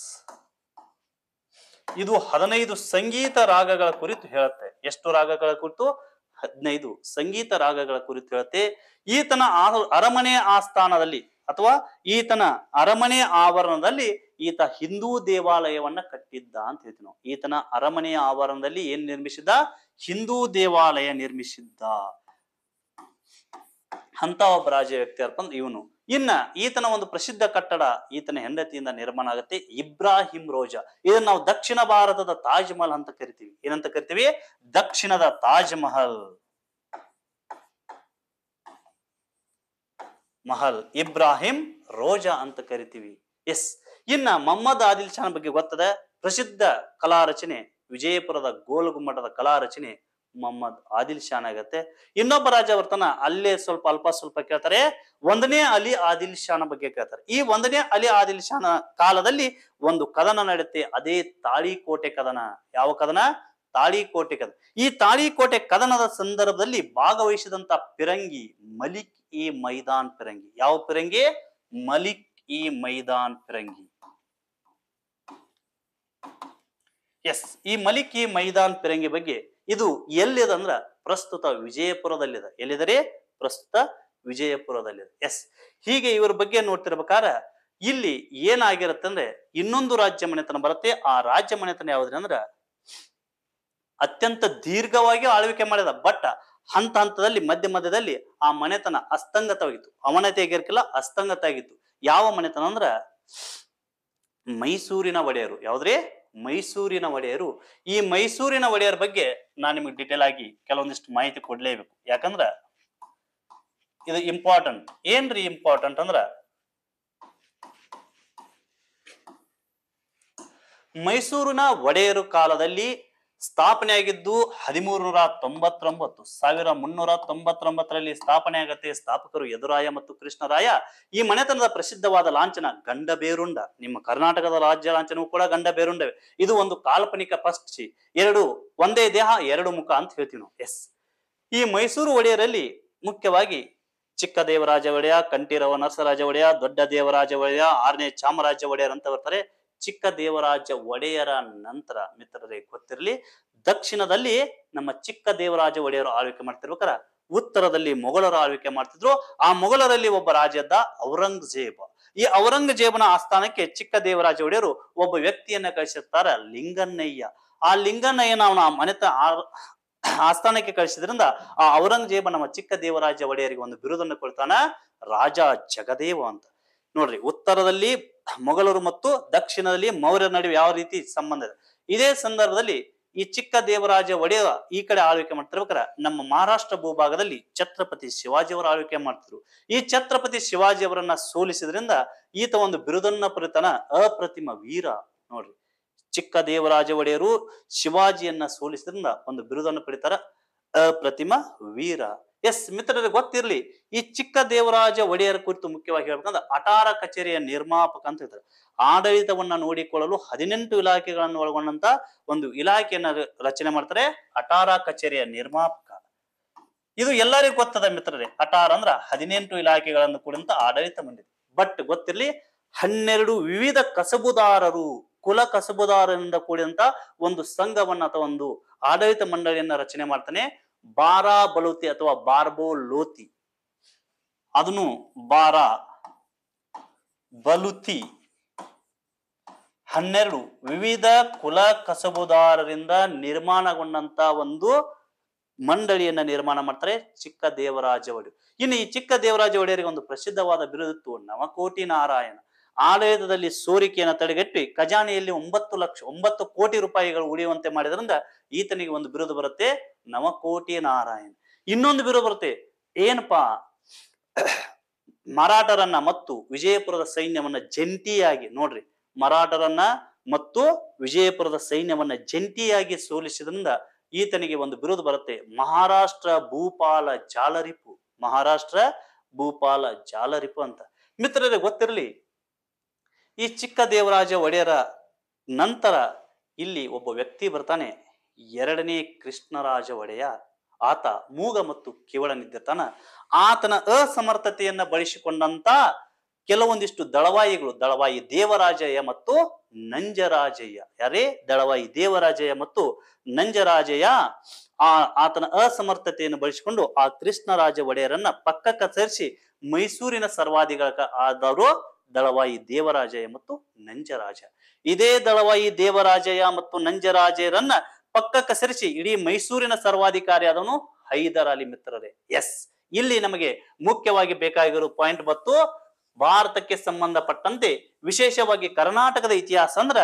ಇದು ಹದಿನೈದು ಸಂಗೀತ ರಾಗಗಳ ಕುರಿತು ಹೇಳುತ್ತೆ ಎಷ್ಟು ರಾಗಗಳ ಕುರಿತು ಹದಿನೈದು ಸಂಗೀತ ರಾಗಗಳ ಕುರಿತು ಹೇಳುತ್ತೆ ಈತನ ಅರಮನೆ ಆಸ್ಥಾನದಲ್ಲಿ ಅಥವಾ ಈತನ ಅರಮನೆ ಆವರಣದಲ್ಲಿ ಈತ ಹಿಂದೂ ದೇವಾಲಯವನ್ನ ಕಟ್ಟಿದ್ದ ಅಂತ ಹೇಳ್ತೀವಿ ನಾವು ಈತನ ಅರಮನೆಯ ಆವರಣದಲ್ಲಿ ಏನ್ ನಿರ್ಮಿಸಿದ್ದ ಹಿಂದೂ ದೇವಾಲಯ ನಿರ್ಮಿಸಿದ್ದ ಅಂತ ಒಬ್ಬ ರಾಜ ವ್ಯಕ್ತಿ ಅರ್ಪಂದ್ರೆ ಇವನು ಇನ್ನ ಈತನ ಒಂದು ಪ್ರಸಿದ್ಧ ಕಟ್ಟಡ ಈತನ ಹೆಂಡತಿಯಿಂದ ನಿರ್ಮಾಣ ಆಗುತ್ತೆ ಇಬ್ರಾಹಿಂ ರೋಜಾ ಇದನ್ನ ನಾವು ದಕ್ಷಿಣ ಭಾರತದ ತಾಜ್ ಮಹಲ್ ಅಂತ ಕರಿತೀವಿ ಏನಂತ ಕರಿತೀವಿ ದಕ್ಷಿಣದ ತಾಜ್ ಮಹಲ್ ಮಹಲ್ ಇಬ್ರಾಹಿಂ ರೋಜಾ ಅಂತ ಕರಿತೀವಿ ಎಸ್ ಇನ್ನ ಮೊಹಮ್ಮದ್ ಆದಿಲ್ ಶಾನ್ ಬಗ್ಗೆ ಗೊತ್ತದ ಪ್ರಸಿದ್ಧ ಕಲಾ ರಚನೆ ವಿಜಯಪುರದ ಗೋಲಗುಮ್ಮಟದ ಕಲಾ ರಚನೆ ಮೊಹಮ್ಮದ್ ಆದಿಲ್ ಶಾನ್ ಆಗತ್ತೆ ಇನ್ನೊಬ್ಬ ರಾಜವರ್ತನ ಅಲ್ಲೇ ಸ್ವಲ್ಪ ಅಲ್ಪ ಸ್ವಲ್ಪ ಕೇಳ್ತಾರೆ ಒಂದನೇ ಅಲಿ ಆದಿಲ್ ಶಾನ್ ಬಗ್ಗೆ ಕೇಳ್ತಾರೆ ಈ ಒಂದನೇ ಅಲಿ ಆದಿಲ್ ಶಾನ್ ಕಾಲದಲ್ಲಿ ಒಂದು ಕದನ ನಡೆಯುತ್ತೆ ಅದೇ ತಾಳಿಕೋಟೆ ಕದನ ಯಾವ ಕದನ ತಾಳಿಕೋಟೆ ಕದನ ಈ ತಾಳಿಕೋಟೆ ಕದನದ ಸಂದರ್ಭದಲ್ಲಿ ಭಾಗವಹಿಸಿದಂತ ಪಿರಂಗಿ ಮಲಿಕ್ ಇ ಮೈದಾನ್ ಪಿರಂಗಿ ಯಾವ ಪಿರಂಗಿ ಮಲಿಕ್ ಇ ಮೈದಾನ್ ಪಿರಂಗಿ ಎಸ್ ಈ ಮಲಿಕ್ ಇ ಮೈದಾನ್ ಪಿರಂಗಿ ಬಗ್ಗೆ ಇದು ಎಲ್ಲಿದೆ ಅಂದ್ರ ಪ್ರಸ್ತುತ ವಿಜಯಪುರದಲ್ಲಿದೆ ಎಲ್ಲಿದರೆ ಪ್ರಸ್ತುತ ವಿಜಯಪುರದಲ್ಲಿದೆ ಎಸ್ ಹೀಗೆ ಇವರ ಬಗ್ಗೆ ನೋಡ್ತಿರ್ಬೇಕಾರ ಇಲ್ಲಿ ಏನಾಗಿರುತ್ತೆ ಅಂದ್ರೆ ಇನ್ನೊಂದು ರಾಜ್ಯ ಮನೆತನ ಬರುತ್ತೆ ಆ ರಾಜ್ಯ ಮನೆತನ ಯಾವ್ದ್ರಿ ಅಂದ್ರ ಅತ್ಯಂತ ದೀರ್ಘವಾಗಿ ಆಳ್ವಿಕೆ ಮಾಡಿದ ಬಟ್ ಹಂತ ಹಂತದಲ್ಲಿ ಮಧ್ಯ ಮಧ್ಯದಲ್ಲಿ ಆ ಮನೆತನ ಅಸ್ತಂಗತವಾಗಿತ್ತು ಅವನತೆ ಆಗಿರ್ಕಿಲ್ಲ ಅಸ್ತಂಗತ ಆಗಿತ್ತು ಯಾವ ಮನೆತನ ಅಂದ್ರ ಮೈಸೂರಿನ ಒಡೆಯರು ಯಾವ್ದ್ರಿ ಮೈಸೂರಿನ ಒಡೆಯರು ಈ ಮೈಸೂರಿನ ಒಡೆಯರ ಬಗ್ಗೆ ನಾನು ನಿಮಗೆ ಡಿಟೇಲ್ ಆಗಿ ಕೆಲವೊಂದಿಷ್ಟು ಮಾಹಿತಿ ಕೊಡ್ಲೇಬೇಕು ಯಾಕಂದ್ರ ಇದು ಇಂಪಾರ್ಟೆಂಟ್ ಏನ್ರಿ ಇಂಪಾರ್ಟೆಂಟ್ ಅಂದ್ರ ಮೈಸೂರಿನ ಒಡೆಯರು ಕಾಲದಲ್ಲಿ ಸ್ಥಾಪನೆ ಆಗಿದ್ದು ಹದಿಮೂರು ನೂರ ತೊಂಬತ್ತೊಂಬತ್ತು ಸಾವಿರ ಮುನ್ನೂರ ತೊಂಬತ್ತೊಂಬತ್ತರಲ್ಲಿ ಸ್ಥಾಪನೆ ಆಗತ್ತೆ ಸ್ಥಾಪಕರು ಯದುರಾಯ ಮತ್ತು ಕೃಷ್ಣರಾಯ ಈ ಮನೆತನದ ಪ್ರಸಿದ್ಧವಾದ ಲಾಂಛನ ಗಂಡಬೇರುಂಡ ನಿಮ್ಮ ಕರ್ನಾಟಕದ ರಾಜ್ಯ ಲಾಂಛನವೂ ಕೂಡ ಗಂಡಬೇರುಂಡವೇ ಇದು ಒಂದು ಕಾಲ್ಪನಿಕ ಪಕ್ಷಿ ಎರಡು ಒಂದೇ ದೇಹ ಎರಡು ಮುಖ ಅಂತ ಹೇಳ್ತೀವಿ ನಾವು ಎಸ್ ಈ ಮೈಸೂರು ಒಡೆಯರಲ್ಲಿ ಮುಖ್ಯವಾಗಿ ಚಿಕ್ಕ ದೇವರಾಜ ಒಡೆಯ ಕಂಠೀರವ ನರಸರಾಜ ಒಡೆಯ ದೊಡ್ಡ ದೇವರಾಜ ಒಡೆಯ ಆರನೇ ಚಾಮರಾಜ ಒಡೆಯರ್ ಅಂತ ಬರ್ತಾರೆ ಚಿಕ್ಕ ದೇವರಾಜ ಒಡೆಯರ ನಂತರ ಮಿತ್ರರೇ ಗೊತ್ತಿರಲಿ ದಕ್ಷಿಣದಲ್ಲಿ ನಮ್ಮ ಚಿಕ್ಕ ದೇವರಾಜ ಒಡೆಯರು ಆಳ್ವಿಕೆ ಮಾಡ್ತಿರ್ಬೇಕಾರ ಉತ್ತರದಲ್ಲಿ ಮೊಘಲರು ಆಳ್ವಿಕೆ ಮಾಡ್ತಿದ್ರು ಆ ಮೊಘಲರಲ್ಲಿ ಒಬ್ಬ ರಾಜದ್ದ ಔರಂಗಜೇಬ ಈ ಔರಂಗಜೇಬನ ಆಸ್ಥಾನಕ್ಕೆ ಚಿಕ್ಕ ದೇವರಾಜ ಒಡೆಯರು ಒಬ್ಬ ವ್ಯಕ್ತಿಯನ್ನ ಕಳಿಸಿರ್ತಾರೆ ಲಿಂಗನಯ್ಯ ಆ ಲಿಂಗನಯ್ಯನ ಅವನ ಮನೆತ ಆಸ್ಥಾನಕ್ಕೆ ಕಳಿಸಿದ್ರಿಂದ ಆ ಔರಂಗಜೇಬ ನಮ್ಮ ಚಿಕ್ಕ ದೇವರಾಜ ಒಡೆಯರಿಗೆ ಒಂದು ಬಿರುದನ್ನು ಕೊಡ್ತಾನ ರಾಜ ಜಗದೇವ ಅಂತ ನೋಡ್ರಿ ಉತ್ತರದಲ್ಲಿ ಮೊಘಲರು ಮತ್ತು ದಕ್ಷಿಣದಲ್ಲಿ ಮೌರ್ಯ ನಡುವೆ ಯಾವ ರೀತಿ ಸಂಬಂಧ ಇದೆ ಇದೇ ಸಂದರ್ಭದಲ್ಲಿ ಈ ಚಿಕ್ಕ ದೇವರಾಜ ಒಡೆಯರ ಈ ಕಡೆ ಆಳ್ವಿಕೆ ಮಾಡ್ತಿರ್ಬೇಕಾರೆ ನಮ್ಮ ಮಹಾರಾಷ್ಟ್ರ ಭೂಭಾಗದಲ್ಲಿ ಛತ್ರಪತಿ ಶಿವಾಜಿಯವರು ಆಳ್ವಿಕೆ ಮಾಡ್ತಿದ್ರು ಈ ಛತ್ರಪತಿ ಅವರನ್ನ ಸೋಲಿಸಿದ್ರಿಂದ ಈತ ಒಂದು ಬಿರುದನ್ನ ಪರಿತನ ಅಪ್ರತಿಮ ವೀರ ನೋಡ್ರಿ ಚಿಕ್ಕ ದೇವರಾಜ ಒಡೆಯರು ಶಿವಾಜಿಯನ್ನ ಸೋಲಿಸಿದ್ರಿಂದ ಒಂದು ಬಿರುದನ್ನು ಪಡಿತಾರ ಅಪ್ರತಿಮ ವೀರ ಎಸ್ ಮಿತ್ರರಿಗೆ ಗೊತ್ತಿರಲಿ ಈ ಚಿಕ್ಕ ದೇವರಾಜ ಒಡೆಯರ ಕುರಿತು ಮುಖ್ಯವಾಗಿ ಹೇಳ್ಬೇಕಂದ್ರೆ ಅಟಾರ ಕಚೇರಿಯ ನಿರ್ಮಾಪಕ ಅಂತ ಹೇಳ್ತಾರೆ ಆಡಳಿತವನ್ನ ನೋಡಿಕೊಳ್ಳಲು ಹದಿನೆಂಟು ಇಲಾಖೆಗಳನ್ನು ಒಳಗೊಂಡಂತ ಒಂದು ಇಲಾಖೆಯನ್ನ ರಚನೆ ಮಾಡ್ತಾರೆ ಅಟಾರ ಕಚೇರಿಯ ನಿರ್ಮಾಪಕ ಇದು ಎಲ್ಲರಿಗೂ ಗೊತ್ತದ ಮಿತ್ರರೇ ಅಟಾರ ಅಂದ್ರ ಹದಿನೆಂಟು ಇಲಾಖೆಗಳನ್ನು ಕೂಡಂತ ಆಡಳಿತ ಮಂಡಳಿ ಬಟ್ ಗೊತ್ತಿರಲಿ ಹನ್ನೆರಡು ವಿವಿಧ ಕಸಬುದಾರರು ಕುಲ ಕಸಬುದಾರರಿಂದ ಕೂಡಿದಂತ ಒಂದು ಸಂಘವನ್ನ ಅಥವಾ ಒಂದು ಆಡಳಿತ ಮಂಡಳಿಯನ್ನ ರಚನೆ ಮಾಡ್ತಾನೆ ಬಾರ ಬಲೂತಿ ಅಥವಾ ಬಾರ್ಬೋ ಲೋತಿ ಅದನ್ನು ಬಾರ ಬಲುತಿ ಹನ್ನೆರಡು ವಿವಿಧ ಕುಲ ಕಸಬುದಾರರಿಂದ ನಿರ್ಮಾಣಗೊಂಡಂತ ಒಂದು ಮಂಡಳಿಯನ್ನ ನಿರ್ಮಾಣ ಮಾಡ್ತಾರೆ ಚಿಕ್ಕ ದೇವರಾಜ ಒಡೆಯರು ಇನ್ನು ಈ ಚಿಕ್ಕ ದೇವರಾಜ ಒಡೆಯರಿಗೆ ಒಂದು ಪ್ರಸಿದ್ಧವಾದ ಬಿರುದಿತ್ತು ನವಕೋಟಿ ನಾರಾಯಣ ಆಲಯದಲ್ಲಿ ಸೋರಿಕೆಯನ್ನು ತಡೆಗಟ್ಟಿ ಖಜಾನೆಯಲ್ಲಿ ಒಂಬತ್ತು ಲಕ್ಷ ಒಂಬತ್ತು ಕೋಟಿ ರೂಪಾಯಿಗಳು ಉಳಿಯುವಂತೆ ಮಾಡಿದ್ರಿಂದ ಈತನಿಗೆ ಒಂದು ಬಿರುದು ಬರುತ್ತೆ ನವಕೋಟಿ ನಾರಾಯಣ್ ಇನ್ನೊಂದು ಬಿರುದು ಬರುತ್ತೆ ಏನಪ್ಪಾ ಮರಾಠರನ್ನ ಮತ್ತು ವಿಜಯಪುರದ ಸೈನ್ಯವನ್ನ ಜಂಟಿಯಾಗಿ ನೋಡ್ರಿ ಮರಾಠರನ್ನ ಮತ್ತು ವಿಜಯಪುರದ ಸೈನ್ಯವನ್ನ ಜಂಟಿಯಾಗಿ ಸೋಲಿಸಿದ್ರಿಂದ ಈತನಿಗೆ ಒಂದು ಬಿರುದು ಬರುತ್ತೆ ಮಹಾರಾಷ್ಟ್ರ ಭೂಪಾಲ ಜಾಲರಿಪು ಮಹಾರಾಷ್ಟ್ರ ಭೂಪಾಲ ಜಾಲರಿಪು ಅಂತ ಮಿತ್ರರಿಗೆ ಗೊತ್ತಿರಲಿ ಈ ಚಿಕ್ಕ ದೇವರಾಜ ಒಡೆಯರ ನಂತರ ಇಲ್ಲಿ ಒಬ್ಬ ವ್ಯಕ್ತಿ ಬರ್ತಾನೆ ಎರಡನೇ ಕೃಷ್ಣರಾಜ ಒಡೆಯ ಆತ ಮೂಗ ಮತ್ತು ಕಿವಳನಿದ್ದಿರ್ತಾನ ಆತನ ಅಸಮರ್ಥತೆಯನ್ನ ಬಳಸಿಕೊಂಡಂತ ಕೆಲವೊಂದಿಷ್ಟು ದಳವಾಯಿಗಳು ದಳವಾಯಿ ದೇವರಾಜಯ್ಯ ಮತ್ತು ನಂಜರಾಜಯ್ಯ ಯಾರೇ ದಳವಾಯಿ ದೇವರಾಜಯ್ಯ ಮತ್ತು ನಂಜರಾಜಯ್ಯ ಆ ಆತನ ಅಸಮರ್ಥತೆಯನ್ನು ಬಳಸಿಕೊಂಡು ಆ ಕೃಷ್ಣರಾಜ ಒಡೆಯರನ್ನ ಪಕ್ಕಕ್ಕೆ ಸರಿಸಿ ಮೈಸೂರಿನ ಸರ್ವಾಧಿಗಳ ಆದವರು ದಳವಾಯಿ ದೇವರಾಜಯ ಮತ್ತು ನಂಜರಾಜ ಇದೇ ದಳವಾಯಿ ದೇವರಾಜಯ ಮತ್ತು ನಂಜರಾಜರನ್ನ ಪಕ್ಕಕ್ಕೆ ಕಸರಿಸಿ ಇಡೀ ಮೈಸೂರಿನ ಸರ್ವಾಧಿಕಾರಿ ಆದವನು ಹೈದರ್ ಅಲಿ ಮಿತ್ರರೇ ಎಸ್ ಇಲ್ಲಿ ನಮಗೆ ಮುಖ್ಯವಾಗಿ ಬೇಕಾಗಿರೋ ಪಾಯಿಂಟ್ ಮತ್ತು ಭಾರತಕ್ಕೆ ಸಂಬಂಧಪಟ್ಟಂತೆ ವಿಶೇಷವಾಗಿ ಕರ್ನಾಟಕದ ಇತಿಹಾಸ ಅಂದ್ರ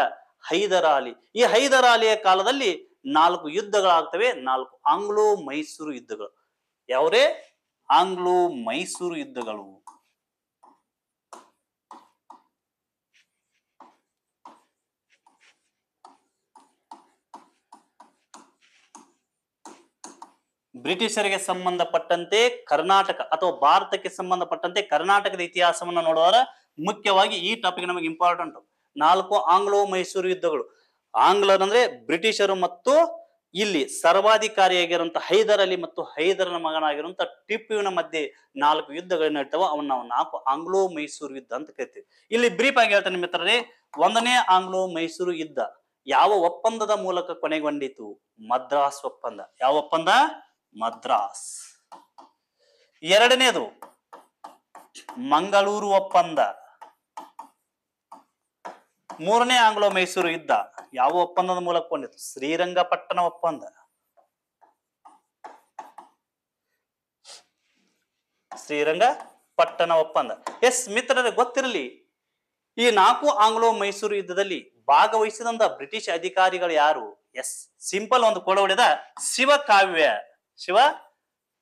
ಹೈದರ ಅಲಿ ಈ ಹೈದರ ಅಲಿಯ ಕಾಲದಲ್ಲಿ ನಾಲ್ಕು ಯುದ್ಧಗಳಾಗ್ತವೆ ನಾಲ್ಕು ಆಂಗ್ಲೋ ಮೈಸೂರು ಯುದ್ಧಗಳು ಯಾವ್ರೇ ಆಂಗ್ಲೋ ಮೈಸೂರು ಯುದ್ಧಗಳು ಬ್ರಿಟಿಷರಿಗೆ ಸಂಬಂಧಪಟ್ಟಂತೆ ಕರ್ನಾಟಕ ಅಥವಾ ಭಾರತಕ್ಕೆ ಸಂಬಂಧಪಟ್ಟಂತೆ ಕರ್ನಾಟಕದ ಇತಿಹಾಸವನ್ನು ನೋಡುವಾಗ ಮುಖ್ಯವಾಗಿ ಈ ಟಾಪಿಕ್ ನಮಗೆ ಇಂಪಾರ್ಟೆಂಟ್ ನಾಲ್ಕು ಆಂಗ್ಲೋ ಮೈಸೂರು ಯುದ್ಧಗಳು ಆಂಗ್ಲರಂದ್ರೆ ಬ್ರಿಟಿಷರು ಮತ್ತು ಇಲ್ಲಿ ಸರ್ವಾಧಿಕಾರಿಯಾಗಿರುವಂತಹ ಹೈದರ್ ಅಲಿ ಮತ್ತು ಹೈದರನ ಮಗನಾಗಿರುವಂತಹ ಟಿಪ್ಪುವಿನ ಮಧ್ಯೆ ನಾಲ್ಕು ಯುದ್ಧಗಳು ನಡೀತಾವ ಅವನ್ನ ನಾವು ನಾಲ್ಕು ಆಂಗ್ಲೋ ಮೈಸೂರು ಯುದ್ಧ ಅಂತ ಕರಿತೀವಿ ಇಲ್ಲಿ ಬ್ರೀಫ್ ಆಗಿ ಹೇಳ್ತಾನೆ ಮಿತ್ರರೇ ಒಂದನೇ ಆಂಗ್ಲೋ ಮೈಸೂರು ಯುದ್ಧ ಯಾವ ಒಪ್ಪಂದದ ಮೂಲಕ ಕೊನೆಗೊಂಡಿತು ಮದ್ರಾಸ್ ಒಪ್ಪಂದ ಯಾವ ಒಪ್ಪಂದ ಮದ್ರಾಸ್ ಎರಡನೇದು ಮಂಗಳೂರು ಒಪ್ಪಂದ ಮೂರನೇ ಆಂಗ್ಲೋ ಮೈಸೂರು ಯುದ್ಧ ಯಾವ ಒಪ್ಪಂದದ ಮೂಲಕ ಕೊಂಡಿತ್ತು ಶ್ರೀರಂಗಪಟ್ಟಣ ಒಪ್ಪಂದ ಶ್ರೀರಂಗ ಪಟ್ಟಣ ಒಪ್ಪಂದ ಎಸ್ ಮಿತ್ರರ ಗೊತ್ತಿರಲಿ ಈ ನಾಲ್ಕು ಆಂಗ್ಲೋ ಮೈಸೂರು ಯುದ್ಧದಲ್ಲಿ ಭಾಗವಹಿಸಿದಂತ ಬ್ರಿಟಿಷ್ ಅಧಿಕಾರಿಗಳು ಯಾರು ಎಸ್ ಸಿಂಪಲ್ ಒಂದು ಕೊಡ ಹೊಡೆದ ಶಿವಕಾವ್ಯ ಶಿವ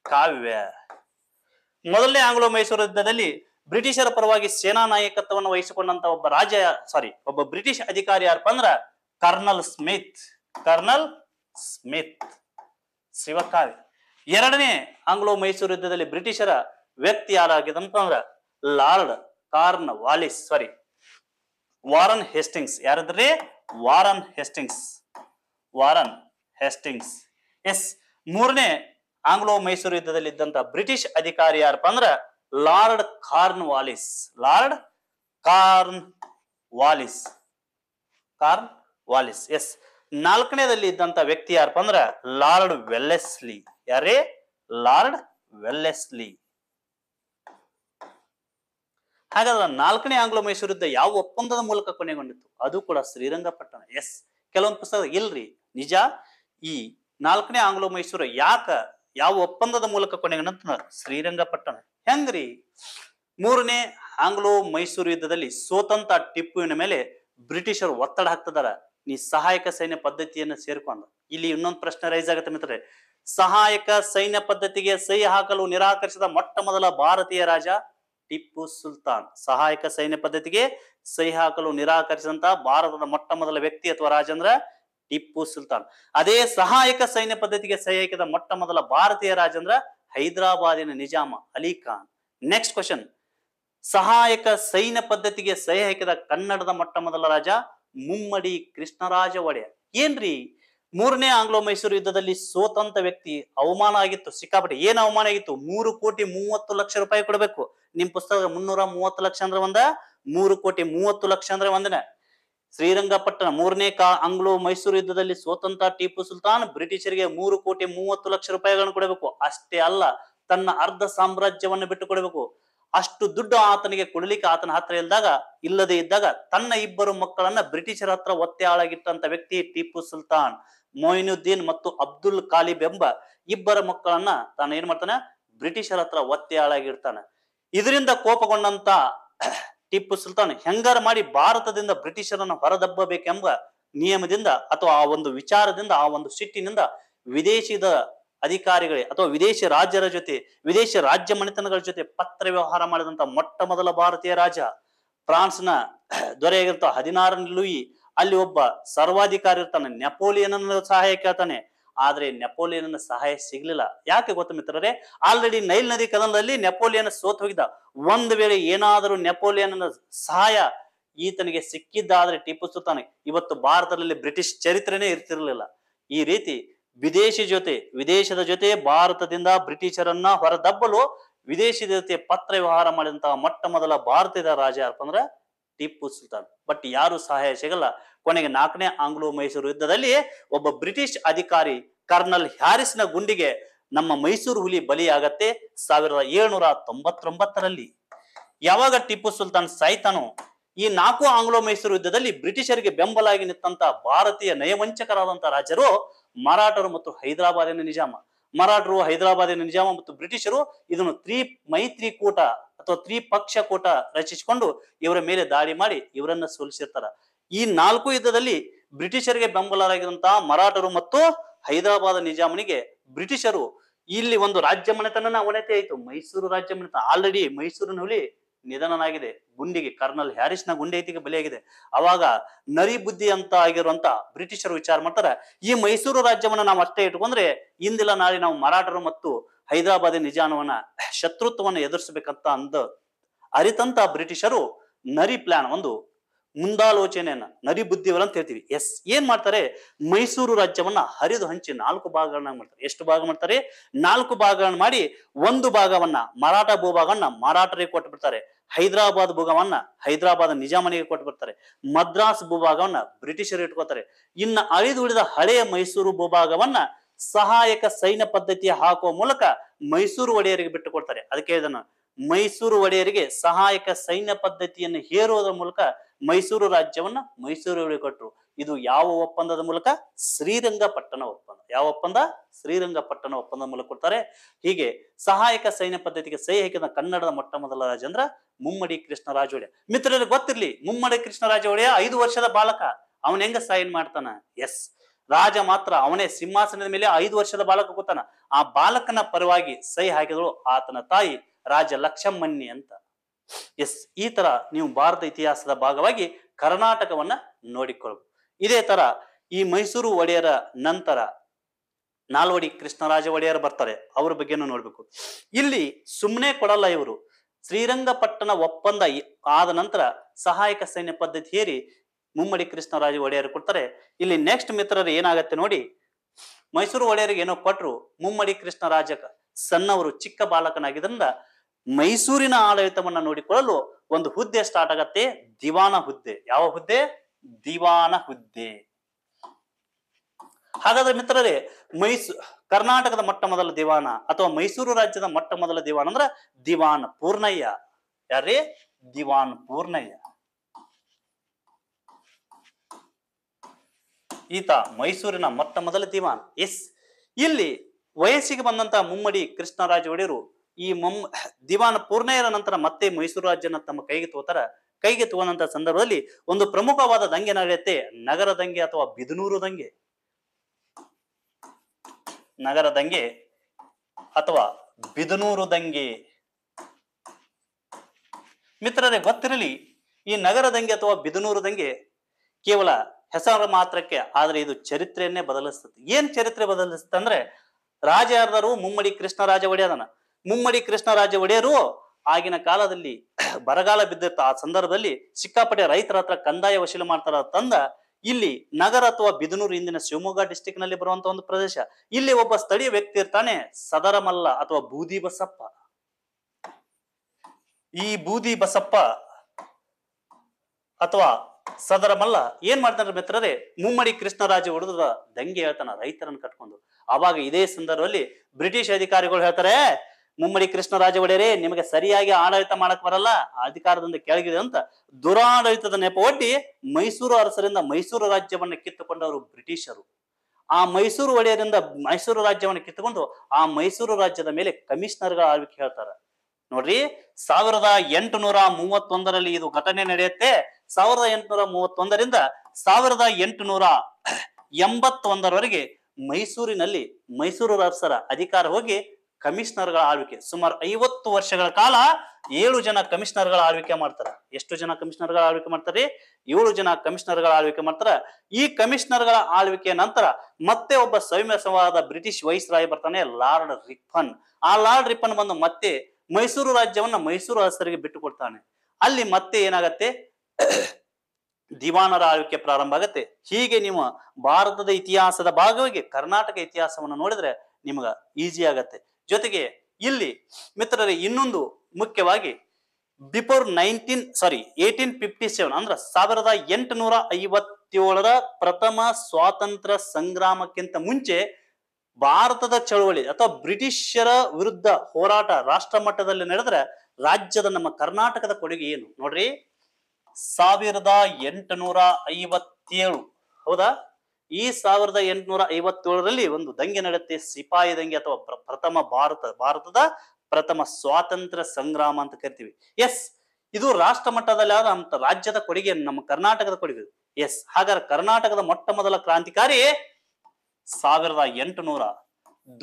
ಕಾವ್ಯ ಮೊದಲನೇ ಆಂಗ್ಲೋ ಮೈಸೂರು ಯುದ್ಧದಲ್ಲಿ ಬ್ರಿಟಿಷರ ಪರವಾಗಿ ಸೇನಾ ನಾಯಕತ್ವವನ್ನು ವಹಿಸಿಕೊಂಡಂತ ಒಬ್ಬ ರಾಜ ಸಾರಿ ಒಬ್ಬ ಬ್ರಿಟಿಷ್ ಅಧಿಕಾರಿ ಯಾರಪ್ಪ ಅಂದ್ರ ಕರ್ನಲ್ ಸ್ಮಿತ್ ಕರ್ನಲ್ ಸ್ಮಿತ್ ಶಿವಕಾವ್ಯ ಎರಡನೇ ಆಂಗ್ಲೋ ಮೈಸೂರು ಯುದ್ಧದಲ್ಲಿ ಬ್ರಿಟಿಷರ ವ್ಯಕ್ತಿ ಯಾರಾಗಿದಂತಂದ್ರ Lord Cornwallis sorry Warren Hastings ಯಾರದ್ರಿ Warren Hastings Warren Hastings yes ಮೂರನೇ ಆಂಗ್ಲೋ ಮೈಸೂರು ಯುದ್ಧದಲ್ಲಿ ಇದ್ದಂತ ಬ್ರಿಟಿಷ್ ಅಧಿಕಾರಿ ಯಾರಪ್ಪ ಅಂದ್ರ Lord Cornwallis Lord Cornwallis Cornwallis yes ನಾಲ್ಕನೇದಲ್ಲಿ ಇದ್ದಂತ ವ್ಯಕ್ತಿ ಯಾರಪ್ಪ ಅಂದ್ರ ಲಾರ್ಡ್ ವೆಲ್ಲೆಸ್ಲಿ ಯಾರೇ ಲಾರ್ಡ್ ವೆಲ್ಲೆಸ್ಲಿ ಹಾಗಾದ್ರೆ ನಾಲ್ಕನೇ ಆಂಗ್ಲೋ ಮೈಸೂರು ಯುದ್ಧ ಯಾವ ಒಪ್ಪಂದದ ಮೂಲಕ ಕೊನೆಗೊಂಡಿತ್ತು ಅದು ಕೂಡ ಶ್ರೀರಂಗಪಟ್ಟಣ ಎಸ್ ಕೆಲವೊಂದು ಪುಸ್ತಕ ಇಲ್ರಿ ನಿಜ ಈ ನಾಲ್ಕನೇ ಆಂಗ್ಲೋ ಮೈಸೂರು ಯಾಕ ಯಾವ ಒಪ್ಪಂದದ ಮೂಲಕ ಕೊನೆಗಣಂತ ಶ್ರೀರಂಗಪಟ್ಟಣ ಹೆಂಗ್ರಿ ಮೂರನೇ ಆಂಗ್ಲೋ ಮೈಸೂರು ಯುದ್ಧದಲ್ಲಿ ಸ್ವತಂತ್ರ ಟಿಪ್ಪುವಿನ ಮೇಲೆ ಬ್ರಿಟಿಷರು ಒತ್ತಡ ಹಾಕ್ತದಾರ ನೀ ಸಹಾಯಕ ಸೈನ್ಯ ಪದ್ಧತಿಯನ್ನು ಸೇರ್ಕೊಂಡ ಇಲ್ಲಿ ಇನ್ನೊಂದು ಪ್ರಶ್ನೆ ರೈಸ್ ಆಗುತ್ತೆ ಮಿತ್ರರೆ ಸಹಾಯಕ ಸೈನ್ಯ ಪದ್ಧತಿಗೆ ಸಹಿ ಹಾಕಲು ನಿರಾಕರಿಸಿದ ಮೊಟ್ಟ ಮೊದಲ ಭಾರತೀಯ ರಾಜ ಟಿಪ್ಪು ಸುಲ್ತಾನ್ ಸಹಾಯಕ ಸೈನ್ಯ ಪದ್ಧತಿಗೆ ಸಹಿ ಹಾಕಲು ನಿರಾಕರಿಸಿದಂತಹ ಭಾರತದ ಮೊಟ್ಟ ಮೊದಲ ವ್ಯಕ್ತಿ ಅಥವಾ ರಾಜ ಅಂದ್ರ ಟಿಪ್ಪು ಸುಲ್ತಾನ್ ಅದೇ ಸಹಾಯಕ ಸೈನ್ಯ ಪದ್ಧತಿಗೆ ಸಹಾಯಕದ ಮೊಟ್ಟ ಮೊದಲ ಭಾರತೀಯ ರಾಜ ಅಂದ್ರ ಹೈದರಾಬಾದಿನ ನಿಜಾಮ ಅಲಿ ಖಾನ್ ನೆಕ್ಸ್ಟ್ ಕ್ವಶನ್ ಸಹಾಯಕ ಸೈನ್ಯ ಪದ್ಧತಿಗೆ ಸಹಾಯಕದ ಕನ್ನಡದ ಮೊಟ್ಟ ಮೊದಲ ರಾಜ ಮುಮ್ಮಡಿ ಕೃಷ್ಣರಾಜ ಒಡೆಯರ್ ಏನ್ರಿ ಮೂರನೇ ಆಂಗ್ಲೋ ಮೈಸೂರು ಯುದ್ಧದಲ್ಲಿ ಸೋತಂತ ವ್ಯಕ್ತಿ ಅವಮಾನ ಆಗಿತ್ತು ಸಿಕ್ಕಾಪಟ್ಟೆ ಏನ್ ಅವಮಾನ ಆಗಿತ್ತು ಮೂರು ಕೋಟಿ ಮೂವತ್ತು ಲಕ್ಷ ರೂಪಾಯಿ ಕೊಡಬೇಕು ನಿಮ್ ಪುಸ್ತಕ ಮುನ್ನೂರ ಮೂವತ್ತು ಲಕ್ಷ ಅಂದ್ರೆ ಒಂದ ಮೂರು ಕೋಟಿ ಮೂವತ್ತು ಲಕ್ಷ ಅಂದ್ರೆ ಒಂದನೇ ಶ್ರೀರಂಗಪಟ್ಟಣ ಮೂರನೇ ಕಾ ಅಂಗ್ಳು ಮೈಸೂರು ಯುದ್ಧದಲ್ಲಿ ಸ್ವತಂತ್ರ ಟಿಪ್ಪು ಸುಲ್ತಾನ್ ಬ್ರಿಟಿಷರಿಗೆ ಮೂರು ಕೋಟಿ ಮೂವತ್ತು ಲಕ್ಷ ರೂಪಾಯಿಗಳನ್ನು ಕೊಡಬೇಕು ಅಷ್ಟೇ ಅಲ್ಲ ತನ್ನ ಅರ್ಧ ಸಾಮ್ರಾಜ್ಯವನ್ನು ಬಿಟ್ಟು ಕೊಡಬೇಕು ಅಷ್ಟು ದುಡ್ಡು ಆತನಿಗೆ ಕೊಡಲಿಕ್ಕೆ ಆತನ ಹತ್ರ ಇಲ್ದಾಗ ಇಲ್ಲದೆ ಇದ್ದಾಗ ತನ್ನ ಇಬ್ಬರು ಮಕ್ಕಳನ್ನ ಬ್ರಿಟಿಷರ ಹತ್ರ ಒತ್ತೆಯಾಳಾಗಿಟ್ಟಂತ ವ್ಯಕ್ತಿ ಟಿಪ್ಪು ಸುಲ್ತಾನ್ ಮೊಯಿನುದ್ದೀನ್ ಮತ್ತು ಅಬ್ದುಲ್ ಖಾಲಿಬ್ ಎಂಬ ಇಬ್ಬರ ಮಕ್ಕಳನ್ನ ತಾನು ಏನ್ ಮಾಡ್ತಾನೆ ಬ್ರಿಟಿಷರ ಹತ್ರ ಒತ್ತೆಯಾಳಾಗಿರ್ತಾನೆ ಇದರಿಂದ ಕೋಪಗೊಂಡಂತ ಟಿಪ್ಪು ಸುಲ್ತಾನ್ ಹೆಂಗಾರ ಮಾಡಿ ಭಾರತದಿಂದ ಬ್ರಿಟಿಷರನ್ನು ಹೊರದಬ್ಬಬೇಕೆಂಬ ನಿಯಮದಿಂದ ಅಥವಾ ಆ ಒಂದು ವಿಚಾರದಿಂದ ಆ ಒಂದು ಸಿಟ್ಟಿನಿಂದ ವಿದೇಶಿದ ಅಧಿಕಾರಿಗಳೇ ಅಥವಾ ವಿದೇಶಿ ರಾಜ್ಯರ ಜೊತೆ ವಿದೇಶಿ ರಾಜ್ಯ ಮನೆತನಗಳ ಜೊತೆ ಪತ್ರ ವ್ಯವಹಾರ ಮಾಡಿದಂತ ಮೊಟ್ಟ ಮೊದಲ ಭಾರತೀಯ ರಾಜ ಫ್ರಾನ್ಸ್ನ ದೊರೆಯಾಗಿರ್ತ ಹದಿನಾರನೇ ಲೂಯಿ ಅಲ್ಲಿ ಒಬ್ಬ ಸರ್ವಾಧಿಕಾರಿ ಇರ್ತಾನೆ ನೆಪೋಲಿಯನ್ ಸಹಾಯ ಕೇಳ್ತಾನೆ ಆದರೆ ನೆಪೋಲಿಯನ್ ಸಹಾಯ ಸಿಗ್ಲಿಲ್ಲ ಯಾಕೆ ಗೊತ್ತ ಮಿತ್ರರೇ ಆಲ್ರೆಡಿ ನೈಲ್ ನದಿ ಕದನದಲ್ಲಿ ನೆಪೋಲಿಯನ್ ಸೋತ್ ಹೋಗಿದ್ದ ಒಂದ್ ವೇಳೆ ಏನಾದರೂ ನೆಪೋಲಿಯನ್ ಸಹಾಯ ಈತನಿಗೆ ಸಿಕ್ಕಿದ್ದಾದ್ರೆ ಟಿಪ್ಪು ಸುಲ್ತಾನ್ ಇವತ್ತು ಭಾರತದಲ್ಲಿ ಬ್ರಿಟಿಷ್ ಚರಿತ್ರೆನೇ ಇರ್ತಿರ್ಲಿಲ್ಲ ಈ ರೀತಿ ವಿದೇಶಿ ಜೊತೆ ವಿದೇಶದ ಜೊತೆ ಭಾರತದಿಂದ ಬ್ರಿಟಿಷರನ್ನ ಹೊರದಬ್ಬಲು ವಿದೇಶಿ ಜೊತೆ ಪತ್ರ ವ್ಯವಹಾರ ಮಾಡಿದಂತಹ ಮೊಟ್ಟ ಮೊದಲ ಭಾರತದ ರಾಜ ಯಾರಪ್ಪ ಅಂದ್ರೆ ಟಿಪ್ಪು ಸುಲ್ತಾನ್ ಬಟ್ ಯಾರು ಸಹಾಯ ಸಿಗಲ್ಲ ಕೊನೆಗೆ ನಾಲ್ಕನೇ ಆಂಗ್ಲೋ ಮೈಸೂರು ಯುದ್ಧದಲ್ಲಿ ಒಬ್ಬ ಬ್ರಿಟಿಷ್ ಅಧಿಕಾರಿ ಕರ್ನಲ್ ಹ್ಯಾರಿಸ್ನ ಗುಂಡಿಗೆ ನಮ್ಮ ಮೈಸೂರು ಹುಲಿ ಬಲಿಯಾಗತ್ತೆ ಸಾವಿರದ ಏಳ್ನೂರ ತೊಂಬತ್ತೊಂಬತ್ತರಲ್ಲಿ ಯಾವಾಗ ಟಿಪ್ಪು ಸುಲ್ತಾನ್ ಸಾಯ್ತಾನೋ ಈ ನಾಲ್ಕು ಆಂಗ್ಲೋ ಮೈಸೂರು ಯುದ್ಧದಲ್ಲಿ ಬ್ರಿಟಿಷರಿಗೆ ಬೆಂಬಲಾಗಿ ನಿಂತಹ ಭಾರತೀಯ ನಯವಂಚಕರಾದಂತಹ ರಾಜರು ಮರಾಠರು ಮತ್ತು ಹೈದರಾಬಾದಿನ ನಿಜಾಮ ಮರಾಠರು ಹೈದರಾಬಾದಿನ ನಿಜಾಮ ಮತ್ತು ಬ್ರಿಟಿಷರು ಇದನ್ನು ತ್ರಿ ಕೂಟ ಅಥವಾ ತ್ರಿಪಕ್ಷ ಕೂಟ ರಚಿಸಿಕೊಂಡು ಇವರ ಮೇಲೆ ದಾಳಿ ಮಾಡಿ ಇವರನ್ನ ಸೋಲಿಸಿರ್ತಾರ ಈ ನಾಲ್ಕು ಯುದ್ಧದಲ್ಲಿ ಬ್ರಿಟಿಷರಿಗೆ ಬೆಂಬಲರಾಗಿರುವಂತಹ ಮರಾಠರು ಮತ್ತು ಹೈದರಾಬಾದ್ ನಿಜಾಮನಿಗೆ ಬ್ರಿಟಿಷರು ಇಲ್ಲಿ ಒಂದು ರಾಜ್ಯ ಮನೆತನ ಅವನತೆ ಆಯಿತು ಮೈಸೂರು ರಾಜ್ಯ ಮನೆತನ ಆಲ್ರೆಡಿ ಮೈಸೂರಿನ ಹುಲಿ ನಿಧನನಾಗಿದೆ ಗುಂಡಿಗೆ ಕರ್ನಲ್ ಹ್ಯಾರಿಸ್ನ ಗುಂಡಿ ಐತಿಗೆ ಬಲಿಯಾಗಿದೆ ಅವಾಗ ನರಿ ಬುದ್ಧಿ ಅಂತ ಆಗಿರುವಂತ ಬ್ರಿಟಿಷರು ವಿಚಾರ ಮಾಡ್ತಾರೆ ಈ ಮೈಸೂರು ರಾಜ್ಯವನ್ನ ನಾವು ಅಷ್ಟೇ ಇಟ್ಕೊಂಡ್ರೆ ಇಂದಿಲ್ಲ ನಾಳೆ ನಾವು ಮರಾಠರು ಮತ್ತು ಹೈದರಾಬಾದ್ ನಿಜಾಮವನ್ನ ಶತ್ರುತ್ವವನ್ನು ಎದುರಿಸಬೇಕಂತ ಅಂದ ಅರಿತಂತ ಬ್ರಿಟಿಷರು ನರಿ ಪ್ಲಾನ್ ಒಂದು ಮುಂದಾಲೋಚನೆಯನ್ನ ನರಿ ಬುದ್ಧಿವರ ಅಂತ ಹೇಳ್ತೀವಿ ಎಸ್ ಏನ್ ಮಾಡ್ತಾರೆ ಮೈಸೂರು ರಾಜ್ಯವನ್ನ ಹರಿದು ಹಂಚಿ ನಾಲ್ಕು ಭಾಗಗಳನ್ನ ಮಾಡ್ತಾರೆ ಎಷ್ಟು ಭಾಗ ಮಾಡ್ತಾರೆ ನಾಲ್ಕು ಭಾಗಗಳನ್ನ ಮಾಡಿ ಒಂದು ಭಾಗವನ್ನ ಮರಾಠ ಭೂಭಾಗವನ್ನ ಮರಾಠರಿಗೆ ಕೊಟ್ಟು ಬಿಡ್ತಾರೆ ಹೈದರಾಬಾದ್ ಭೂಗವನ್ನ ಹೈದರಾಬಾದ್ ನಿಜಾಮನಿಗೆ ಕೊಟ್ಟು ಬಿಡ್ತಾರೆ ಮದ್ರಾಸ್ ಭೂಭಾಗವನ್ನ ಬ್ರಿಟಿಷರು ಇಟ್ಕೋತಾರೆ ಇನ್ನ ಅಳಿದು ಉಳಿದ ಹಳೆಯ ಮೈಸೂರು ಭೂಭಾಗವನ್ನ ಸಹಾಯಕ ಸೈನ್ಯ ಪದ್ಧತಿ ಹಾಕುವ ಮೂಲಕ ಮೈಸೂರು ಒಡೆಯರಿಗೆ ಬಿಟ್ಟು ಕೊಡ್ತಾರೆ ಅದಕ್ಕೆ ಇದನ್ನು ಮೈಸೂರು ಒಡೆಯರಿಗೆ ಸಹಾಯಕ ಸೈನ್ಯ ಪದ್ಧತಿಯನ್ನು ಹೇರುವುದರ ಮೂಲಕ ಮೈಸೂರು ರಾಜ್ಯವನ್ನ ಮೈಸೂರು ಕೊಟ್ಟರು ಇದು ಯಾವ ಒಪ್ಪಂದದ ಮೂಲಕ ಶ್ರೀರಂಗಪಟ್ಟಣ ಒಪ್ಪಂದ ಯಾವ ಒಪ್ಪಂದ ಶ್ರೀರಂಗಪಟ್ಟಣ ಒಪ್ಪಂದದ ಮೂಲಕ ಕೊಡ್ತಾರೆ ಹೀಗೆ ಸಹಾಯಕ ಸೈನ್ಯ ಪದ್ಧತಿಗೆ ಸಹಿ ಹಾಕಿದ ಕನ್ನಡದ ಮೊಟ್ಟ ಮೊದಲ ರಾಜ ಅಂದ್ರ ಮುಮ್ಮಡಿ ಕೃಷ್ಣರಾಜ ಒಡೆಯ ಮಿತ್ರರಿಗೆ ಗೊತ್ತಿರ್ಲಿ ಮುಮ್ಮಡಿ ಕೃಷ್ಣರಾಜ ಒಡೆಯ ಐದು ವರ್ಷದ ಬಾಲಕ ಅವನ ಹೆಂಗ ಸೈನ್ ಮಾಡ್ತಾನ ಎಸ್ ರಾಜ ಮಾತ್ರ ಅವನೇ ಸಿಂಹಾಸನದ ಮೇಲೆ ಐದು ವರ್ಷದ ಬಾಲಕ ಕೂತಾನ ಆ ಬಾಲಕನ ಪರವಾಗಿ ಸಹಿ ಹಾಕಿದಳು ಆತನ ತಾಯಿ ರಾಜ ಲಕ್ಷಮ್ಮನ್ನಿ ಅಂತ ಎಸ್ ಈ ತರ ನೀವು ಭಾರತ ಇತಿಹಾಸದ ಭಾಗವಾಗಿ ಕರ್ನಾಟಕವನ್ನ ನೋಡಿಕೊಳ್ಬಹುದು ಇದೇ ತರ ಈ ಮೈಸೂರು ಒಡೆಯರ ನಂತರ ನಾಲ್ವಡಿ ಕೃಷ್ಣರಾಜ ಒಡೆಯರ್ ಬರ್ತಾರೆ ಅವ್ರ ಬಗ್ಗೆನೂ ನೋಡ್ಬೇಕು ಇಲ್ಲಿ ಸುಮ್ಮನೆ ಕೊಡಲ್ಲ ಇವರು ಶ್ರೀರಂಗಪಟ್ಟಣ ಒಪ್ಪಂದ ಆದ ನಂತರ ಸಹಾಯಕ ಸೈನ್ಯ ಪದ್ಧತಿ ಹೇರಿ ಮುಮ್ಮಡಿ ಕೃಷ್ಣರಾಜ ಒಡೆಯರ್ ಕೊಡ್ತಾರೆ ಇಲ್ಲಿ ನೆಕ್ಸ್ಟ್ ಮಿತ್ರರು ಏನಾಗತ್ತೆ ನೋಡಿ ಮೈಸೂರು ಒಡೆಯರಿಗೆ ಏನೋ ಕೊಟ್ಟರು ಮುಮ್ಮಡಿ ಕೃಷ್ಣರಾಜ ಸಣ್ಣವರು ಚಿಕ್ಕ ಬಾಲಕನಾಗಿದ್ದರಿಂದ ಮೈಸೂರಿನ ಆಡಳಿತವನ್ನ ನೋಡಿಕೊಳ್ಳಲು ಒಂದು ಹುದ್ದೆ ಸ್ಟಾರ್ಟ್ ಆಗತ್ತೆ ದಿವಾನ ಹುದ್ದೆ ಯಾವ ಹುದ್ದೆ ದಿವಾನ ಹುದ್ದೆ ಹಾಗಾದ್ರೆ ಮಿತ್ರರೇ ಮೈಸೂ ಕರ್ನಾಟಕದ ಮೊಟ್ಟ ಮೊದಲ ದಿವಾನ ಅಥವಾ ಮೈಸೂರು ರಾಜ್ಯದ ಮೊಟ್ಟ ಮೊದಲ ದಿವಾನ ಅಂದ್ರ ದಿವಾನ್ ಪೂರ್ಣಯ್ಯ ಯಾರೇ ದಿವಾನ್ ಪೂರ್ಣಯ್ಯ ಈತ ಮೈಸೂರಿನ ಮೊಟ್ಟ ಮೊದಲ ದಿವಾನ್ ಎಸ್ ಇಲ್ಲಿ ವಯಸ್ಸಿಗೆ ಬಂದಂತಹ ಮುಮ್ಮಡಿ ಕೃಷ್ಣರಾಜ ಒಡೆಯರು ಈ ಮಮ್ ದಿವಾನ ಇರ ನಂತರ ಮತ್ತೆ ಮೈಸೂರು ರಾಜ್ಯನ ತಮ್ಮ ಕೈಗೆ ತೋತಾರ ಕೈಗೆ ತಗೊಂಡಂತ ಸಂದರ್ಭದಲ್ಲಿ ಒಂದು ಪ್ರಮುಖವಾದ ದಂಗೆ ನಡೆಯುತ್ತೆ ನಗರ ದಂಗೆ ಅಥವಾ ಬಿದನೂರು ದಂಗೆ ನಗರ ದಂಗೆ ಅಥವಾ ಬಿದನೂರು ದಂಗೆ ಮಿತ್ರರೇ ಗೊತ್ತಿರಲಿ ಈ ನಗರ ದಂಗೆ ಅಥವಾ ಬಿದನೂರು ದಂಗೆ ಕೇವಲ ಹೆಸರು ಮಾತ್ರಕ್ಕೆ ಆದ್ರೆ ಇದು ಚರಿತ್ರೆಯನ್ನೇ ಬದಲಿಸ್ತದೆ ಏನ್ ಚರಿತ್ರೆ ಬದಲಿಸ್ತಂದ್ರೆ ರಾಜ ಯಾರ್ದಾರು ಮುಮ್ಮಡಿ ಕೃಷ್ಣರಾಜ ಒಡೆಯದನ ಮುಮ್ಮಡಿ ಕೃಷ್ಣರಾಜ ಒಡೆಯರು ಆಗಿನ ಕಾಲದಲ್ಲಿ [CLEARS THROAT] ಬರಗಾಲ ಬಿದ್ದಿರ್ತ ಆ ಸಂದರ್ಭದಲ್ಲಿ ಸಿಕ್ಕಾಪಟ್ಟೆ ರೈತರ ಹತ್ರ ಕಂದಾಯ ವಸೂಲಿ ಮಾಡ್ತಾರ ತಂದ ಇಲ್ಲಿ ನಗರ ಅಥವಾ ಬಿದನೂರು ಇಂದಿನ ಶಿವಮೊಗ್ಗ ಡಿಸ್ಟಿಕ್ ನಲ್ಲಿ ಬರುವಂತ ಒಂದು ಪ್ರದೇಶ ಇಲ್ಲಿ ಒಬ್ಬ ಸ್ಥಳೀಯ ವ್ಯಕ್ತಿ ಇರ್ತಾನೆ ಸದರಮಲ್ಲ ಅಥವಾ ಬೂದಿ ಬಸಪ್ಪ ಈ ಬೂದಿ ಬಸಪ್ಪ ಅಥವಾ ಸದರಮಲ್ಲ ಏನ್ ಮಾಡ್ತಾನೆ ಮಿತ್ರರೇ ಮುಮ್ಮಡಿ ಕೃಷ್ಣರಾಜ ಹುಡುಗರ ದಂಗೆ ಹೇಳ್ತಾನ ರೈತರನ್ನ ಕಟ್ಕೊಂಡು ಅವಾಗ ಇದೇ ಸಂದರ್ಭದಲ್ಲಿ ಬ್ರಿಟಿಷ್ ಅಧಿಕಾರಿಗಳು ಹೇಳ್ತಾರೆ ಮುಮ್ಮಡಿ ಕೃಷ್ಣರಾಜ ಒಡೆಯರೇ ನಿಮಗೆ ಸರಿಯಾಗಿ ಆಡಳಿತ ಮಾಡಕ್ ಬರಲ್ಲ ಅಧಿಕಾರದಿಂದ ಕೆಳಗಿದೆ ಅಂತ ದುರಾಡಳಿತದ ನೆಪ ಒಡ್ಡಿ ಮೈಸೂರು ಅರಸರಿಂದ ಮೈಸೂರು ರಾಜ್ಯವನ್ನು ಕಿತ್ತುಕೊಂಡವರು ಬ್ರಿಟಿಷರು ಆ ಮೈಸೂರು ಒಡೆಯರಿಂದ ಮೈಸೂರು ರಾಜ್ಯವನ್ನು ಕಿತ್ತುಕೊಂಡು ಆ ಮೈಸೂರು ರಾಜ್ಯದ ಮೇಲೆ ಕಮಿಷನರ್ಗಳ ಆಳ್ವಿಕೆ ಹೇಳ್ತಾರೆ ನೋಡ್ರಿ ಸಾವಿರದ ಎಂಟುನೂರ ಮೂವತ್ತೊಂದರಲ್ಲಿ ಇದು ಘಟನೆ ನಡೆಯುತ್ತೆ ಸಾವಿರದ ಎಂಟುನೂರ ಮೂವತ್ತೊಂದರಿಂದ ಸಾವಿರದ ಎಂಟುನೂರ ಎಂಬತ್ತೊಂದರವರೆಗೆ ಮೈಸೂರಿನಲ್ಲಿ ಮೈಸೂರು ಅರಸರ ಅಧಿಕಾರ ಹೋಗಿ ಕಮಿಷನರ್ಗಳ ಆಳ್ವಿಕೆ ಸುಮಾರು ಐವತ್ತು ವರ್ಷಗಳ ಕಾಲ ಏಳು ಜನ ಕಮಿಷನರ್ಗಳ ಆಳ್ವಿಕೆ ಮಾಡ್ತಾರೆ ಎಷ್ಟು ಜನ ಕಮಿಷನರ್ಗಳ ಆಳ್ವಿಕೆ ಮಾಡ್ತಾರೆ ಏಳು ಜನ ಕಮಿಷನರ್ಗಳ ಆಳ್ವಿಕೆ ಮಾಡ್ತಾರೆ ಈ ಕಮಿಷನರ್ಗಳ ಆಳ್ವಿಕೆಯ ನಂತರ ಮತ್ತೆ ಒಬ್ಬ ಸವಿಮಸವಾದ ಬ್ರಿಟಿಷ್ ರಾಯ್ ಬರ್ತಾನೆ ಲಾರ್ಡ್ ರಿಫನ್ ಆ ಲಾರ್ಡ್ ರಿಫನ್ ಬಂದು ಮತ್ತೆ ಮೈಸೂರು ರಾಜ್ಯವನ್ನ ಮೈಸೂರು ಅರಸರಿಗೆ ಬಿಟ್ಟು ಕೊಡ್ತಾನೆ ಅಲ್ಲಿ ಮತ್ತೆ ಏನಾಗತ್ತೆ [COUGHS] ದಿವಾನರ ಆಳ್ವಿಕೆ ಪ್ರಾರಂಭ ಆಗತ್ತೆ ಹೀಗೆ ನೀವು ಭಾರತದ ಇತಿಹಾಸದ ಭಾಗವಾಗಿ ಕರ್ನಾಟಕ ಇತಿಹಾಸವನ್ನು ನೋಡಿದ್ರೆ ನಿಮ್ಗೆ ಈಸಿ ಆಗತ್ತೆ ಜೊತೆಗೆ ಇಲ್ಲಿ ಮಿತ್ರರೇ ಇನ್ನೊಂದು ಮುಖ್ಯವಾಗಿ before nineteen sorry eighteen fifty seven ಅಂದ್ರೆ ಸಾವಿರದ ಎಂಟುನೂರ ಐವತ್ತೇಳರ ಪ್ರಥಮ ಸ್ವಾತಂತ್ರ್ಯ ಸಂಗ್ರಾಮಕ್ಕಿಂತ ಮುಂಚೆ ಭಾರತದ ಚಳವಳಿ ಅಥವಾ ಬ್ರಿಟಿಷರ ವಿರುದ್ಧ ಹೋರಾಟ ರಾಷ್ಟ್ರ ಮಟ್ಟದಲ್ಲಿ ನಡೆದ್ರೆ ರಾಜ್ಯದ ನಮ್ಮ ಕರ್ನಾಟಕದ ಕೊಡುಗೆ ಏನು ನೋಡ್ರಿ ಸಾವಿರದ ಎಂಟುನೂರ ಐವತ್ತೇಳು ಹೌದಾ ಈ ಸಾವಿರದ ಎಂಟುನೂರ ಐವತ್ತೇಳರಲ್ಲಿ ಒಂದು ದಂಗೆ ನಡೆಯುತ್ತೆ ಸಿಪಾಯಿ ದಂಗೆ ಅಥವಾ ಪ್ರಥಮ ಭಾರತ ಭಾರತದ ಪ್ರಥಮ ಸ್ವಾತಂತ್ರ್ಯ ಸಂಗ್ರಾಮ ಅಂತ ಕರಿತೀವಿ ಎಸ್ ಇದು ರಾಷ್ಟ್ರ ಮಟ್ಟದಲ್ಲಿ ಆದ ಅಂತ ರಾಜ್ಯದ ಕೊಡುಗೆ ನಮ್ಮ ಕರ್ನಾಟಕದ ಕೊಡುಗೆ ಎಸ್ ಹಾಗಾದ್ರೆ ಕರ್ನಾಟಕದ ಮೊಟ್ಟ ಮೊದಲ ಕ್ರಾಂತಿಕಾರಿ ಸಾವಿರದ ಎಂಟುನೂರ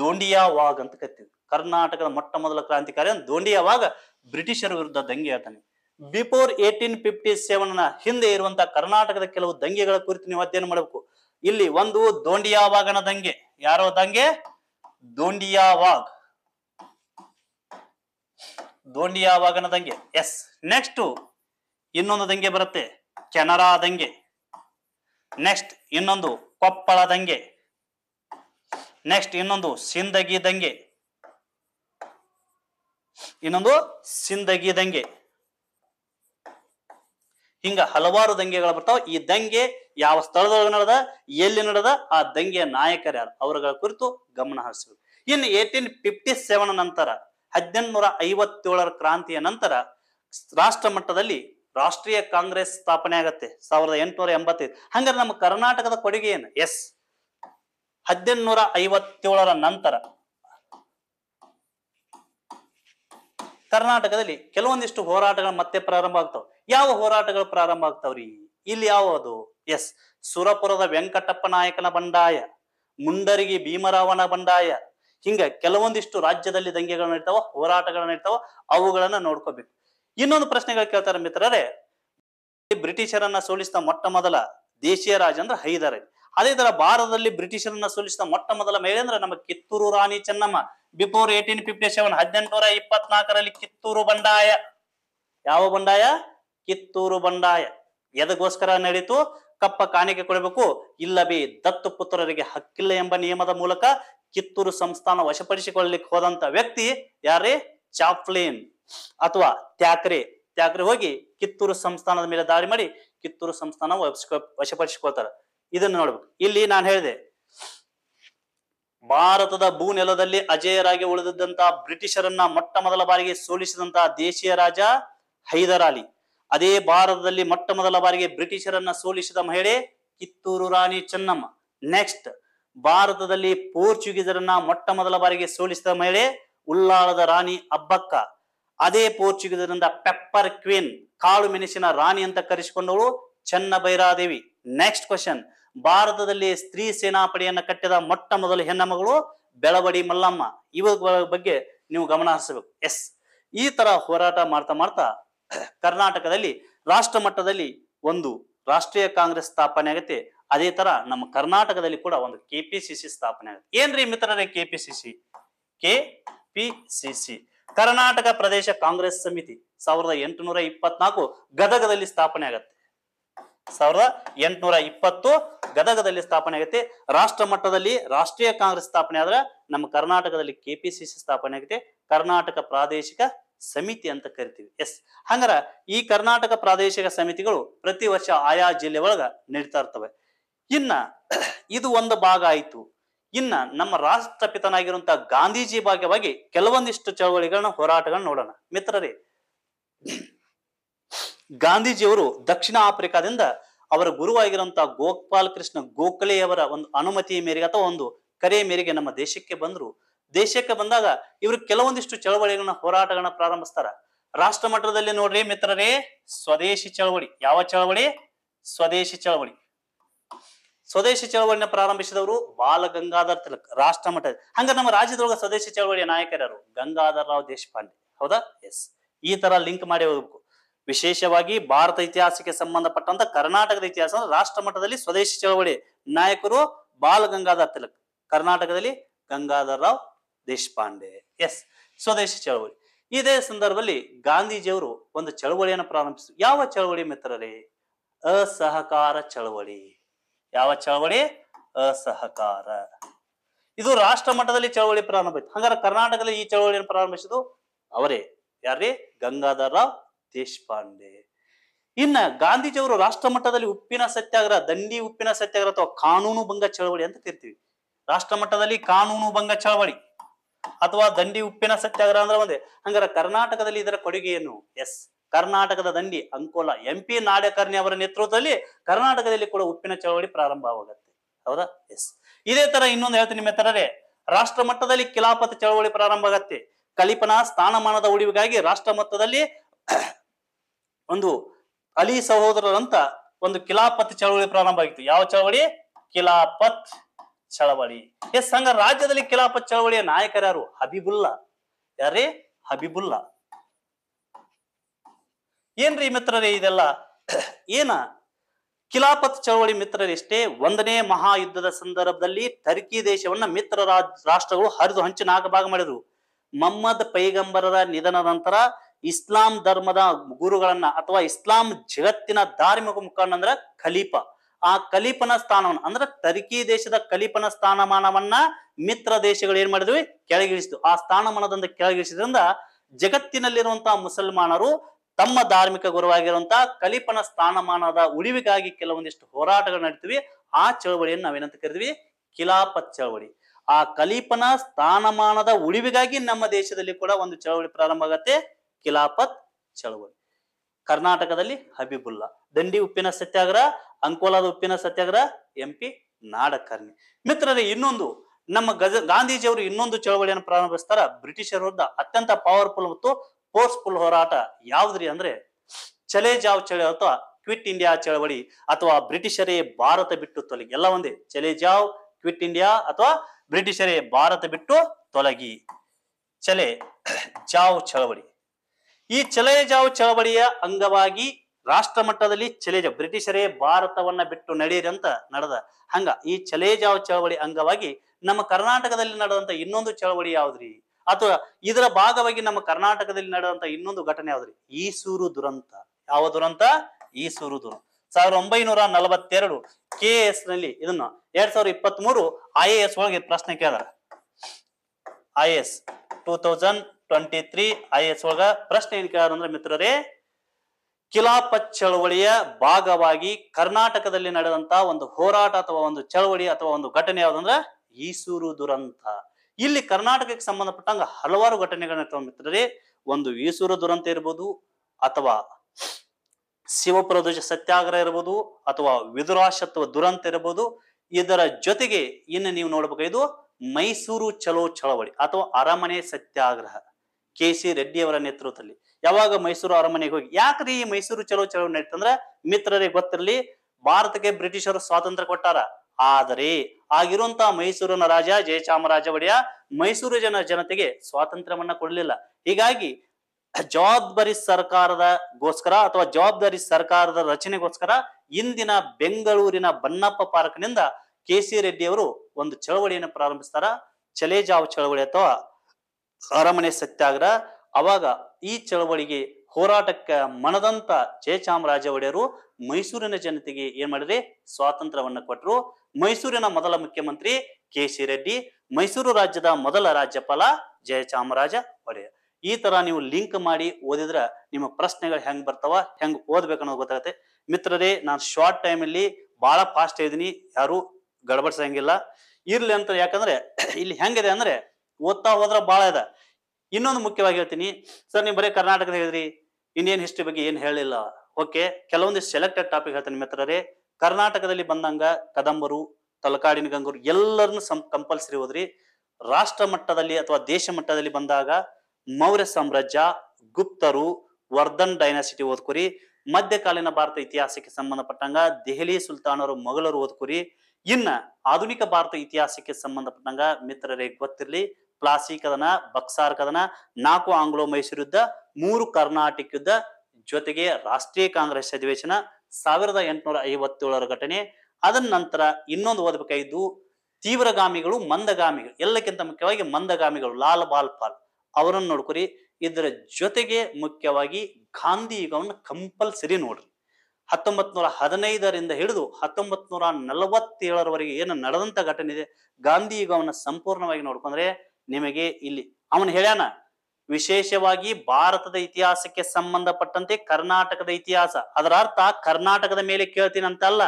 ದೋಂಡಿಯಾವಾಗ್ ಅಂತ ಕರಿತೀವಿ ಕರ್ನಾಟಕದ ಮೊಟ್ಟ ಮೊದಲ ಕ್ರಾಂತಿಕಾರಿ ಅಂತ ದೋಂಡಿಯಾವಾಗ ಬ್ರಿಟಿಷರ ವಿರುದ್ಧ ದಂಗೆ ಹೇಳ್ತಾನೆ ಬಿಫೋರ್ ಏಟೀನ್ ಫಿಫ್ಟಿ ಸೆವೆನ್ ನ ಹಿಂದೆ ಇರುವಂತಹ ಕರ್ನಾಟಕದ ಕೆಲವು ದಂಗೆಗಳ ಕುರಿತು ನೀವು ಅಧ್ಯಯನ ಮಾಡಬೇಕು ಇಲ್ಲಿ ಒಂದು ದೋಂಡಿಯಾವಾಗನ ದಂಗೆ ಯಾರೋ ದಂಗೆ ದೋಂಡಿಯಾವಾಗ್ ದೋಂಡಿಯಾವಾಗನ ದಂಗೆ ಎಸ್ ನೆಕ್ಸ್ಟ್ ಇನ್ನೊಂದು ದಂಗೆ ಬರುತ್ತೆ ಕೆನರಾ ದಂಗೆ ನೆಕ್ಸ್ಟ್ ಇನ್ನೊಂದು ಕೊಪ್ಪಳ ದಂಗೆ ನೆಕ್ಸ್ಟ್ ಇನ್ನೊಂದು ಸಿಂದಗಿ ದಂಗೆ ಇನ್ನೊಂದು ಸಿಂದಗಿ ದಂಗೆ ಹಿಂಗ ಹಲವಾರು ದಂಗೆಗಳು ಬರ್ತಾವ ಈ ದಂಗೆ ಯಾವ ಸ್ಥಳದೊಳಗೆ ನಡೆದ ಎಲ್ಲಿ ನಡೆದ ಆ ದಂಗೆಯ ನಾಯಕರು ಯಾರು ಅವರುಗಳ ಕುರಿತು ಗಮನ ಹರಿಸಬೇಕು ಇನ್ನು ಏಟೀನ್ ಫಿಫ್ಟಿ ಸೆವೆನ್ ನಂತರ ಹದಿನೆಂಟುನೂರ ಐವತ್ತೇಳರ ಕ್ರಾಂತಿಯ ನಂತರ ರಾಷ್ಟ್ರ ಮಟ್ಟದಲ್ಲಿ ರಾಷ್ಟ್ರೀಯ ಕಾಂಗ್ರೆಸ್ ಸ್ಥಾಪನೆ ಆಗತ್ತೆ ಸಾವಿರದ ಎಂಟುನೂರ ಎಂಬತ್ತೈದು ಹಂಗಾರೆ ನಮ್ಮ ಕರ್ನಾಟಕದ ಕೊಡುಗೆ ಏನು ಎಸ್ ಹದಿನೆಂಟುನೂರ ಐವತ್ತೇಳರ ನಂತರ ಕರ್ನಾಟಕದಲ್ಲಿ ಕೆಲವೊಂದಿಷ್ಟು ಹೋರಾಟಗಳು ಮತ್ತೆ ಪ್ರಾರಂಭ ಆಗ್ತಾವ ಯಾವ ಹೋರಾಟಗಳು ಪ್ರಾರಂಭ ಆಗ್ತಾವ್ರಿ ಇಲ್ಲಿ ಯಾವುದು ಎಸ್ ಸುರಪುರದ ವೆಂಕಟಪ್ಪ ನಾಯಕನ ಬಂಡಾಯ ಮುಂಡರಿಗಿ ಭೀಮರಾವನ ಬಂಡಾಯ ಹಿಂಗ ಕೆಲವೊಂದಿಷ್ಟು ರಾಜ್ಯದಲ್ಲಿ ದಂಗೆಗಳನ್ನ ಇರ್ತಾವ ಹೋರಾಟಗಳನ್ನ ಇರ್ತಾವ ಅವುಗಳನ್ನ ನೋಡ್ಕೋಬೇಕು ಇನ್ನೊಂದು ಪ್ರಶ್ನೆಗಳು ಕೇಳ್ತಾರೆ ಮಿತ್ರರೇ ಬ್ರಿಟಿಷರನ್ನ ಸೋಲಿಸಿದ ಮೊಟ್ಟ ಮೊದಲ ದೇಶೀಯ ರಾಜ ಅಂದ್ರೆ ಹೈದರಾಲಿ ಅದೇ ತರ ಭಾರತದಲ್ಲಿ ಬ್ರಿಟಿಷರನ್ನ ಸೋಲಿಸಿದ ಮೊಟ್ಟ ಮೊದಲ ಮಹಿಳೆ ಅಂದ್ರೆ ನಮ್ಮ Kittur Rani Chennamma before eighteen fifty seven ಹದಿನೆಂಟುನೂರ ಇಪ್ಪತ್ನಾಲ್ಕರಲ್ಲಿ ಕಿತ್ತೂರು ಬಂಡಾಯ ಯಾವ ಬಂಡಾಯ ಕಿತ್ತೂರು ಬಂಡಾಯ ಎದಗೋಸ್ಕರ ನಡೀತು ಕಪ್ಪ ಕಾಣಿಕೆ ಕೊಡಬೇಕು ಇಲ್ಲವೇ ದತ್ತು ಪುತ್ರರಿಗೆ ಹಕ್ಕಿಲ್ಲ ಎಂಬ ನಿಯಮದ ಮೂಲಕ ಕಿತ್ತೂರು ಸಂಸ್ಥಾನ ವಶಪಡಿಸಿಕೊಳ್ಳಲಿಕ್ಕೆ ಹೋದಂತ ವ್ಯಕ್ತಿ ಯಾರೇ ಚಾಪ್ಲಿನ್ ಅಥವಾ ತ್ಯಾಕ್ರೆ ತ್ಯಾಕ್ರೆ ಹೋಗಿ ಕಿತ್ತೂರು ಸಂಸ್ಥಾನದ ಮೇಲೆ ದಾಳಿ ಮಾಡಿ ಕಿತ್ತೂರು ಸಂಸ್ಥಾನ ವಶಪಡಿಸಿಕೊಳ್ತಾರೆ ಇದನ್ನು ನೋಡ್ಬೇಕು ಇಲ್ಲಿ ನಾನು ಹೇಳಿದೆ ಭಾರತದ ಭೂನೆಲದಲ್ಲಿ ಅಜೇಯರಾಗಿ ಉಳಿದಿದ್ದಂತಹ ಬ್ರಿಟಿಷರನ್ನ ಮೊಟ್ಟ ಮೊದಲ ಬಾರಿಗೆ ಸೋಲಿಸಿದಂತಹ ದೇಶೀಯ ರಾಜ ಹೈದರ್ ಅಲಿ ಅದೇ ಭಾರತದಲ್ಲಿ ಮೊಟ್ಟ ಮೊದಲ ಬಾರಿಗೆ ಬ್ರಿಟಿಷರನ್ನ ಸೋಲಿಸಿದ ಮಹಿಳೆ ಕಿತ್ತೂರು ರಾಣಿ ಚೆನ್ನಮ್ಮ ನೆಕ್ಸ್ಟ್ ಭಾರತದಲ್ಲಿ ಪೋರ್ಚುಗೀಸರನ್ನ ಮೊಟ್ಟ ಮೊದಲ ಬಾರಿಗೆ ಸೋಲಿಸಿದ ಮಹಿಳೆ ಉಳ್ಳಾಳದ ರಾಣಿ ಅಬ್ಬಕ್ಕ ಅದೇ ಪೋರ್ಚುಗೀಸರಿಂದ ಪೆಪ್ಪರ್ ಕ್ವೀನ್ ಕಾಳು ಮೆಣಸಿನ ರಾಣಿ ಅಂತ ಕರೆಸಿಕೊಂಡವಳು ಚೆನ್ನ ನೆಕ್ಸ್ಟ್ ಕ್ವಶನ್ ಭಾರತದಲ್ಲಿ ಸ್ತ್ರೀ ಸೇನಾಪಡೆಯನ್ನು ಕಟ್ಟಿದ ಮೊಟ್ಟ ಮೊದಲ ಹೆಣ್ಣಮಗಳು ಬೆಳವಡಿ ಮಲ್ಲಮ್ಮ ಇವುಗಳ ಬಗ್ಗೆ ನೀವು ಗಮನ ಹರಿಸಬೇಕು ಎಸ್ ಈ ತರ ಹೋರಾಟ ಮಾಡ್ತಾ ಮಾಡ್ತಾ ಕರ್ನಾಟಕದಲ್ಲಿ ರಾಷ್ಟ್ರ ಮಟ್ಟದಲ್ಲಿ ಒಂದು ರಾಷ್ಟ್ರೀಯ ಕಾಂಗ್ರೆಸ್ ಸ್ಥಾಪನೆ ಆಗುತ್ತೆ ಅದೇ ತರ ನಮ್ಮ ಕರ್ನಾಟಕದಲ್ಲಿ ಕೂಡ ಒಂದು ಕೆ ಪಿ ಸಿ ಸಿ ಸ್ಥಾಪನೆ ಆಗುತ್ತೆ ಏನ್ರಿ ಮಿತ್ರರೇ K P C C K P C C Karnataka Pradesh Congress ಸಮಿತಿ ಸಾವಿರದ ಎಂಟುನೂರ ಇಪ್ಪತ್ನಾಲ್ಕು ಗದಗದಲ್ಲಿ ಸ್ಥಾಪನೆ ಆಗತ್ತೆ ಸಾವಿರದ ಎಂಟುನೂರ ಇಪ್ಪತ್ತು ಗದಗದಲ್ಲಿ ಸ್ಥಾಪನೆ ಆಗುತ್ತೆ ರಾಷ್ಟ್ರ ಮಟ್ಟದಲ್ಲಿ ರಾಷ್ಟ್ರೀಯ ಕಾಂಗ್ರೆಸ್ ಸ್ಥಾಪನೆ ಆದ್ರೆ ನಮ್ಮ ಕರ್ನಾಟಕದಲ್ಲಿ ಕೆಪಿಸಿಸಿ ಸ್ಥಾಪನೆ ಆಗುತ್ತೆ ಕರ್ನಾಟಕ ಪ್ರಾದೇಶಿಕ ಸಮಿತಿ ಅಂತ ಕರಿತೀವಿ ಎಸ್ ಹಂಗಾರ ಈ ಕರ್ನಾಟಕ ಪ್ರಾದೇಶಿಕ ಸಮಿತಿಗಳು ಪ್ರತಿ ವರ್ಷ ಆಯಾ ಜಿಲ್ಲೆ ಒಳಗ ನಡೀತಾ ಇರ್ತವೆ ಇನ್ನ [CLEARS THROAT] ಇದು ಒಂದು ಭಾಗ ಆಯಿತು ಇನ್ನ ನಮ್ಮ ರಾಷ್ಟ್ರಪಿತನಾಗಿರುವಂತ ಗಾಂಧೀಜಿ ಭಾಗ್ಯವಾಗಿ ಕೆಲವೊಂದಿಷ್ಟು ಚಳವಳಿಗಳನ್ನ ಹೋರಾಟಗಳನ್ನ ನೋಡೋಣ ಮಿತ್ರರೇ [CLEARS THROAT] ಗಾಂಧೀಜಿಯವರು ದಕ್ಷಿಣ ಆಫ್ರಿಕಾದಿಂದ ಅವರ ಗುರುವಾಗಿರುವಂತಹ ಗೋಪಾಲ್ ಕೃಷ್ಣ ಗೋಖಲೆಯವರ ಒಂದು ಅನುಮತಿಯ ಮೇರೆಗೆ ಅಥವಾ ಒಂದು ಕರೆಯ ಮೇರೆಗೆ ನಮ್ಮ ದೇಶಕ್ಕೆ ಬಂದರು ದೇಶಕ್ಕೆ ಬಂದಾಗ ಇವರು ಕೆಲವೊಂದಿಷ್ಟು ಚಳವಳಿಗಳನ್ನ ಹೋರಾಟಗಳನ್ನ ಪ್ರಾರಂಭಿಸ್ತಾರ ರಾಷ್ಟ್ರ ಮಟ್ಟದಲ್ಲಿ ನೋಡ್ರಿ ಮಿತ್ರರೇ ಸ್ವದೇಶಿ ಚಳವಳಿ ಯಾವ ಚಳವಳಿ ಸ್ವದೇಶಿ ಚಳವಳಿ ಸ್ವದೇಶಿ ಚಳವಳಿನ ಪ್ರಾರಂಭಿಸಿದವರು ಬಾಲ ಗಂಗಾಧರ್ ತಿಲಕ್ ರಾಷ್ಟ್ರ ಮಟ್ಟದ ಹಂಗ ನಮ್ಮ ರಾಜ್ಯದೊಳಗ ಸ್ವದೇಶಿ ಚಳವಳಿಯ ನಾಯಕರು ಗಂಗಾಧರ್ ರಾವ್ ದೇಶಪಾಂಡೆ ಹೌದಾ ಎಸ್ ಈ ತರ ಲಿಂಕ್ ಮಾಡಿ ಹೋಗ್ಬೇಕು ವಿಶೇಷವಾಗಿ ಭಾರತ ಇತಿಹಾಸಕ್ಕೆ ಸಂಬಂಧಪಟ್ಟಂತ ಕರ್ನಾಟಕದ ಇತಿಹಾಸ ರಾಷ್ಟ್ರ ಮಟ್ಟದಲ್ಲಿ ಸ್ವದೇಶಿ ಚಳವಳಿ ನಾಯಕರು ಬಾಲ ಗಂಗಾಧರ್ ತಿಲಕ್ ಕರ್ನಾಟಕದಲ್ಲಿ ಗಂಗಾಧರ್ ರಾವ್ ದೇಶಪಾಂಡೆ ಎಸ್ ಸ್ವದೇಶಿ ಚಳವಳಿ ಇದೇ ಸಂದರ್ಭದಲ್ಲಿ ಗಾಂಧೀಜಿಯವರು ಒಂದು ಚಳವಳಿಯನ್ನು ಪ್ರಾರಂಭಿಸಿದ್ರು ಯಾವ ಚಳವಳಿ ಮಿತ್ರರೇ ಅಸಹಕಾರ ಚಳವಳಿ ಯಾವ ಚಳವಳಿ ಅಸಹಕಾರ ಇದು ರಾಷ್ಟ್ರ ಮಟ್ಟದಲ್ಲಿ ಚಳವಳಿ ಪ್ರಾರಂಭ ಹಂಗಾರ ಕರ್ನಾಟಕದಲ್ಲಿ ಈ ಚಳವಳಿಯನ್ನು ಪ್ರಾರಂಭಿಸಿದ್ದು ಅವರೇ ಯಾರ್ರೀ ಗಂಗಾಧರ್ ರಾವ್ ದೇಶಪಾಂಡೆ ಇನ್ನ ಗಾಂಧೀಜಿಯವರು ರಾಷ್ಟ್ರ ಮಟ್ಟದಲ್ಲಿ ಉಪ್ಪಿನ ಸತ್ಯಾಗ್ರಹ ದಂಡಿ ಉಪ್ಪಿನ ಸತ್ಯಾಗ್ರಹ ಅಥವಾ ಕಾನೂನು ಭಂಗ ಚಳವಳಿ ಅಂತ ಕರಿತೀವಿ ರಾಷ್ಟ್ರ ಮಟ್ಟದಲ್ಲಿ ಕಾನೂನು ಭಂಗ ಚಳವಳಿ ಅಥವಾ ದಂಡಿ ಉಪ್ಪಿನ ಸತ್ಯಾಗ್ರಹ ಅಂದ್ರೆ ಒಂದೇ ಹಂಗಾರೆ ಕರ್ನಾಟಕದಲ್ಲಿ ಇದರ ಕೊಡುಗೆ ಏನು ಎಸ್ ಕರ್ನಾಟಕದ ದಂಡಿ ಅಂಕೋಲ ಎಂ ಪಿ ನಾಡಕರ್ಣಿ ಅವರ ನೇತೃತ್ವದಲ್ಲಿ ಕರ್ನಾಟಕದಲ್ಲಿ ಕೂಡ ಉಪ್ಪಿನ ಚಳವಳಿ ಪ್ರಾರಂಭವಾಗತ್ತೆ ಹೌದಾ ಎಸ್ ಇದೇ ತರ ಇನ್ನೊಂದು ಹೇಳ್ತೀನಿ ಮಿತ್ರರೇ ರಾಷ್ಟ್ರ ಮಟ್ಟದಲ್ಲಿ ಕಿಲಾಪತ ಚಳವಳಿ ಪ್ರಾರಂಭ ಆಗತ್ತೆ ಕಲಿಪನಾ ಸ್ಥಾನಮಾನದ ಉಳಿವಿಗಾಗಿ ರಾಷ್ಟ್ರ ಮಟ್ಟದಲ್ಲಿ ಒಂದು ಅಲಿ ಸಹೋದರರಂತ ಒಂದು ಕಿಲಾಪತ್ ಚಳವಳಿ ಪ್ರಾರಂಭ ಆಗಿತ್ತು ಯಾವ ಚಳವಳಿ ಕಿಲಾಪತ್ ಚಳವಳಿ ಎಸ್ ಸಂಘ ರಾಜ್ಯದಲ್ಲಿ ಕಿಲಾಪತ್ ಚಳವಳಿಯ ಯಾರು ಹಬೀಬುಲ್ಲಾ ಯಾರೇ ಹಬೀಬುಲ್ಲಾ ಏನ್ರಿ ಮಿತ್ರರೇ ಇದೆಲ್ಲ ಏನ ಕಿಲಾಪತ್ ಚಳವಳಿ ಮಿತ್ರರಿಷ್ಟೇ ಒಂದನೇ ಮಹಾಯುದ್ಧದ ಸಂದರ್ಭದಲ್ಲಿ ಟರ್ಕಿ ದೇಶವನ್ನ ಮಿತ್ರ ರಾಷ್ಟ್ರಗಳು ಹರಿದು ನಾಗ ಭಾಗ ಮಾಡಿದ್ರು ಮಮ್ಮದ್ ಪೈಗಂಬರರ ನಿಧನ ನಂತರ ಇಸ್ಲಾಂ ಧರ್ಮದ ಗುರುಗಳನ್ನ ಅಥವಾ ಇಸ್ಲಾಂ ಜಗತ್ತಿನ ಧಾರ್ಮಿಕ ಮುಖಂಡ ಅಂದ್ರೆ ಖಲೀಫ ಆ ಖಲೀಫನ ಸ್ಥಾನವನ್ನು ಅಂದ್ರೆ ತರ್ಕಿ ದೇಶದ ಖಲೀಫನ ಸ್ಥಾನಮಾನವನ್ನ ಮಿತ್ರ ದೇಶಗಳು ಏನ್ ಮಾಡಿದ್ವಿ ಕೆಳಗಿಳಿಸಿತು ಆ ಸ್ಥಾನಮಾನದಿಂದ ಕೆಳಗಿಳಿಸಿದ್ರಿಂದ ಜಗತ್ತಿನಲ್ಲಿರುವಂತಹ ಮುಸಲ್ಮಾನರು ತಮ್ಮ ಧಾರ್ಮಿಕ ಗುರುವಾಗಿರುವಂತಹ ಕಲಿಪನ ಸ್ಥಾನಮಾನದ ಉಳಿವಿಗಾಗಿ ಕೆಲವೊಂದಿಷ್ಟು ಹೋರಾಟಗಳು ನಡೀತೀವಿ ಆ ಚಳವಳಿಯನ್ನು ನಾವೇನಂತ ಕರಿದ್ವಿ ಖಿಲಾಪತ್ ಚಳವಳಿ ಆ ಕಲಿಪನ ಸ್ಥಾನಮಾನದ ಉಳಿವಿಗಾಗಿ ನಮ್ಮ ದೇಶದಲ್ಲಿ ಕೂಡ ಒಂದು ಚಳವಳಿ ಪ್ರಾರಂಭ ಆಗತ್ತೆ ಖಿಲಾಪತ್ ಚಳವಳಿ ಕರ್ನಾಟಕದಲ್ಲಿ ಹಬೀಬುಲ್ಲಾ ದಂಡಿ ಉಪ್ಪಿನ ಸತ್ಯಾಗ್ರಹ ಅಂಕೋಲಾದ ಉಪ್ಪಿನ ಸತ್ಯಾಗ್ರಹ ಎಂ ಪಿ ನಾಡಕರ್ಣಿ ಮಿತ್ರರೇ ಇನ್ನೊಂದು ನಮ್ಮ ಗಜ ಗಾಂಧೀಜಿಯವರು ಇನ್ನೊಂದು ಚಳವಳಿಯನ್ನು ಪ್ರಾರಂಭಿಸ್ತಾರ ಬ್ರಿಟಿಷರ ವಿರುದ್ಧ ಅತ್ಯಂತ ಪವರ್ಫುಲ್ ಮತ್ತು ಫೋರ್ಸ್ಫುಲ್ ಹೋರಾಟ ಯಾವ್ದ್ರಿ ಅಂದ್ರೆ ಚಲೆ ಜಾವ್ ಚಳಿ ಅಥವಾ ಕ್ವಿಟ್ ಇಂಡಿಯಾ ಚಳವಳಿ ಅಥವಾ ಬ್ರಿಟಿಷರೇ ಭಾರತ ಬಿಟ್ಟು ತೊಲಗಿ ಎಲ್ಲ ಒಂದೇ ಚಲೇ ಜಾವ್ ಕ್ವಿಟ್ ಇಂಡಿಯಾ ಅಥವಾ ಬ್ರಿಟಿಷರೇ ಭಾರತ ಬಿಟ್ಟು ತೊಲಗಿ ಚಲೆ ಜಾವ್ ಚಳವಳಿ ಈ ಚಲೇಜಾವ್ ಚಳವಳಿಯ ಅಂಗವಾಗಿ ರಾಷ್ಟ್ರ ಮಟ್ಟದಲ್ಲಿ ಚಲೇಜ ಬ್ರಿಟಿಷರೇ ಭಾರತವನ್ನ ಬಿಟ್ಟು ಅಂತ ನಡೆದ ಹಂಗ ಈ ಚಲೇಜಾವ್ ಚಳವಳಿ ಅಂಗವಾಗಿ ನಮ್ಮ ಕರ್ನಾಟಕದಲ್ಲಿ ನಡೆದಂತ ಇನ್ನೊಂದು ಚಳವಳಿ ಯಾವ್ದ್ರಿ ಅಥವಾ ಇದರ ಭಾಗವಾಗಿ ನಮ್ಮ ಕರ್ನಾಟಕದಲ್ಲಿ ನಡೆದಂತ ಇನ್ನೊಂದು ಘಟನೆ ಯಾವ್ದ್ರಿ ಈಸೂರು ದುರಂತ ಯಾವ ದುರಂತ ಈಸೂರು ದುರಂತ ಸಾವಿರದ ಒಂಬೈನೂರ ನಲವತ್ತೆರಡು ಕೆ ಎಸ್ ನಲ್ಲಿ ಇದನ್ನ ಎರಡ್ ಸಾವಿರದ ಇಪ್ಪತ್ತ್ ಮೂರು ಐ ಎ ಎಸ್ ಒಳಗೆ ಪ್ರಶ್ನೆ ಕೇಳಿದಾರೆ I S two thousand twenty three I S ಒಳಗ ಪ್ರಶ್ನೆ ಏನ್ ಕೇಳಾರ ಮಿತ್ರರೇ ಕಿಲಾಪ ಚಳವಳಿಯ ಭಾಗವಾಗಿ ಕರ್ನಾಟಕದಲ್ಲಿ ನಡೆದಂತ ಒಂದು ಹೋರಾಟ ಅಥವಾ ಒಂದು ಚಳವಳಿ ಅಥವಾ ಒಂದು ಘಟನೆ ಯಾವ್ದಂದ್ರೆ ಈಸೂರು ದುರಂತ ಇಲ್ಲಿ ಕರ್ನಾಟಕಕ್ಕೆ ಸಂಬಂಧಪಟ್ಟಂಗ ಹಲವಾರು ಘಟನೆಗಳನ್ನ ಮಿತ್ರರೇ ಒಂದು ಈಸೂರು ದುರಂತ ಇರ್ಬೋದು ಅಥವಾ ಶಿವಪ್ರದೇಶ ಸತ್ಯಾಗ್ರಹ ಇರ್ಬೋದು ಅಥವಾ ವಿದುರಾಶತ್ವ ದುರಂತ ಇರ್ಬೋದು ಇದರ ಜೊತೆಗೆ ಇನ್ನು ನೀವು ನೋಡ್ಬೇಕು ಇದು ಮೈಸೂರು ಚಲೋ ಚಳವಳಿ ಅಥವಾ ಅರಮನೆ ಸತ್ಯಾಗ್ರಹ ಕೆ ಸಿ ರೆಡ್ಡಿಯವರ ನೇತೃತ್ವದಲ್ಲಿ ಯಾವಾಗ ಮೈಸೂರು ಅರಮನೆಗೆ ಹೋಗಿ ಯಾಕ್ರಿ ಈ ಮೈಸೂರು ಚಲೋ ಚಳವಳಿ ಅಂದ್ರೆ ಮಿತ್ರರಿಗೆ ಗೊತ್ತಿರಲಿ ಭಾರತಕ್ಕೆ ಬ್ರಿಟಿಷರು ಸ್ವಾತಂತ್ರ್ಯ ಕೊಟ್ಟಾರ ಆದರೆ ಆಗಿರುವಂತಹ ಮೈಸೂರಿನ ರಾಜ ಜಯಚಾಮರಾಜ ಒಡೆಯ ಮೈಸೂರು ಜನ ಜನತೆಗೆ ಸ್ವಾತಂತ್ರ್ಯವನ್ನ ಕೊಡಲಿಲ್ಲ ಹೀಗಾಗಿ ಜವಾಬ್ದಾರಿ ಸರ್ಕಾರದ ಗೋಸ್ಕರ ಅಥವಾ ಜವಾಬ್ದಾರಿ ಸರ್ಕಾರದ ರಚನೆಗೋಸ್ಕರ ಇಂದಿನ ಬೆಂಗಳೂರಿನ ಬನ್ನಪ್ಪ ಪಾರ್ಕ್ನಿಂದ ಕೆ ಸಿ ರೆಡ್ಡಿ ಅವರು ಒಂದು ಚಳವಳಿಯನ್ನು ಪ್ರಾರಂಭಿಸ್ತಾರ ಚಲೇಜಾವ್ ಚಳವಳಿ ಅಥವಾ ಅರಮನೆ ಸತ್ಯಾಗ್ರಹ ಅವಾಗ ಈ ಚಳವಳಿಗೆ ಹೋರಾಟಕ್ಕೆ ಮನದಂತ ಜಯಚಾಮರಾಜ ಒಡೆಯರು ಮೈಸೂರಿನ ಜನತೆಗೆ ಏನ್ ಮಾಡಿದ್ರಿ ಸ್ವಾತಂತ್ರ್ಯವನ್ನ ಕೊಟ್ಟರು ಮೈಸೂರಿನ ಮೊದಲ ಮುಖ್ಯಮಂತ್ರಿ ಕೆ ಸಿ ರೆಡ್ಡಿ ಮೈಸೂರು ರಾಜ್ಯದ ಮೊದಲ ರಾಜ್ಯಪಾಲ ಜಯಚಾಮರಾಜ ಒಡೆಯರ್ ಈ ತರ ನೀವು ಲಿಂಕ್ ಮಾಡಿ ಓದಿದ್ರ ನಿಮ್ಮ ಪ್ರಶ್ನೆಗಳು ಹೆಂಗ್ ಬರ್ತಾವ ಹೆಂಗ್ ಓದ್ಬೇಕು ಅನ್ನೋದು ಗೊತ್ತಾಗುತ್ತೆ ಮಿತ್ರರೇ ನಾನು ಶಾರ್ಟ್ ಟೈಮಲ್ಲಿ ಬಹಳ ಫಾಸ್ಟ್ ಇದ್ದೀನಿ ಯಾರು ಗಡಬಡಿಸಂಗಿಲ್ಲ ಇರ್ಲಿ ಅಂತ ಯಾಕಂದ್ರೆ ಇಲ್ಲಿ ಹೆಂಗಿದೆ ಅಂದ್ರೆ ಓದ್ತಾ ಹೋದ್ರೆ ಭಾಳ ಇದೆ ಇನ್ನೊಂದು ಮುಖ್ಯವಾಗಿ ಹೇಳ್ತೀನಿ ಸರ್ ನೀವು ಬರೀ ಕರ್ನಾಟಕದ ಹೇಳಿದ್ರಿ ಇಂಡಿಯನ್ ಹಿಸ್ಟ್ರಿ ಬಗ್ಗೆ ಏನು ಹೇಳಿಲ್ಲ ಓಕೆ ಕೆಲವೊಂದು ಸೆಲೆಕ್ಟೆಡ್ ಟಾಪಿಕ್ ಹೇಳ್ತೀನಿ ಮಿತ್ರರೇ ಕರ್ನಾಟಕದಲ್ಲಿ ಬಂದಂಗ ಕದಂಬರು ತಲಕಾಡಿನ ಗಂಗರು ಎಲ್ಲರನ್ನು ಸಂ ಕಂಪಲ್ಸರಿ ಹೋದ್ರಿ ರಾಷ್ಟ್ರ ಮಟ್ಟದಲ್ಲಿ ಅಥವಾ ದೇಶ ಮಟ್ಟದಲ್ಲಿ ಬಂದಾಗ ಮೌರ್ಯ ಸಾಮ್ರಾಜ್ಯ ಗುಪ್ತರು ವರ್ಧನ್ ಡೈನಾಸಿಟಿ ಓದ್ಕೊರಿ ಮಧ್ಯಕಾಲೀನ ಭಾರತ ಇತಿಹಾಸಕ್ಕೆ ಸಂಬಂಧಪಟ್ಟಂಗ ದೆಹಲಿ ಸುಲ್ತಾನರು ಮೊಘಲರು ಓದ್ಕೊರಿ ಇನ್ನ ಆಧುನಿಕ ಭಾರತ ಇತಿಹಾಸಕ್ಕೆ ಸಂಬಂಧಪಟ್ಟಂಗ ಮಿತ್ರರೇ ಗೊತ್ತಿರಲಿ ಪ್ಲಾಸಿ ಕದನ ಬಕ್ಸಾರ್ ಕದನ ನಾಲ್ಕು ಆಂಗ್ಲೋ ಮೈಸೂರು ಯುದ್ಧ ಮೂರು ಕರ್ನಾಟಕ ಯುದ್ಧ ಜೊತೆಗೆ ರಾಷ್ಟ್ರೀಯ ಕಾಂಗ್ರೆಸ್ ಅಧಿವೇಶನ ಸಾವಿರದ ಎಂಟುನೂರ ಐವತ್ತೇಳರ ಘಟನೆ ಅದನ್ನ ನಂತರ ಇನ್ನೊಂದು ಓದಬೇಕಾಯಿದ್ದು ತೀವ್ರಗಾಮಿಗಳು ಮಂದಗಾಮಿಗಳು ಎಲ್ಲಕ್ಕಿಂತ ಮುಖ್ಯವಾಗಿ ಮಂದಗಾಮಿಗಳು ಲಾಲ್ ಬಾಲ್ ಪಾಲ್ ಅವರನ್ನು ನೋಡ್ಕೊರಿ ಇದರ ಜೊತೆಗೆ ಮುಖ್ಯವಾಗಿ ಗಾಂಧಿ ಯುಗವನ್ನು ಕಂಪಲ್ಸರಿ ನೋಡ್ರಿ ಹತ್ತೊಂಬತ್ ನೂರ ಹದಿನೈದರಿಂದ ಹಿಡಿದು ಹತ್ತೊಂಬತ್ ನೂರ ನಲವತ್ತೇಳರವರೆಗೆ ಏನು ನಡೆದಂತ ಘಟನೆ ಇದೆ ಗಾಂಧಿ ಯುಗವನ್ನು ಸಂಪೂರ್ಣವಾಗಿ ನೋಡ್ಕೊಂಡ್ರೆ ನಿಮಗೆ ಇಲ್ಲಿ ಅವನು ಹೇಳ್ಯಾನ ವಿಶೇಷವಾಗಿ ಭಾರತದ ಇತಿಹಾಸಕ್ಕೆ ಸಂಬಂಧಪಟ್ಟಂತೆ ಕರ್ನಾಟಕದ ಇತಿಹಾಸ ಅದರ ಅರ್ಥ ಕರ್ನಾಟಕದ ಮೇಲೆ ಕೇಳ್ತೀನಿ ಅಂತಲ್ಲ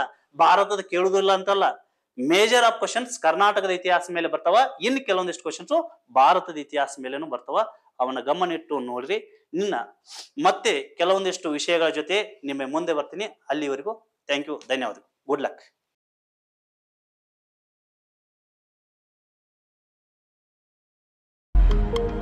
ಭಾರತದ ಕೇಳುದಿಲ್ಲ ಅಂತಲ್ಲ ಮೇಜರ್ ಆಫ್ ಕ್ವಶನ್ಸ್ ಕರ್ನಾಟಕದ ಇತಿಹಾಸ ಮೇಲೆ ಬರ್ತಾವ ಇನ್ ಕೆಲವೊಂದಿಷ್ಟು ಕ್ವಶನ್ಸ್ ಭಾರತದ ಇತಿಹಾಸ ಮೇಲೆನು ಬರ್ತಾವ ಅವನ ಗಮನ ಇಟ್ಟು ನೋಡ್ರಿ ನಿನ್ನ ಮತ್ತೆ ಕೆಲವೊಂದಿಷ್ಟು ವಿಷಯಗಳ ಜೊತೆ ನಿಮಗೆ ಮುಂದೆ ಬರ್ತೀನಿ ಅಲ್ಲಿವರೆಗೂ ಥ್ಯಾಂಕ್ ಯು ಧನ್ಯವಾದಗಳು ಗುಡ್ ಲಕ್ thank you